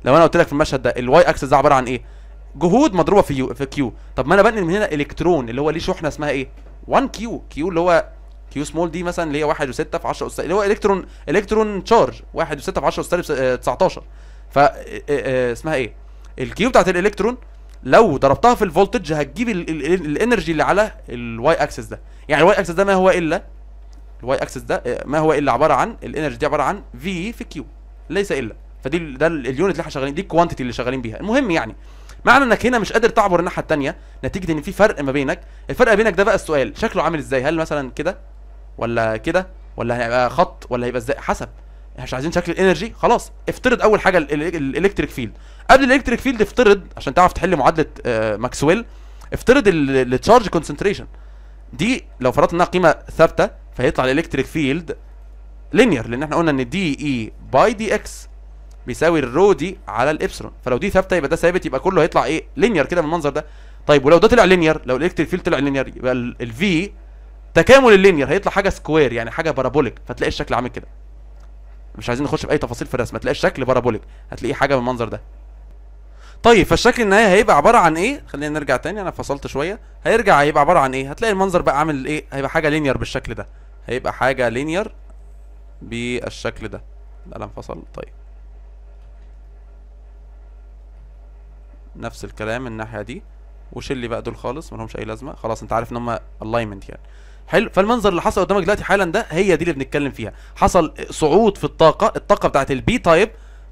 لو انا قلت لك في المشهد ده الواي اكسس ده عباره عن ايه جهود مضروبه في يو في كيو طب ما انا بنقل من هنا الكترون اللي هو ليه شحنه اسمها ايه 1 كيو كيو اللي هو كيو سمول دي مثلا اللي هي 1 و6 في 10 أس... اللي هو الكترون الكترون تشارج 1 و6 في 10 أس... 19 ف آه، آه، آه، اسمها ايه الكيو بتاعت الالكترون لو ضربتها في الفولتج هتجيب الانرجي اللي على الواي اكسس ده يعني الواي اكسس ده ما هو الا الواي اكسس ده آه، ما هو الا عباره عن الانرجي دي عباره عن في في كيو ليس الا فدي ده اليونت اللي احنا شغالين دي الكوانتيتي اللي شغالين بيها المهم يعني معنى انك هنا مش قادر تعبر الناحيه الثانيه نتيجه ان في فرق ما بينك الفرق بينك ده بقى السؤال شكله عامل ازاي هل مثلا كده ولا كده ولا هيبقى خط ولا هيبقى ازاي حسب مش عايزين شكل الانرجي خلاص افترض اول حاجه الالكتريك فيلد قبل الالكتريك فيلد افترض عشان تعرف تحل معادله ماكسويل آه، افترض التشارج كونسنتريشن دي لو فرضت انها قيمه ثابته فهيطلع الالكتريك فيلد لينير لان احنا قلنا ان دي اي باي دي اكس بيساوي الرو دي على الابسلون فلو دي ثابته يبقى ده ثابت يبقى كله هيطلع ايه لينير كده بالمنظر ده طيب ولو ده طلع لينير لو الالكتريك فيلد طلع لينير يبقى الفي تكامل اللينير هيطلع حاجه سكوير يعني حاجه بارابوليك فتلاقي الشكل عامل كده مش عايزين نخش في اي تفاصيل في الرسم هتلاقي الشكل شكل بارابوليك هتلاقيه حاجه بالمنظر ده طيب فالشكل النهائي هيبقى عباره عن ايه خلينا نرجع تاني انا فصلت شويه هيرجع هيبقى عباره عن ايه هتلاقي المنظر بقى عامل ايه هيبقى حاجه لينير بالشكل ده هيبقى حاجه لينير بالشكل ده ده انفصل طيب نفس الكلام الناحيه دي وشيل لي بقى دول خالص ملهمش اي لازمه خلاص انت عارف ان هم الاينمنت يعني حلو فالمنظر اللي حصل قدامك دلوقتي حالا ده هي دي اللي بنتكلم فيها حصل صعود في الطاقه الطاقه بتاعت البي تايب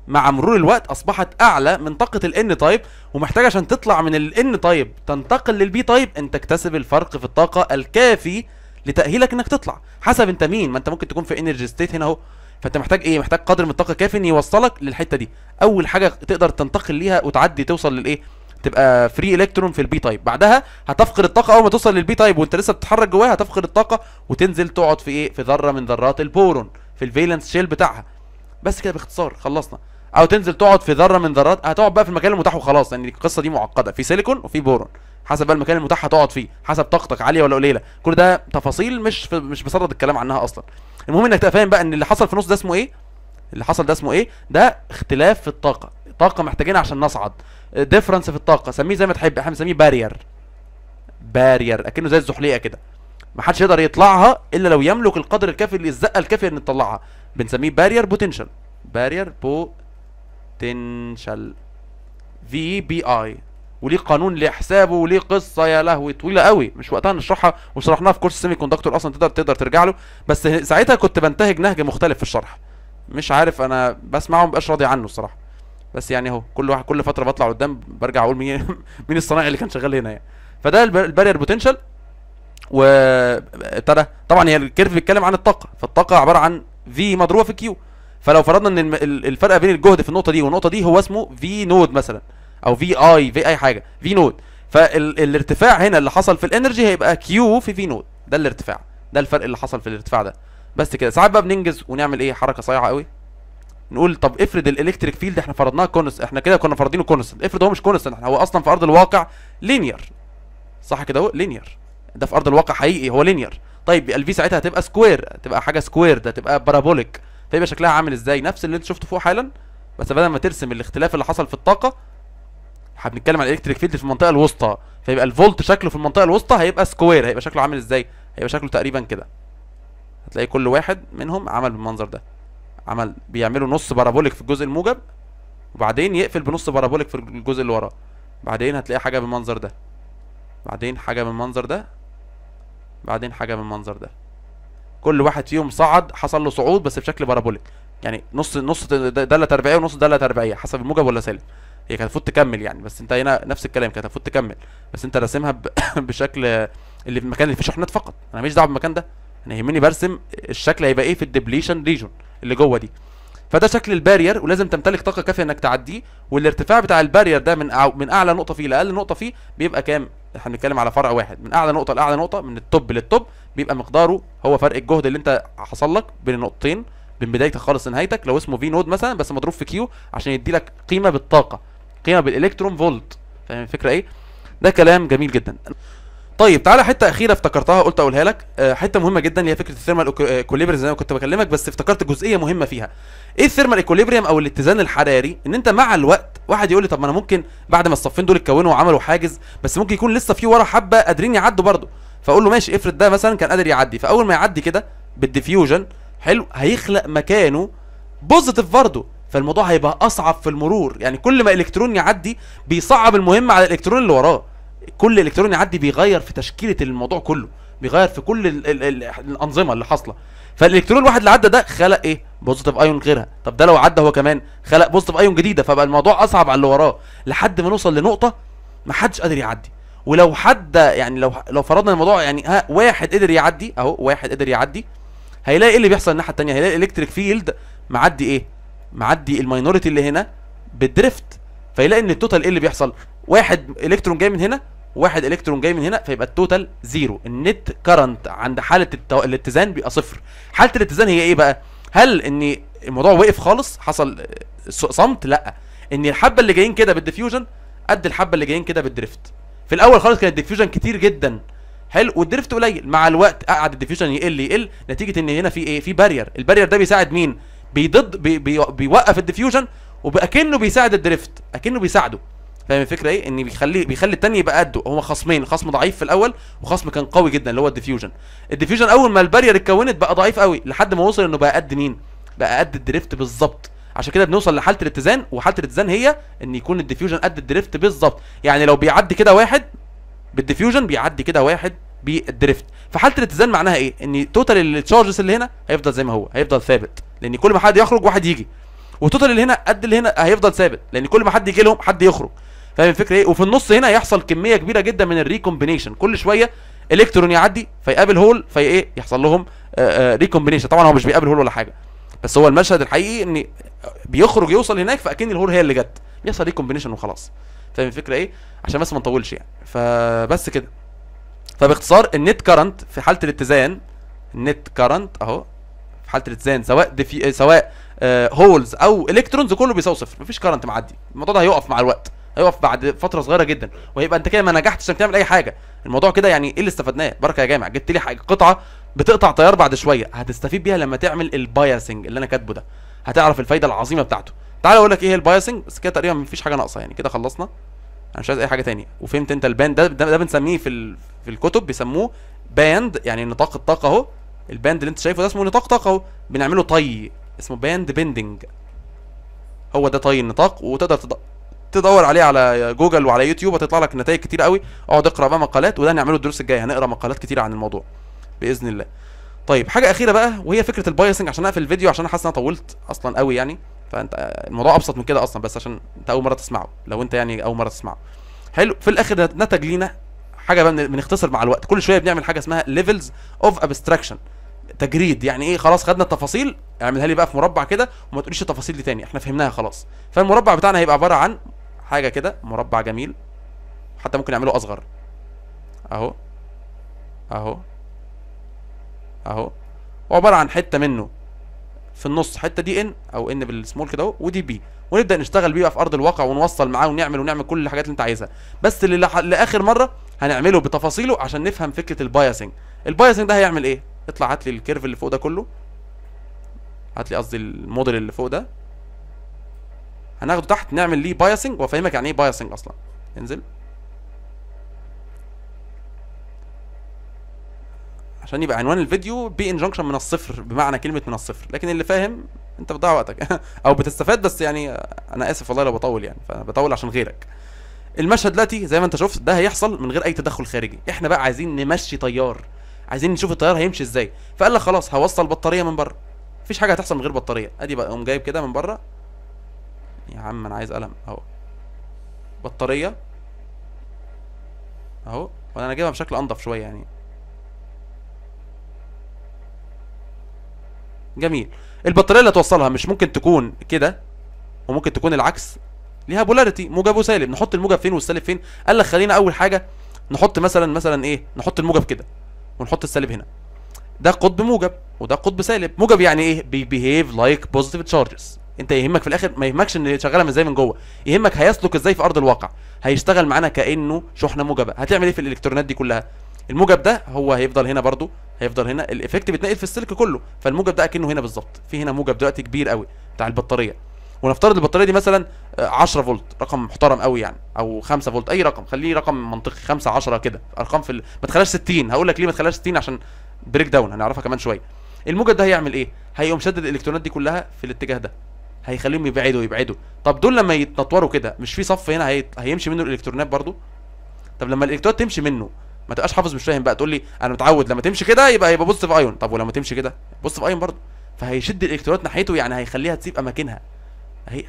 مع مرور الوقت اصبحت اعلى من طاقه الان تايب ومحتاج عشان تطلع من الان تايب تنتقل للبي تايب انت تكتسب الفرق في الطاقه الكافي لتاهيلك انك تطلع حسب انت مين ما انت ممكن تكون في انرجي ستيت هنا اهو فانت محتاج ايه محتاج قدر من الطاقه كافي ان يوصلك للحته دي اول حاجه تقدر تنتقل ليها وتعدي توصل للايه تبقى فري الكترون في البي تايب بعدها هتفقد الطاقه اول ما توصل للبي تايب وانت لسه بتتحرك جواها هتفقد الطاقه وتنزل تقعد في ايه في ذره من ذرات البورون في الفيلنس شيل بتاعها بس كده باختصار خلصنا او تنزل تقعد في ذره من ذرات هتقعد بقى في المكان المتاح وخلاص لان يعني القصه دي معقده في سيليكون وفي بورون حسب بقى المكان المتاح هتقعد فيه حسب طاقتك عاليه ولا قليله كل ده تفاصيل مش في مش بصدد الكلام عنها اصلا المهم انك تبقى فاهم بقى ان اللي حصل في النص ده اسمه ايه اللي حصل ده اسمه ايه ده اختلاف في الطاقه طاقه محتاجينها عشان نصعد ديفرنس في الطاقه سميه زي ما تحب احنا بنسميه بارير بارير اكنه زي الزحليقه كده ما حدش يقدر يطلعها الا لو يملك القدر الكافي الزقه الكافيه ان تطلعها بنسميه بارير بوتنشال بارير بوتنشال في بي اي وليه قانون لحسابه وليه قصه يا لهوي طويله قوي مش وقتها نشرحها وشرحناها في كورس السيمي كوندكتور اصلا تقدر تقدر ترجع له بس ساعتها كنت بنتهج نهج مختلف في الشرح مش عارف انا بسمعه مبقاش راضي عنه الصراحه بس يعني اهو كل واحد كل فتره بطلع قدام برجع اقول مين مين الصنايعي اللي كان شغال هنا يعني فده البارير بوتنشال وابتدى طبعا هي الكيرف بيتكلم عن الطاقه فالطاقه عباره عن في مضروبه في كيو فلو فرضنا ان الفرق بين الجهد في النقطه دي والنقطه دي هو اسمه في نود مثلا او في اي في اي حاجه في نود فالارتفاع هنا اللي حصل في الانرجي هيبقى كيو في في نود ده الارتفاع ده الفرق اللي حصل في الارتفاع ده بس كده ساعات بقى بننجز ونعمل ايه حركه صايعه قوي نقول طب افرض الالكتريك فيلد احنا فرضناه كونس احنا كده كنا فرضينه كونس افرض هو مش كونستنت هو اصلا في ارض الواقع لينير صح كده اهو لينير ده في ارض الواقع حقيقي هو لينير طيب الفي ساعتها هتبقى سكوير هتبقى حاجه سكوير ده تبقى بارابوليك فيبقى شكلها عامل ازاي نفس اللي انت شفته فوق حالا بس بدل ما ترسم الاختلاف اللي حصل في الطاقه هنتكلم على الالكتريك فيلد في المنطقه الوسطى فيبقى الفولت شكله في المنطقه الوسطى هيبقى سكوير هيبقى شكله عامل ازاي هيبقى شكله تقريبا كده هتلاقي كل واحد منهم عمل بالمنظر ده عمل بيعملوا نص بارابوليك في الجزء الموجب وبعدين يقفل بنص بارابوليك في الجزء اللي وراه بعدين هتلاقي حاجه بالمنظر ده بعدين حاجه بالمنظر ده بعدين حاجه بالمنظر ده كل واحد فيهم صعد حصل له صعود بس بشكل بارابوليك يعني نص نص داله تربيعيه ونص داله تربيعيه حسب الموجب ولا سالب هي كانت المفروض تكمل يعني بس انت هنا نفس الكلام كانت المفروض تكمل بس انت راسمها بشكل اللي في المكان اللي فيه شحنات فقط انا ماليش دعوه بالمكان ده انا يهمني برسم الشكل هيبقى ايه في الديبليشن ريجون اللي جوه دي فده شكل البارير ولازم تمتلك طاقه كافيه انك تعديه والارتفاع بتاع البارير ده من أع... من اعلى نقطه فيه لاقل نقطه فيه بيبقى كام احنا بنتكلم على فرع واحد من اعلى نقطه لاعلى نقطه من التوب للتوب بيبقى مقداره هو فرق الجهد اللي انت حصل لك بين النقطتين من بدايتك خالص لنهايتك لو اسمه في نود مثلا بس مضروب في كيو عشان يدي لك قيمه بالطاقه قيمه بالالكترون فولت فاهم الفكره ايه ده كلام جميل جدا طيب تعالى حته اخيره افتكرتها قلت اقولها لك آه، حته مهمه جدا اللي هي فكره الثيرمال اكوليبريم آه، زي ما كنت بكلمك بس افتكرت جزئيه مهمه فيها ايه الثيرمال اكوليبريم او الاتزان الحراري ان انت مع الوقت واحد يقول لي طب ما انا ممكن بعد ما الصفين دول اتكونوا وعملوا حاجز بس ممكن يكون لسه في ورا حبه قادرين يعدوا برضه فاقول له ماشي افرض ده مثلا كان قادر يعدي فاول ما يعدي كده بالديفيوجن حلو هيخلق مكانه بوزيتيف برضه فالموضوع هيبقى اصعب في المرور يعني كل ما الكترون يعدي بيصعب المهمه على الالكترون اللي وراه كل الكترون يعدي بيغير في تشكيله الموضوع كله بيغير في كل الـ الـ الـ الانظمه اللي حاصله فالالكترون الواحد اللي عدى ده خلق ايه بوزيتيف ايون غيرها طب ده لو عدى هو كمان خلق بوزيتيف ايون جديده فبقى الموضوع اصعب على اللي وراه لحد ما نوصل لنقطه ما حدش قادر يعدي ولو حد يعني لو لو فرضنا الموضوع يعني ها واحد قدر يعدي اهو واحد قدر يعدي هيلاقي ايه اللي بيحصل الناحيه الثانيه هيلاقي الالكتريك فيلد معدي ايه معدي الماينورتي اللي هنا بالدريفت فيلاقي ان التوتال ايه اللي بيحصل واحد الكترون جاي من هنا واحد الكترون جاي من هنا فيبقى التوتال زيرو النت كرنت عند حاله التو... الاتزان بيبقى صفر حاله الاتزان هي ايه بقى هل ان الموضوع وقف خالص حصل صمت لا ان الحبه اللي جايين كده بالديفيوجن قد الحبه اللي جايين كده بالدريفت في الاول خالص كان الديفيوجن كتير جدا حلو والدريفت قليل مع الوقت قعد الديفيوجن يقل يقل نتيجه ان هنا في ايه في بارير البارير ده بيساعد مين بيضد بي بي بيوقف الديفيوجن وباكنه بيساعد الدريفت اكنه بيساعده فاهم الفكره ايه ان بيخلي بيخلي التاني يبقى قده هما خصمين خصم ضعيف في الاول وخصم كان قوي جدا اللي هو الديفيوجن الديفيوجن اول ما البارير اتكونت بقى ضعيف قوي لحد ما وصل انه بقى قد مين بقى قد الدريفت بالظبط عشان كده بنوصل لحاله الاتزان وحاله الاتزان هي ان يكون الديفيوجن قد الدريفت بالظبط يعني لو بيعدي كده واحد بالديفيوجن بيعدي كده واحد بالدريفت فحاله الاتزان معناها ايه ان توتال التشارجز اللي هنا هيفضل زي ما هو هيفضل ثابت لان كل ما حد يخرج واحد يجي والتوتال اللي هنا قد اللي هنا هيفضل ثابت لان كل ما حد يجي لهم حد يخرج فاهم الفكره ايه وفي النص هنا يحصل كميه كبيره جدا من الريكومبينيشن كل شويه الكترون يعدي فيقابل هول في ايه يحصل لهم ريكومبينيشن آه، آه، طبعا هو مش بيقابل هول ولا حاجه بس هو المشهد الحقيقي ان بيخرج يوصل هناك فاكن الهول هي اللي جت بيحصل ريكومبينيشن وخلاص فاهم الفكره ايه عشان بس ما نطولش يعني فبس كده فباختصار النت كرنت في حاله الاتزان النت كرنت اهو في حاله الاتزان سواء سواء هولز آه، او الكترونز كله بيساوي صفر مفيش كرنت معدي الموضوع ده هيقف مع الوقت هيقف بعد فتره صغيره جدا وهيبقى انت كده ما نجحتش انك تعمل اي حاجه الموضوع كده يعني ايه اللي استفدناه بركه يا جامع جبت لي حاجه قطعه بتقطع تيار بعد شويه هتستفيد بيها لما تعمل البايسنج اللي انا كاتبه ده هتعرف الفايده العظيمه بتاعته تعال اقول لك ايه البايسنج بس كده تقريبا مفيش حاجه ناقصه يعني كده خلصنا انا مش عايز اي حاجه تانية وفهمت انت الباند ده ده, ده بنسميه في في الكتب بيسموه باند يعني نطاق الطاقه اهو الباند اللي انت شايفه ده اسمه نطاق طاقه اهو بنعمله طي اسمه باند بيندنج هو ده طي النطاق وتقدر تضغط تدور عليه على جوجل وعلى يوتيوب هتطلع لك نتائج كتير قوي اقعد اقرا بقى مقالات وده هنعمله الدروس الجايه هنقرا مقالات كتير عن الموضوع باذن الله طيب حاجه اخيره بقى وهي فكره البايسنج عشان اقفل الفيديو عشان حاسس ان انا طولت اصلا قوي يعني فانت الموضوع ابسط من كده اصلا بس عشان انت اول مره تسمعه لو انت يعني اول مره تسمعه حلو في الاخر نتج لينا حاجه بقى بنختصر مع الوقت كل شويه بنعمل حاجه اسمها ليفلز اوف ابستراكشن تجريد يعني ايه خلاص خدنا التفاصيل اعملها لي بقى في مربع كده وما تقوليش التفاصيل دي تاني احنا فهمناها خلاص فالمربع بتاعنا هيبقى عباره عن حاجه كده مربع جميل حتى ممكن نعمله اصغر اهو اهو اهو عباره عن حته منه في النص حته دي ان او ان بالسمول كده اهو ودي بي ونبدا نشتغل بيه في ارض الواقع ونوصل معاه ونعمل ونعمل كل الحاجات اللي انت عايزها بس اللي لح... لاخر مره هنعمله بتفاصيله عشان نفهم فكره البايسنج البايسنج ده هيعمل ايه اطلع هات لي الكيرف اللي فوق ده كله هات لي قصدي الموديل اللي فوق ده هناخده تحت نعمل ليه بايسنج وافهمك يعني ايه بايسنج اصلا انزل عشان يبقى عنوان الفيديو بي انجنكشن من الصفر بمعنى كلمه من الصفر لكن اللي فاهم انت بتضيع وقتك او بتستفاد بس يعني انا اسف والله لو بطول يعني فبطول عشان غيرك المشهد دلوقتي زي ما انت شفت ده هيحصل من غير اي تدخل خارجي احنا بقى عايزين نمشي طيار عايزين نشوف الطيار هيمشي ازاي فقال لك خلاص هوصل بطاريه من بره مفيش حاجه هتحصل من غير بطاريه ادي بقى قوم جايب كده من بره يا عم انا عايز قلم اهو بطاريه اهو وانا اجيبها بشكل انضف شويه يعني جميل البطاريه اللي هتوصلها مش ممكن تكون كده وممكن تكون العكس ليها بولاريتي موجب وسالب نحط الموجب فين والسالب فين قال لك خلينا اول حاجه نحط مثلا مثلا ايه نحط الموجب كده ونحط السالب هنا ده قطب موجب وده قطب سالب موجب يعني ايه بيبيهيف لايك بوزيتيف تشارجز انت يهمك في الاخر ما يهمكش ان شغاله ازاي من جوه يهمك هيسلك ازاي في ارض الواقع هيشتغل معانا كانه شحنه موجبه هتعمل ايه في الالكترونات دي كلها الموجب ده هو هيفضل هنا برضو هيفضل هنا الايفكت بيتنقل في السلك كله فالموجب ده اكنه هنا بالظبط في هنا موجب دلوقتي كبير قوي بتاع البطاريه ونفترض البطاريه دي مثلا 10 آه، فولت رقم محترم قوي يعني او 5 فولت اي رقم خليه رقم منطقي 5 10 كده ارقام في ال... ما تخليهاش 60 هقول لك ليه ما تخليهاش 60 عشان بريك داون هنعرفها كمان شويه الموجب ده هيعمل ايه هيقوم شدد الالكترونات دي كلها في الاتجاه ده هيخليهم يبعدوا يبعدوا طب دول لما يتنطوروا كده مش في صف هنا هي... هيمشي منه الالكترونات برضو طب لما الالكترونات تمشي منه ما تبقاش حافظ مش فاهم بقى تقول لي انا متعود لما تمشي كده يبقى يبقى في ايون طب ولما تمشي كده في ايون برضو فهيشد الالكترونات ناحيته يعني هيخليها تسيب اماكنها هي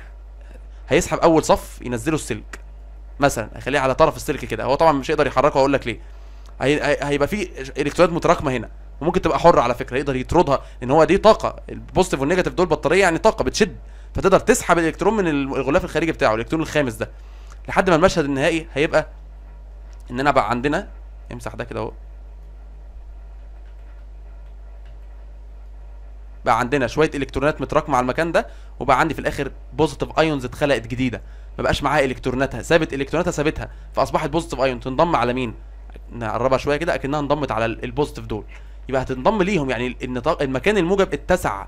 هيسحب اول صف ينزله السلك مثلا هيخليه على طرف السلك كده هو طبعا مش هيقدر يحركه هقول لك ليه هي... هيبقى في الكترونات متراكمه هنا وممكن تبقى حره على فكره يقدر يطردها لان هو دي طاقه البوزيتيف والنيجاتيف دول بطاريه يعني طاقه بتشد فتقدر تسحب الالكترون من الغلاف الخارجي بتاعه الالكترون الخامس ده لحد ما المشهد النهائي هيبقى ان انا بقى عندنا امسح ده كده اهو بقى عندنا شويه الكترونات متراكمه على المكان ده وبقى عندي في الاخر بوزيتيف ايونز اتخلقت جديده ما بقاش معاها الكتروناتها سابت الكتروناتها سابتها فاصبحت بوزيتيف ايون تنضم على مين نقربها شويه كده اكنها انضمت على البوزيتيف دول يبقى هتنضم ليهم يعني النطاق المكان الموجب اتسع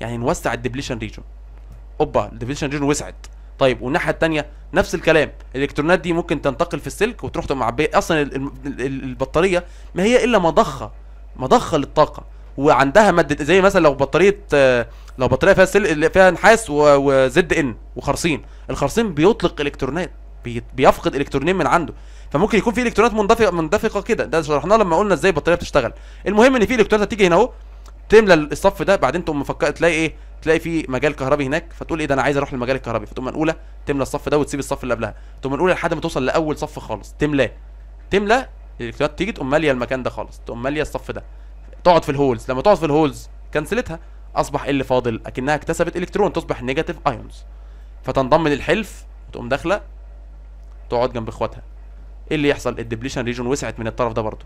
يعني نوسع الدبليشن ريجون اوبا الديفليشن ريجن وسعت طيب والناحيه الثانيه نفس الكلام الالكترونات دي ممكن تنتقل في السلك وتروح معبيه اصلا البطاريه ما هي الا مضخه مضخه للطاقه وعندها ماده زي مثلا لو بطاريه آه، لو بطاريه فيها سل... فيها نحاس وزد ان وخرصين الخرصين بيطلق الكترونات بي... بيفقد الكترونين من عنده فممكن يكون في الكترونات مندفقه مندفقه كده ده شرحناه لما قلنا ازاي البطاريه بتشتغل المهم ان في الكترونات هتيجي هنا اهو تملى الصف ده بعدين تقوم مفكر تلاقي ايه تلاقي في مجال كهربي هناك فتقول ايه ده انا عايز اروح للمجال الكهربي فتقوم من الاولى تملى الصف ده وتسيب الصف اللي قبلها تقوم من الاولى لحد ما توصل لاول صف خالص تملاه تملى الالكترونيات تيجي تقوم ماليه المكان ده خالص تقوم ماليه الصف ده تقعد في الهولز لما تقعد في الهولز كنسلتها اصبح اللي فاضل اكنها اكتسبت الكترون تصبح نيجاتيف ايونز فتنضم للحلف وتقوم داخله تقعد جنب اخواتها ايه اللي يحصل الدبليشن ريجون وسعت من الطرف ده برضه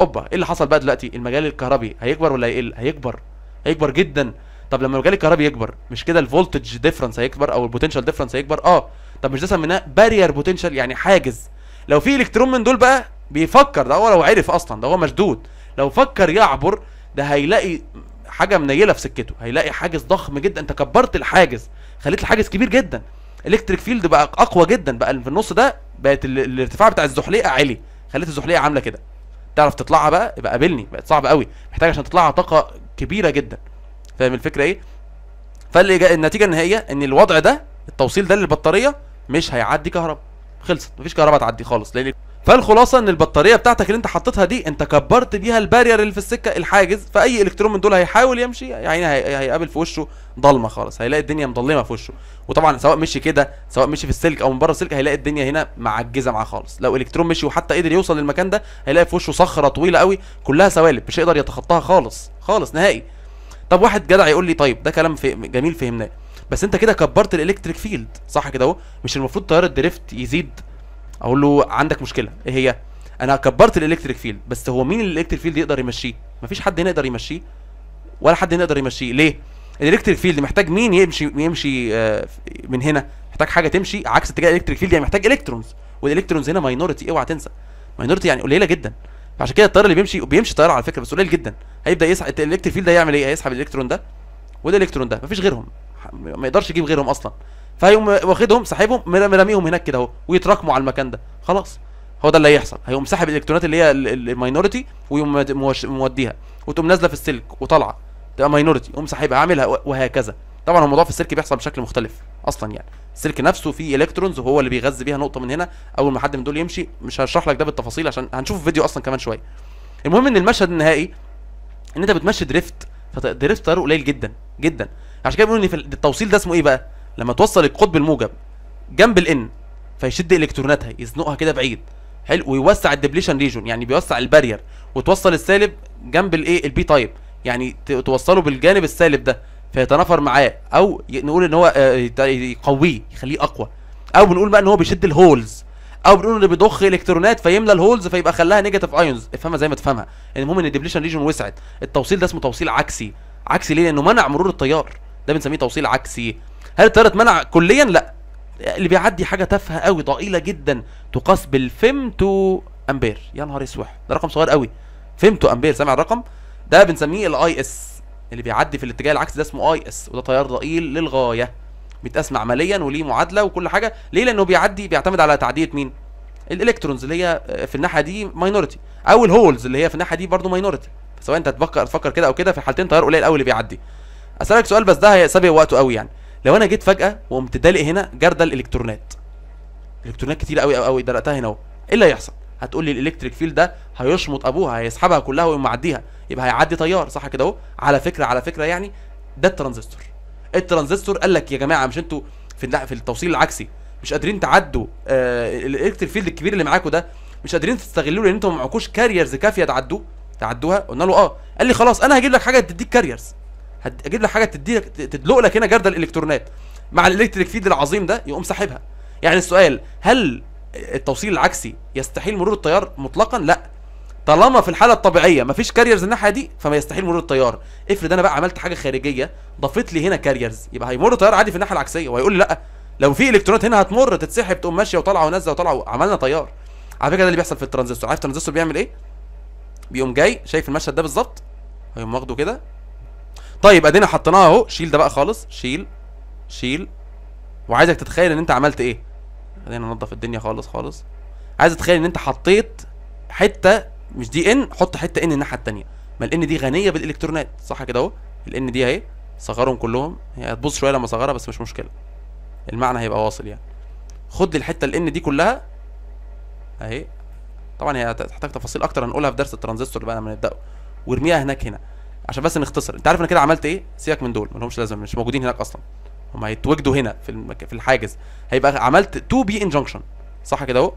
اوبا ايه اللي حصل بقى دلوقتي المجال الكهربي هيكبر ولا هيقل هيكبر هيكبر جدا طب لما المجال الكهربي يكبر مش كده الفولتج ديفرنس هيكبر او البوتنشال ديفرنس هيكبر اه طب مش ده سميناه بارير بوتنشال يعني حاجز لو في الكترون من دول بقى بيفكر ده هو لو عرف اصلا ده هو مشدود لو فكر يعبر ده هيلاقي حاجه منيله في سكته هيلاقي حاجز ضخم جدا انت كبرت الحاجز خليت الحاجز كبير جدا الكتريك فيلد بقى اقوى جدا بقى في النص ده بقت الارتفاع بتاع الزحليقه عالي خليت الزحليقه عامله كده تعرف تطلعها بقى يبقى قابلني بقت صعبه قوي محتاج عشان تطلعها طاقه كبيره جدا فاهم الفكره ايه فالنتيجه النهائيه ان الوضع ده التوصيل ده للبطاريه مش هيعدي كهرباء خلصت مفيش كهرباء تعدي خالص لان فالخلاصه ان البطاريه بتاعتك اللي انت حطيتها دي انت كبرت بيها البارير اللي في السكه الحاجز فاي الكترون من دول هيحاول يمشي يعني هيقابل في وشه ضلمه خالص هيلاقي الدنيا مضلمه في وشه وطبعا سواء مشي كده سواء مشي في السلك او من بره السلك هيلاقي الدنيا هنا معجزه معاه خالص لو الكترون مشي وحتى قدر يوصل للمكان ده هيلاقي في وشه صخره طويله قوي كلها سوالب مش هيقدر يتخطاها خالص خالص نهائي طب واحد جدع يقول لي طيب ده كلام في جميل فهمناه بس انت كده كبرت الالكتريك فيلد صح كده اهو مش المفروض تيار الدريفت يزيد اقول له عندك مشكله ايه هي انا كبرت الالكتريك فيلد بس هو مين الالكتريك فيلد يقدر يمشيه مفيش حد هنا يقدر يمشيه ولا حد هنا يقدر يمشيه ليه الالكتريك فيلد محتاج مين يمشي يمشي آه، من هنا محتاج حاجه تمشي عكس اتجاه الالكتريك فيلد يعني محتاج الكترونز والالكترونز هنا ماينورتي اوعى تنسى ماينورتي يعني قليله جدا فعشان كده الطيار اللي بيمشي بيمشي طيار على فكره بس قليل جدا هيبدا يسحب الالكتر فيلد ده هيعمل ايه هيسحب الالكترون ده وده الالكترون ده مفيش غيرهم ما يقدرش يجيب غيرهم اصلا فهيقوم واخدهم ساحبهم مرميهم هناك كده اهو ويتراكموا على المكان ده خلاص هو ده اللي هيحصل هيقوم ساحب الالكترونات اللي هي الماينورتي ويقوم موديها وتقوم نازله في السلك وطالعه تبقى ماينورتي يقوم ساحبها عاملها وهكذا طبعا هو الموضوع في السلك بيحصل بشكل مختلف اصلا يعني السلك نفسه فيه الكترونز وهو اللي بيغذي بيها نقطه من هنا اول ما حد من دول يمشي مش هشرح لك ده بالتفاصيل عشان هنشوف فيديو اصلا كمان شويه المهم ان المشهد النهائي ان انت بتمشي دريفت فدريفت طياره قليل جدا جدا عشان كده بيقولوا ان التوصيل ده اسمه ايه بقى لما توصل القطب الموجب جنب الان فيشد الكتروناتها يزنقها كده بعيد حلو ويوسع الدبليشن ريجون يعني بيوسع البارير وتوصل السالب جنب الايه البي تايب يعني توصله بالجانب السالب ده فيتنافر معاه او نقول ان هو آه، يقويه يخليه اقوى او بنقول بقى ان هو بيشد الهولز او بنقول ان بيضخ الكترونات فيملى الهولز فيبقى خلاها نيجاتيف ايونز افهمها زي ما تفهمها المهم ان الديبليشن ريجون وسعت التوصيل ده اسمه توصيل عكسي عكسي ليه لانه منع مرور التيار ده بنسميه توصيل عكسي هل التيار اتمنع كليا لا اللي بيعدي حاجه تافهه قوي ضئيله جدا تقاس بالفيمتو امبير يا نهار اسوح ده رقم صغير قوي فيمتو امبير سامع الرقم ده بنسميه الاي اس اللي بيعدي في الاتجاه العكسي ده اسمه اي اس وده تيار ضئيل للغايه بيتقاس عمليا وليه معادله وكل حاجه ليه لانه بيعدي بيعتمد على تعديه مين الالكترونز اللي هي آه، في الناحيه دي ماينورتي او الهولز اللي هي في الناحيه دي برضو ماينورتي فسواء انت تفكر تفكر كده او كده في الحالتين تيار قليل قوي اللي بيعدي اسالك سؤال بس ده هيسابق وقته قوي يعني لو انا جيت فجاه وقمت دالق هنا جردل الكترونات الكترونات كتير قوي قوي قوي دلقتها هنا اهو ايه اللي هيحصل هتقول لي الالكتريك فيلد ده هيشمط ابوها هيسحبها كلها ويقوم معديها يبقى هيعدي تيار صح كده اهو على فكره على فكره يعني ده الترانزستور الترانزستور قال لك يا جماعه مش انتوا في في التوصيل العكسي مش قادرين تعدوا آه الالكتريك فيلد الكبير اللي معاكوا ده مش قادرين تستغلوه لان انتوا ما معكوش كاريرز كافيه تعدوه تعدوها قلنا له اه قال لي خلاص انا هجيب لك حاجه تديك كاريرز هجيب لك حاجه تديك تدلق لك هنا جرد الالكترونات مع الالكتريك فيلد العظيم ده يقوم ساحبها يعني السؤال هل التوصيل العكسي يستحيل مرور التيار مطلقا لا طالما في الحاله الطبيعيه مفيش كاريرز الناحيه دي فما يستحيل مرور التيار افرض انا بقى عملت حاجه خارجيه ضفت لي هنا كاريرز يبقى هيمر التيار عادي في الناحيه العكسيه وهيقول لي لا لو في الكترونات هنا هتمر تتسحب تقوم ماشيه وطالعه ونازله وطالعه عملنا تيار على فكره ده اللي بيحصل في الترانزستور عارف الترانزستور بيعمل ايه بيقوم جاي شايف المشهد ده بالظبط هيقوم واخده كده طيب ادينا حطيناها اهو شيل ده بقى خالص شيل شيل وعايزك تتخيل ان انت عملت ايه خلينا ننضف الدنيا خالص خالص عايز اتخيل ان انت حطيت حته مش دي ان حط حته ان الناحيه الثانيه ما الان دي غنيه بالالكترونات صح كده اهو الان دي اهي صغرهم كلهم هي هتبص شويه لما صغرها بس مش مشكله المعنى هيبقى واصل يعني خد الحته الان دي كلها اهي طبعا هي هتحتاج تفاصيل اكتر هنقولها في درس الترانزستور بقى لما نبداه وارميها هناك هنا عشان بس نختصر انت عارف انا كده عملت ايه سيبك من دول ملهمش لازمه مش موجودين هناك اصلا هم هيتوجدوا هنا في المك... في الحاجز هيبقى عملت 2 بي انجنكشن صح كده اهو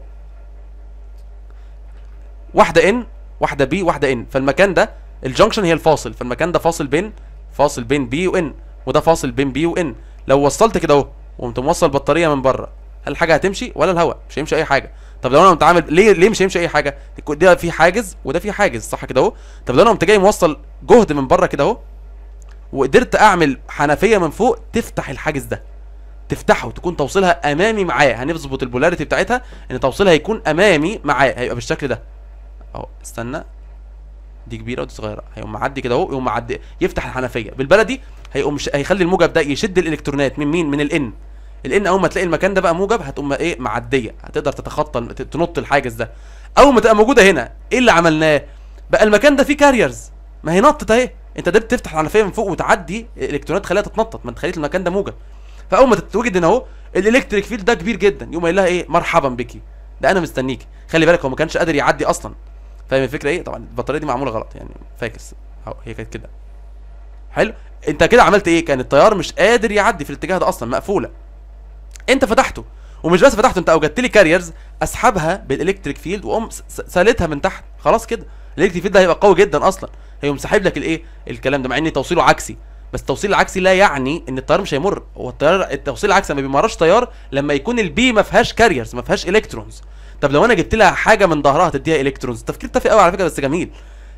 واحده ان واحده بي واحده ان فالمكان ده الجنكشن هي الفاصل فالمكان ده فاصل بين فاصل بين بي وان وده فاصل بين بي وان لو وصلت كده اهو وقمت موصل بطاريه من بره هل الحاجه هتمشي ولا الهواء مش هيمشي اي حاجه طب لو انا قمت عامل ليه ليه مش هيمشي اي حاجه ده في حاجز وده في حاجز صح كده اهو طب لو انا قمت جاي موصل جهد من بره كده اهو وقدرت اعمل حنفيه من فوق تفتح الحاجز ده تفتحه تكون توصيلها امامي معاه هنظبط البولاريتي بتاعتها ان توصيلها يكون امامي معاه هيبقى بالشكل ده اهو استنى دي كبيره ودي صغيره هيقوم معدي كده اهو يقوم معدي يفتح الحنفيه بالبلدي هيقوم ش... هيخلي الموجب ده يشد الالكترونات من مين من الان الان اول ما تلاقي المكان ده بقى موجب هتقوم ايه معديه هتقدر تتخطى تنط الحاجز ده اول ما تبقى موجوده هنا ايه اللي عملناه بقى المكان ده فيه كاريرز ما هي نطت اهي انت ده تفتح الحنفيه من فوق وتعدي الالكترونات تخليها تتنطط ما انت خليت المكان ده موجب فاول ما تتوجد هنا اهو الالكتريك فيلد ده كبير جدا يقوم قايل لها ايه مرحبا بك ده انا مستنيك خلي بالك هو ما كانش قادر يعدي اصلا فاهم الفكره ايه طبعا البطاريه دي معموله غلط يعني فاكس هي كانت كده حلو انت كده عملت ايه كان التيار مش قادر يعدي في الاتجاه ده اصلا مقفوله انت فتحته ومش بس فتحته انت اوجدت لي كاريرز اسحبها بالالكتريك فيلد واقوم سالتها من تحت خلاص كده الالكتريك فيلد ده هيبقى قوي جدا اصلا هيقوم ساحب لك الايه الكلام ده مع ان توصيله عكسي بس التوصيل العكسي لا يعني ان التيار مش هيمر هو التيار التوصيل العكسي ما بيمرش تيار لما يكون البي ما فيهاش كاريرز ما فيهاش الكترونز طب لو انا جبت لها حاجه من ظهرها تديها الكترونز تفكير طفي قوي على فكره بس جميل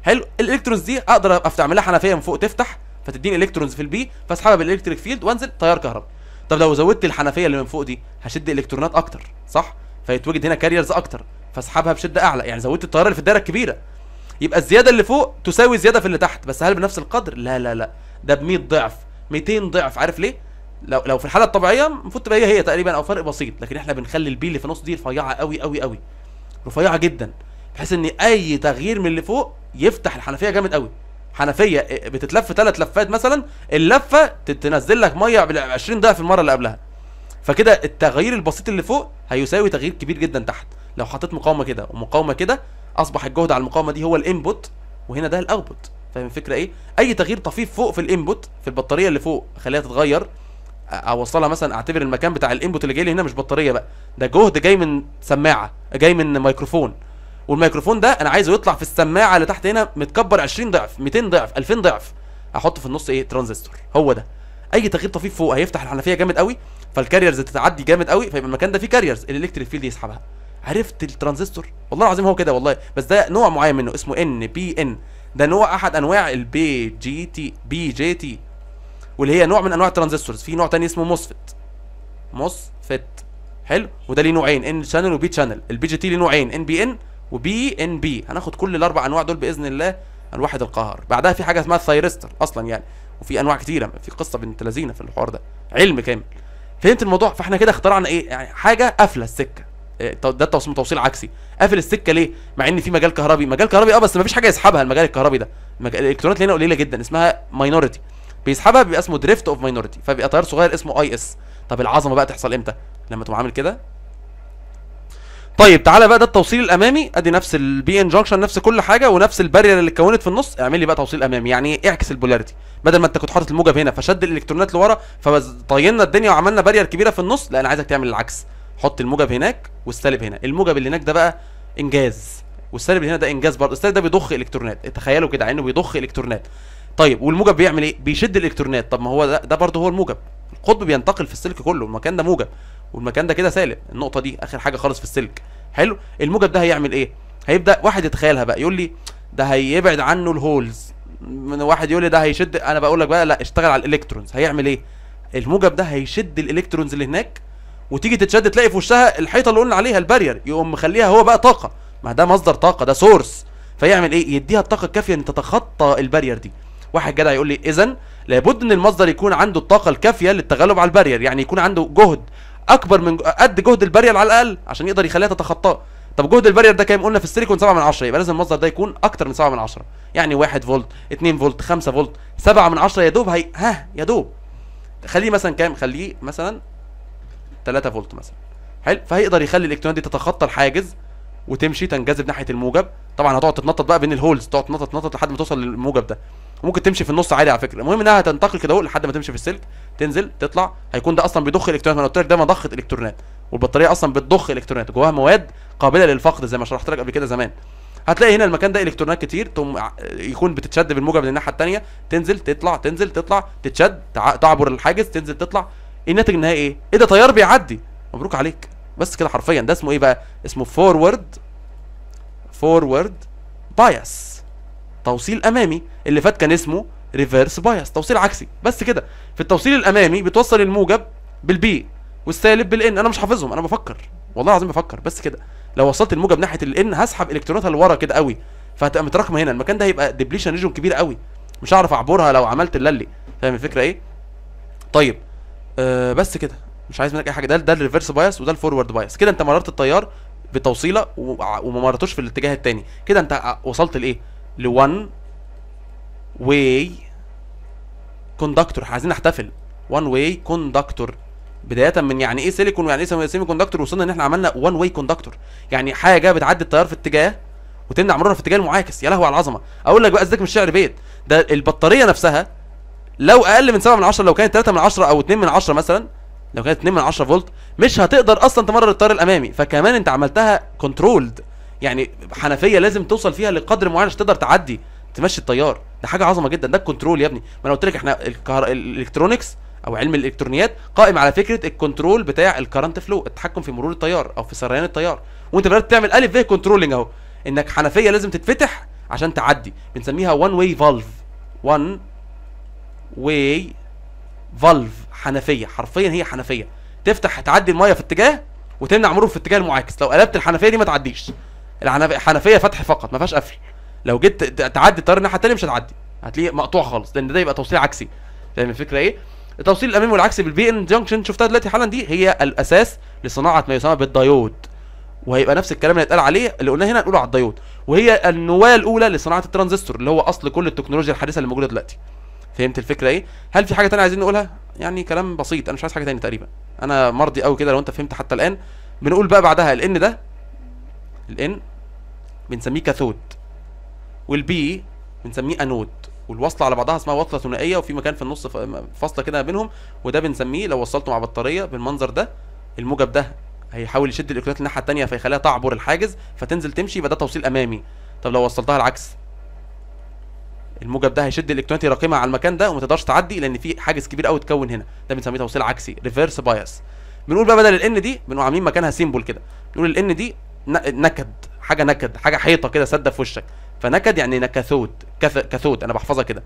حلو الالكترونز دي اقدر افتح اعملها حنفيه من فوق تفتح فتديني الكترونز في البي فاسحبها بالالكتريك فيلد وانزل تيار كهرباء طب لو زودت الحنفيه اللي من فوق دي هشد الكترونات اكتر صح فيتوجد هنا كاريرز اكتر فاسحبها بشده اعلى يعني زودت التيار اللي في الدايره الكبيره يبقى الزياده اللي فوق تساوي الزياده في اللي تحت بس هل بنفس القدر لا لا لا ده ب 100 ضعف 200 ضعف عارف ليه لو لو في الحاله الطبيعيه المفروض تبقى هي هي تقريبا او فرق بسيط لكن احنا بنخلي البي اللي في النص دي رفيعه قوي قوي قوي رفيعه جدا بحيث ان اي تغيير من اللي فوق يفتح الحنفيه جامد قوي حنفيه آه، بتتلف ثلاث لفات مثلا اللفه تنزل لك ميه ب 20 ضعف المره اللي قبلها فكده التغيير البسيط اللي فوق هيساوي تغيير كبير جدا تحت لو حطيت مقاومه كده ومقاومه كده اصبح الجهد على المقاومه دي هو الانبوت وهنا ده الاوتبوت فاهم الفكره ايه اي تغيير طفيف فوق في الانبوت في البطاريه اللي فوق خليها تتغير اوصلها مثلا اعتبر المكان بتاع الانبوت اللي جاي لي هنا مش بطاريه بقى ده جهد جاي من سماعه جاي من ميكروفون والميكروفون ده انا عايزه يطلع في السماعه اللي تحت هنا متكبر 20 ضعف 200 ضعف 2000 ضعف احط في النص ايه ترانزستور هو ده اي تغيير طفيف فوق هيفتح الحنفيه جامد قوي فالكاريرز تتعدي جامد قوي فيبقى المكان ده فيه كاريرز الالكتريك فيلد يسحبها عرفت الترانزستور والله العظيم هو كده والله بس ده نوع معين منه اسمه ان بي ان ده نوع احد انواع البي جي تي بي جي تي واللي هي نوع من انواع الترانزستورز في نوع تاني اسمه موسفت موسفت حلو وده ليه نوعين ان شانل وبي شانل البي جي تي ليه نوعين ان بي ان وبي ان بي هناخد كل الاربع انواع دول باذن الله الواحد القهر بعدها في حاجه اسمها ثايرستر اصلا يعني وفي انواع كتيره في قصه بنت لذينه في الحوار ده علم كامل فهمت الموضوع فاحنا كده اخترعنا ايه يعني حاجه قافله السكه آه، ده توصيل توصيل عكسي قافل السكه ليه مع ان في مجال كهربي مجال كهربي اه بس مفيش حاجه يسحبها المجال الكهربي ده الالكترونات اللي هنا قليله جدا اسمها ماينورتي بيسحبها بيبقى اسمه دريفت اوف ماينورتي فبيبقى تيار صغير اسمه اي اس طب العظمه بقى تحصل امتى لما تقوم عامل كده طيب تعالى بقى ده التوصيل الامامي ادي نفس البي ان جنكشن نفس كل حاجه ونفس البارير اللي اتكونت في النص اعمل لي بقى توصيل امامي يعني ايه اعكس البولاريتي بدل ما انت كنت حاطط الموجب هنا فشد الالكترونات لورا فطينا الدنيا وعملنا بارير كبيره في النص لا انا عايزك تعمل العكس حط الموجب هناك والسالب هنا الموجب اللي هناك ده بقى انجاز والسالب اللي هنا ده انجاز برضه السالب ده بيضخ الكترونات تخيلوا كده انه بيضخ الكترونات طيب والموجب بيعمل ايه بيشد الالكترونات طب ما هو ده, ده برضه هو الموجب القطب بينتقل في السلك كله المكان ده موجب والمكان ده كده سالب النقطه دي اخر حاجه خالص في السلك حلو الموجب ده هيعمل ايه هيبدا واحد يتخيلها بقى يقول لي ده هيبعد عنه الهولز من واحد يقول لي ده هيشد انا بقول لك بقى لا اشتغل على الالكترونز هيعمل ايه الموجب ده هيشد الالكترونز اللي هناك وتيجي تتشد تلاقي في وشها الحيطه اللي قلنا عليها البارير يقوم مخليها هو بقى طاقه ما ده مصدر طاقه ده سورس فيعمل ايه يديها الطاقه الكافيه ان تتخطى البارير دي واحد جدع يقول لي اذا لابد ان المصدر يكون عنده الطاقه الكافيه للتغلب على البارير يعني يكون عنده جهد اكبر من قد جهد البارير على الاقل عشان يقدر يخليها تتخطاه طب جهد البارير ده كام قلنا في السيليكون 7 من 10 يبقى لازم المصدر ده يكون اكتر من 7 من 10 يعني 1 فولت 2 فولت 5 فولت 7 من 10 يا دوب هي ها يا دوب خليه مثلا كام خليه مثلا 3 فولت مثلا حلو فهيقدر يخلي الالكترونات دي تتخطى الحاجز وتمشي تنجذب ناحيه الموجب طبعا هتقعد تتنطط بقى بين الهولز تقعد تنطط تنطط لحد ما توصل للموجب ده ممكن تمشي في النص عادي على فكره المهم انها هتنتقل كده لحد ما تمشي في السلك تنزل تطلع هيكون ده اصلا بيضخ الكترونات انا قلت لك ده مضخه الكترونات والبطاريه اصلا بتضخ الكترونات جواها مواد قابله للفقد زي ما شرحت لك قبل كده زمان هتلاقي هنا المكان ده الكترونات كتير تقوم يكون بتتشد بالموجب الناحيه الثانيه تنزل تطلع تنزل تطلع تتشد تعبر الحاجز تنزل تطلع الناتج النهائي ايه ايه ده طيار بيعدي مبروك عليك بس كده حرفيا ده اسمه ايه بقى اسمه فورورد فورورد بايس توصيل امامي اللي فات كان اسمه ريفرس بايس توصيل عكسي بس كده في التوصيل الامامي بتوصل الموجب بالبي والسالب بالان انا مش حافظهم انا بفكر والله العظيم بفكر بس كده لو وصلت الموجب ناحيه الان هسحب الكتروناتها لورا كده قوي فهتبقى متراكمه هنا المكان ده هيبقى ديبليشن ريجون كبير قوي مش هعرف اعبرها لو عملت اللي فاهم الفكره ايه طيب آه بس كده مش عايز منك اي حاجه ده ده الريفرس بايس وده الفورورد بايس كده انت مررت التيار بتوصيله وما مررتوش في الاتجاه الثاني كده انت وصلت لايه ل 1 واي كوندكتور عايزين نحتفل 1 واي كوندكتور بدايه من يعني ايه سيليكون ويعني ايه سيمي كوندكتور وصلنا ان احنا عملنا 1 واي كوندكتور يعني حاجه بتعدي التيار في اتجاه وتمنع مرورها في اتجاه المعاكس يا لهوي على العظمه اقول لك بقى ازيك مش شعر بيت ده البطاريه نفسها لو اقل من 7 من 10 لو كانت 3 من 10 او 2 من 10 مثلا لو كانت 2 من 10 فولت مش هتقدر اصلا تمرر التيار الامامي فكمان انت عملتها كنترولد يعني حنفيه لازم توصل فيها لقدر معين عشان تقدر تعدي تمشي التيار ده حاجه عظمه جدا ده الكنترول يا ابني ما انا قلت لك احنا الكهر... الالكترونكس او علم الالكترونيات قائم على فكره الكنترول بتاع الكرنت فلو التحكم في مرور التيار او في سريان التيار وانت بدات تعمل الف في كنترولنج اهو انك حنفيه لازم تتفتح عشان تعدي بنسميها وان واي فالف وان واي فالف حنفيه حرفيا هي حنفيه تفتح تعدي الميه في اتجاه وتمنع مرور في اتجاه المعاكس لو قلبت الحنفيه دي ما تعديش الحنفيه فتح فقط ما فيهاش قفل لو جيت تعدي الطيار الناحيه الثانيه مش هتعدي هتلاقيه مقطوع خالص لان ده يبقى توصيل عكسي فاهم الفكره ايه التوصيل الامامي والعكسي بالبي ان جنكشن شفتها دلوقتي حالا دي هي الاساس لصناعه ما يسمى بالدايود وهيبقى نفس الكلام اللي اتقال عليه اللي قلناه هنا نقوله على الدايود وهي النواه الاولى لصناعه الترانزستور اللي هو اصل كل التكنولوجيا الحديثه اللي موجوده دلوقتي فهمت الفكره ايه هل في حاجه ثانيه عايزين نقولها يعني كلام بسيط انا مش عايز حاجه ثانيه تقريبا انا مرضي قوي كده لو انت فهمت حتى الان بنقول بقى بعدها الان ده الان بنسميه كاثود والبي بنسميه انود والوصله على بعضها اسمها وصله ثنائيه وفي مكان في النص فاصله كده ما بينهم وده بنسميه لو وصلته مع بطاريه بالمنظر ده الموجب ده هيحاول يشد الالكترونات الناحيه الثانيه فيخليها تعبر الحاجز فتنزل تمشي يبقى ده توصيل امامي طب لو وصلتها العكس الموجب ده هيشد الالكترونات الراقمه على المكان ده وما تقدرش تعدي لان في حاجز كبير قوي اتكون هنا ده بنسميه توصيل عكسي ريفرس بايس بنقول بقى بدل الان دي بنقول عاملين مكانها سيمبل كده بنقول الان دي نكد حاجه نكد حاجه حيطه كده سده في وشك فنكد يعني كث... كثوت انا بحفظها كده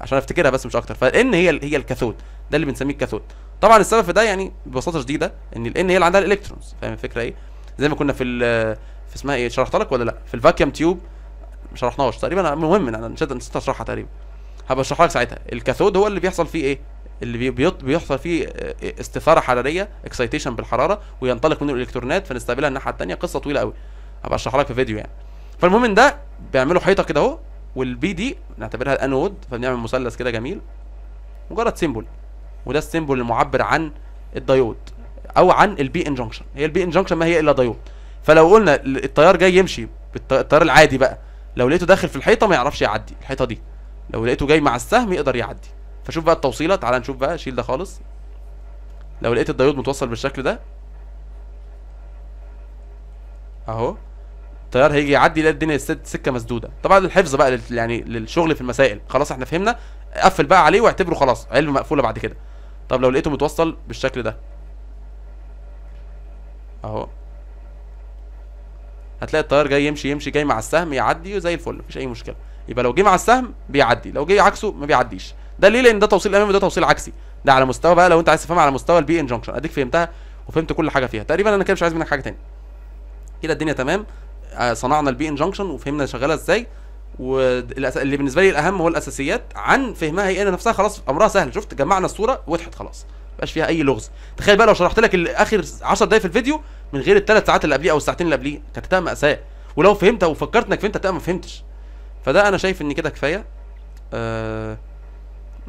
عشان افتكرها بس مش اكتر فالان هي هي الكاثود ده اللي بنسميه الكاثود طبعا السبب في ده يعني ببساطه شديده ان الان هي اللي عندها الالكترونز فاهم الفكره ايه زي ما كنا في في اسمها ايه شرحت لك ولا لا في الفاكيوم تيوب ما شرحناهاش تقريبا المهم انا نسيت اشرحها تقريبا هبقى اشرحها لك ساعتها الكاثود هو اللي بيحصل فيه ايه اللي بيحصل فيه آه، استثاره حراريه اكسيتيشن بالحراره وينطلق منه الالكترونات فنستقبلها الناحيه الثانيه قصه طويله قوي هبقى اشرحها لك في فيديو يعني فالمهم ان ده بيعملوا حيطه كده اهو والبي دي نعتبرها الانود فبنعمل مثلث كده جميل مجرد سيمبل وده السيمبل المعبر عن الدايود او عن البي انجنكشن هي البي انجنكشن ما هي الا دايود فلو قلنا التيار جاي يمشي التيار العادي بقى لو لقيته داخل في الحيطه ما يعرفش يعدي الحيطه دي لو لقيته جاي مع السهم يقدر يعدي فشوف بقى التوصيله تعالى نشوف بقى شيل ده خالص لو لقيت الديود متوصل بالشكل ده اهو التيار هيجي يعدي يلاقي الدنيا سكه مسدوده طبعا الحفظ بقى لل... يعني للشغل في المسائل خلاص احنا فهمنا قفل بقى عليه واعتبره خلاص علم مقفوله بعد كده طب لو لقيته متوصل بالشكل ده اهو هتلاقي التيار جاي يمشي يمشي جاي مع السهم يعدي زي الفل مفيش اي مشكله يبقى لو جه مع السهم بيعدي لو جه عكسه ما بيعديش ده ليه لان ده توصيل امامي وده توصيل عكسي ده على مستوى بقى لو انت عايز تفهمها على مستوى البي ان جنكشن اديك فهمتها وفهمت كل حاجه فيها تقريبا انا كده مش عايز منك حاجه تاني كده الدنيا تمام آه، صنعنا البي ان جنكشن وفهمنا شغاله ازاي واللي بالنسبه لي الاهم هو الاساسيات عن فهمها هي انا نفسها خلاص امرها سهل شفت جمعنا الصوره وضحت خلاص مبقاش فيها اي لغز تخيل بقى لو شرحت لك اخر 10 دقايق في الفيديو من غير الثلاث ساعات اللي قبليه او الساعتين اللي قبليه كانت هتبقى ماساه ولو فهمت او فكرت انك فهمت هتبقى ما فهمتش فده انا شايف ان كده كفايه آه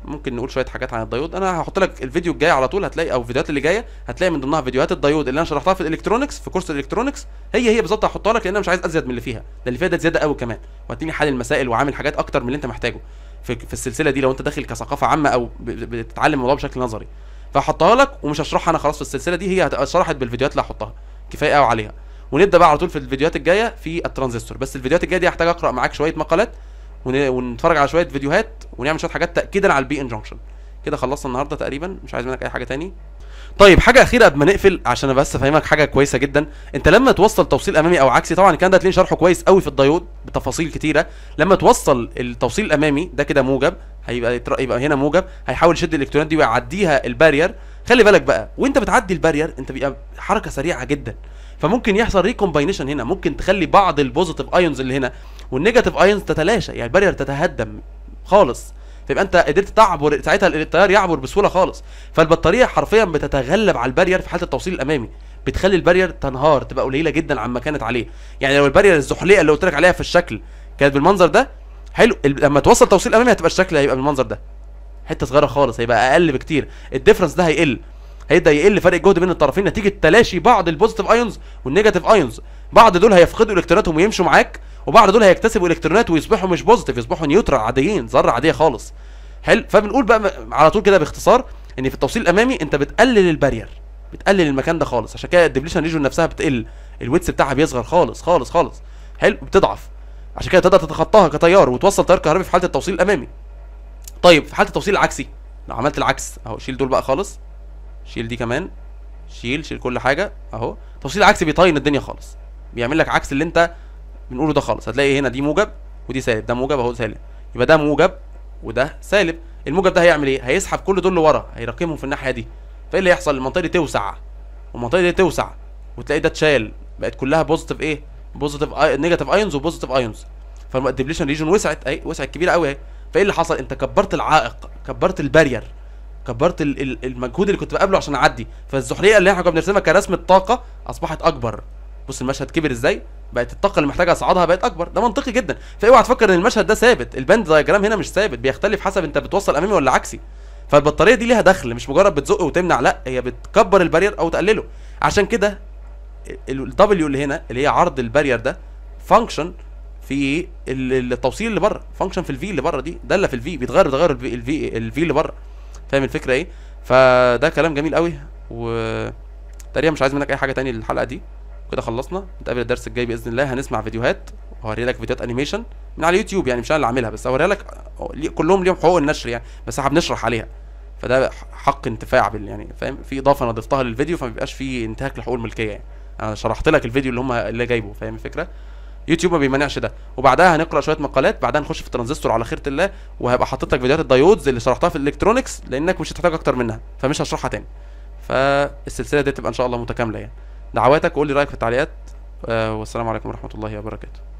ممكن نقول شويه حاجات عن الديود انا هحط لك الفيديو الجاي على طول هتلاقي او الفيديوهات اللي جايه هتلاقي من ضمنها فيديوهات الديود اللي انا شرحتها في الالكترونكس في كورس الالكترونكس هي هي بالظبط هحطها لك لان انا مش عايز ازيد من اللي فيها ده اللي فيها ده زياده قوي كمان وهتديني حل المسائل وعامل حاجات اكتر من اللي انت محتاجه في, في السلسله دي لو انت داخل كثقافه عامه او بتتعلم الموضوع بشكل نظري فهحطها لك ومش هشرحها انا خلاص في السلسله دي هي اتشرحت بالفيديوهات اللي هحطها كفايه قوي عليها ونبدا بقى على طول في الفيديوهات الجايه في الترانزستور بس الفيديوهات الجايه دي هحتاج اقرا معاك شويه مقالات ونتفرج على شويه فيديوهات ونعمل شويه حاجات تاكيدا على البي ان جنكشن كده خلصنا النهارده تقريبا مش عايز منك اي حاجه تاني طيب حاجه اخيره قبل ما نقفل عشان بس افهمك حاجه كويسه جدا انت لما توصل توصيل امامي او عكسي طبعا الكلام ده هتلاقيه شرحه كويس قوي في الدايود بتفاصيل كتيره لما توصل التوصيل الامامي ده كده موجب هيبقى يبقى هنا موجب هيحاول يشد الالكترونات دي ويعديها البارير خلي بالك بقى وانت بتعدي البارير انت بيبقى حركه سريعه جدا فممكن يحصل ريكومباينيشن هنا ممكن تخلي بعض البوزيتيف ايونز اللي هنا والنيجاتيف ايونز تتلاشى يعني البارير تتهدم خالص تبقى انت قدرت تعبر ساعتها التيار يعبر بسهوله خالص فالبطاريه حرفيا بتتغلب على البارير في حاله التوصيل الامامي بتخلي البارير تنهار تبقى قليله جدا عما كانت عليه يعني لو البارير الزحليه اللي قلت لك عليها في الشكل كانت بالمنظر ده حلو لما توصل توصيل امامي هتبقى الشكل هيبقى بالمنظر ده حته صغيره خالص هيبقى اقل بكتير الديفرنس ده هيقل هيبدا يقل فرق الجهد بين الطرفين نتيجه تلاشي بعض البوزيتيف ايونز والنيجاتيف ايونز بعض دول هيفقدوا الكتروناتهم ويمشوا معاك وبعد دول هيكتسبوا الكترونات ويصبحوا مش بوزيتيف يصبحوا نيوترال عاديين ذره عاديه خالص حلو فبنقول بقى على طول كده باختصار ان في التوصيل الامامي انت بتقلل البارير بتقلل المكان ده خالص عشان كده الديبليشن ريجون نفسها بتقل الويتس بتاعها بيصغر خالص خالص خالص حلو بتضعف عشان كده تقدر تتخطاها كتيار وتوصل تيار كهربي في حاله التوصيل الامامي طيب في حاله التوصيل العكسي لو عملت العكس اهو شيل دول بقى خالص شيل دي كمان شيل شيل كل حاجه اهو التوصيل العكسي بيطين الدنيا خالص بيعمل لك عكس اللي انت بنقوله ده خالص هتلاقي هنا دي موجب ودي سالب ده موجب اهو سالب يبقى ده موجب وده سالب الموجب ده هيعمل ايه هيسحب كل دول لورا هيركمهم في الناحيه دي فايه اللي هيحصل المنطقه دي توسع والمنطقه دي توسع وتلاقي ده اتشال بقت كلها بوزيتيف ايه بوزيتيف آي... نيجاتيف ايونز وبوزيتيف ايونز فالديبليشن ريجن وسعت اهي وسعت كبيره قوي اهي فايه اللي حصل انت كبرت العائق كبرت البارير كبرت المجهود اللي كنت بقابله عشان اعدي فالزحليقه اللي احنا كنا بنرسمها كرسمه طاقه اصبحت اكبر بص المشهد كبر ازاي بقت الطاقه اللي محتاج اصعدها بقت اكبر ده منطقي جدا فاوعى تفكر ان المشهد ده ثابت البند دايجرام هنا مش ثابت بيختلف حسب انت بتوصل امامي ولا عكسي فالبطاريه دي ليها دخل مش مجرد بتزق وتمنع لا هي بتكبر البارير او تقلله عشان كده الدبليو اللي هنا اللي هي عرض البارير ده فانكشن في التوصيل اللي بره فانكشن في الفي اللي بره دي داله في الفي بيتغير بتغير الفي الفي اللي بره فاهم الفكره ايه فده كلام جميل قوي و تقريبا مش عايز منك اي حاجه تاني للحلقه دي كده خلصنا نتقابل الدرس الجاي باذن الله هنسمع فيديوهات هوري لك فيديوهات انيميشن من على اليوتيوب يعني مش انا اللي عاملها بس هوري لك كلهم ليهم حقوق النشر يعني بس احنا بنشرح عليها فده حق انتفاع بال يعني فاهم في اضافه انا ضفتها للفيديو فما بيبقاش في انتهاك لحقوق الملكيه يعني انا شرحت لك الفيديو اللي هم اللي جايبه فاهم الفكره يوتيوب ما بيمنعش ده وبعدها هنقرا شويه مقالات بعدها نخش في الترانزستور على خيره الله وهبقى حاطط لك فيديوهات الدايودز اللي شرحتها في الالكترونكس لانك مش هتحتاج اكتر منها فمش هشرحها تاني فالسلسله دي تبقى ان شاء الله متكامله يعني دعواتك وقول لي رايك في التعليقات آه، والسلام عليكم ورحمه الله وبركاته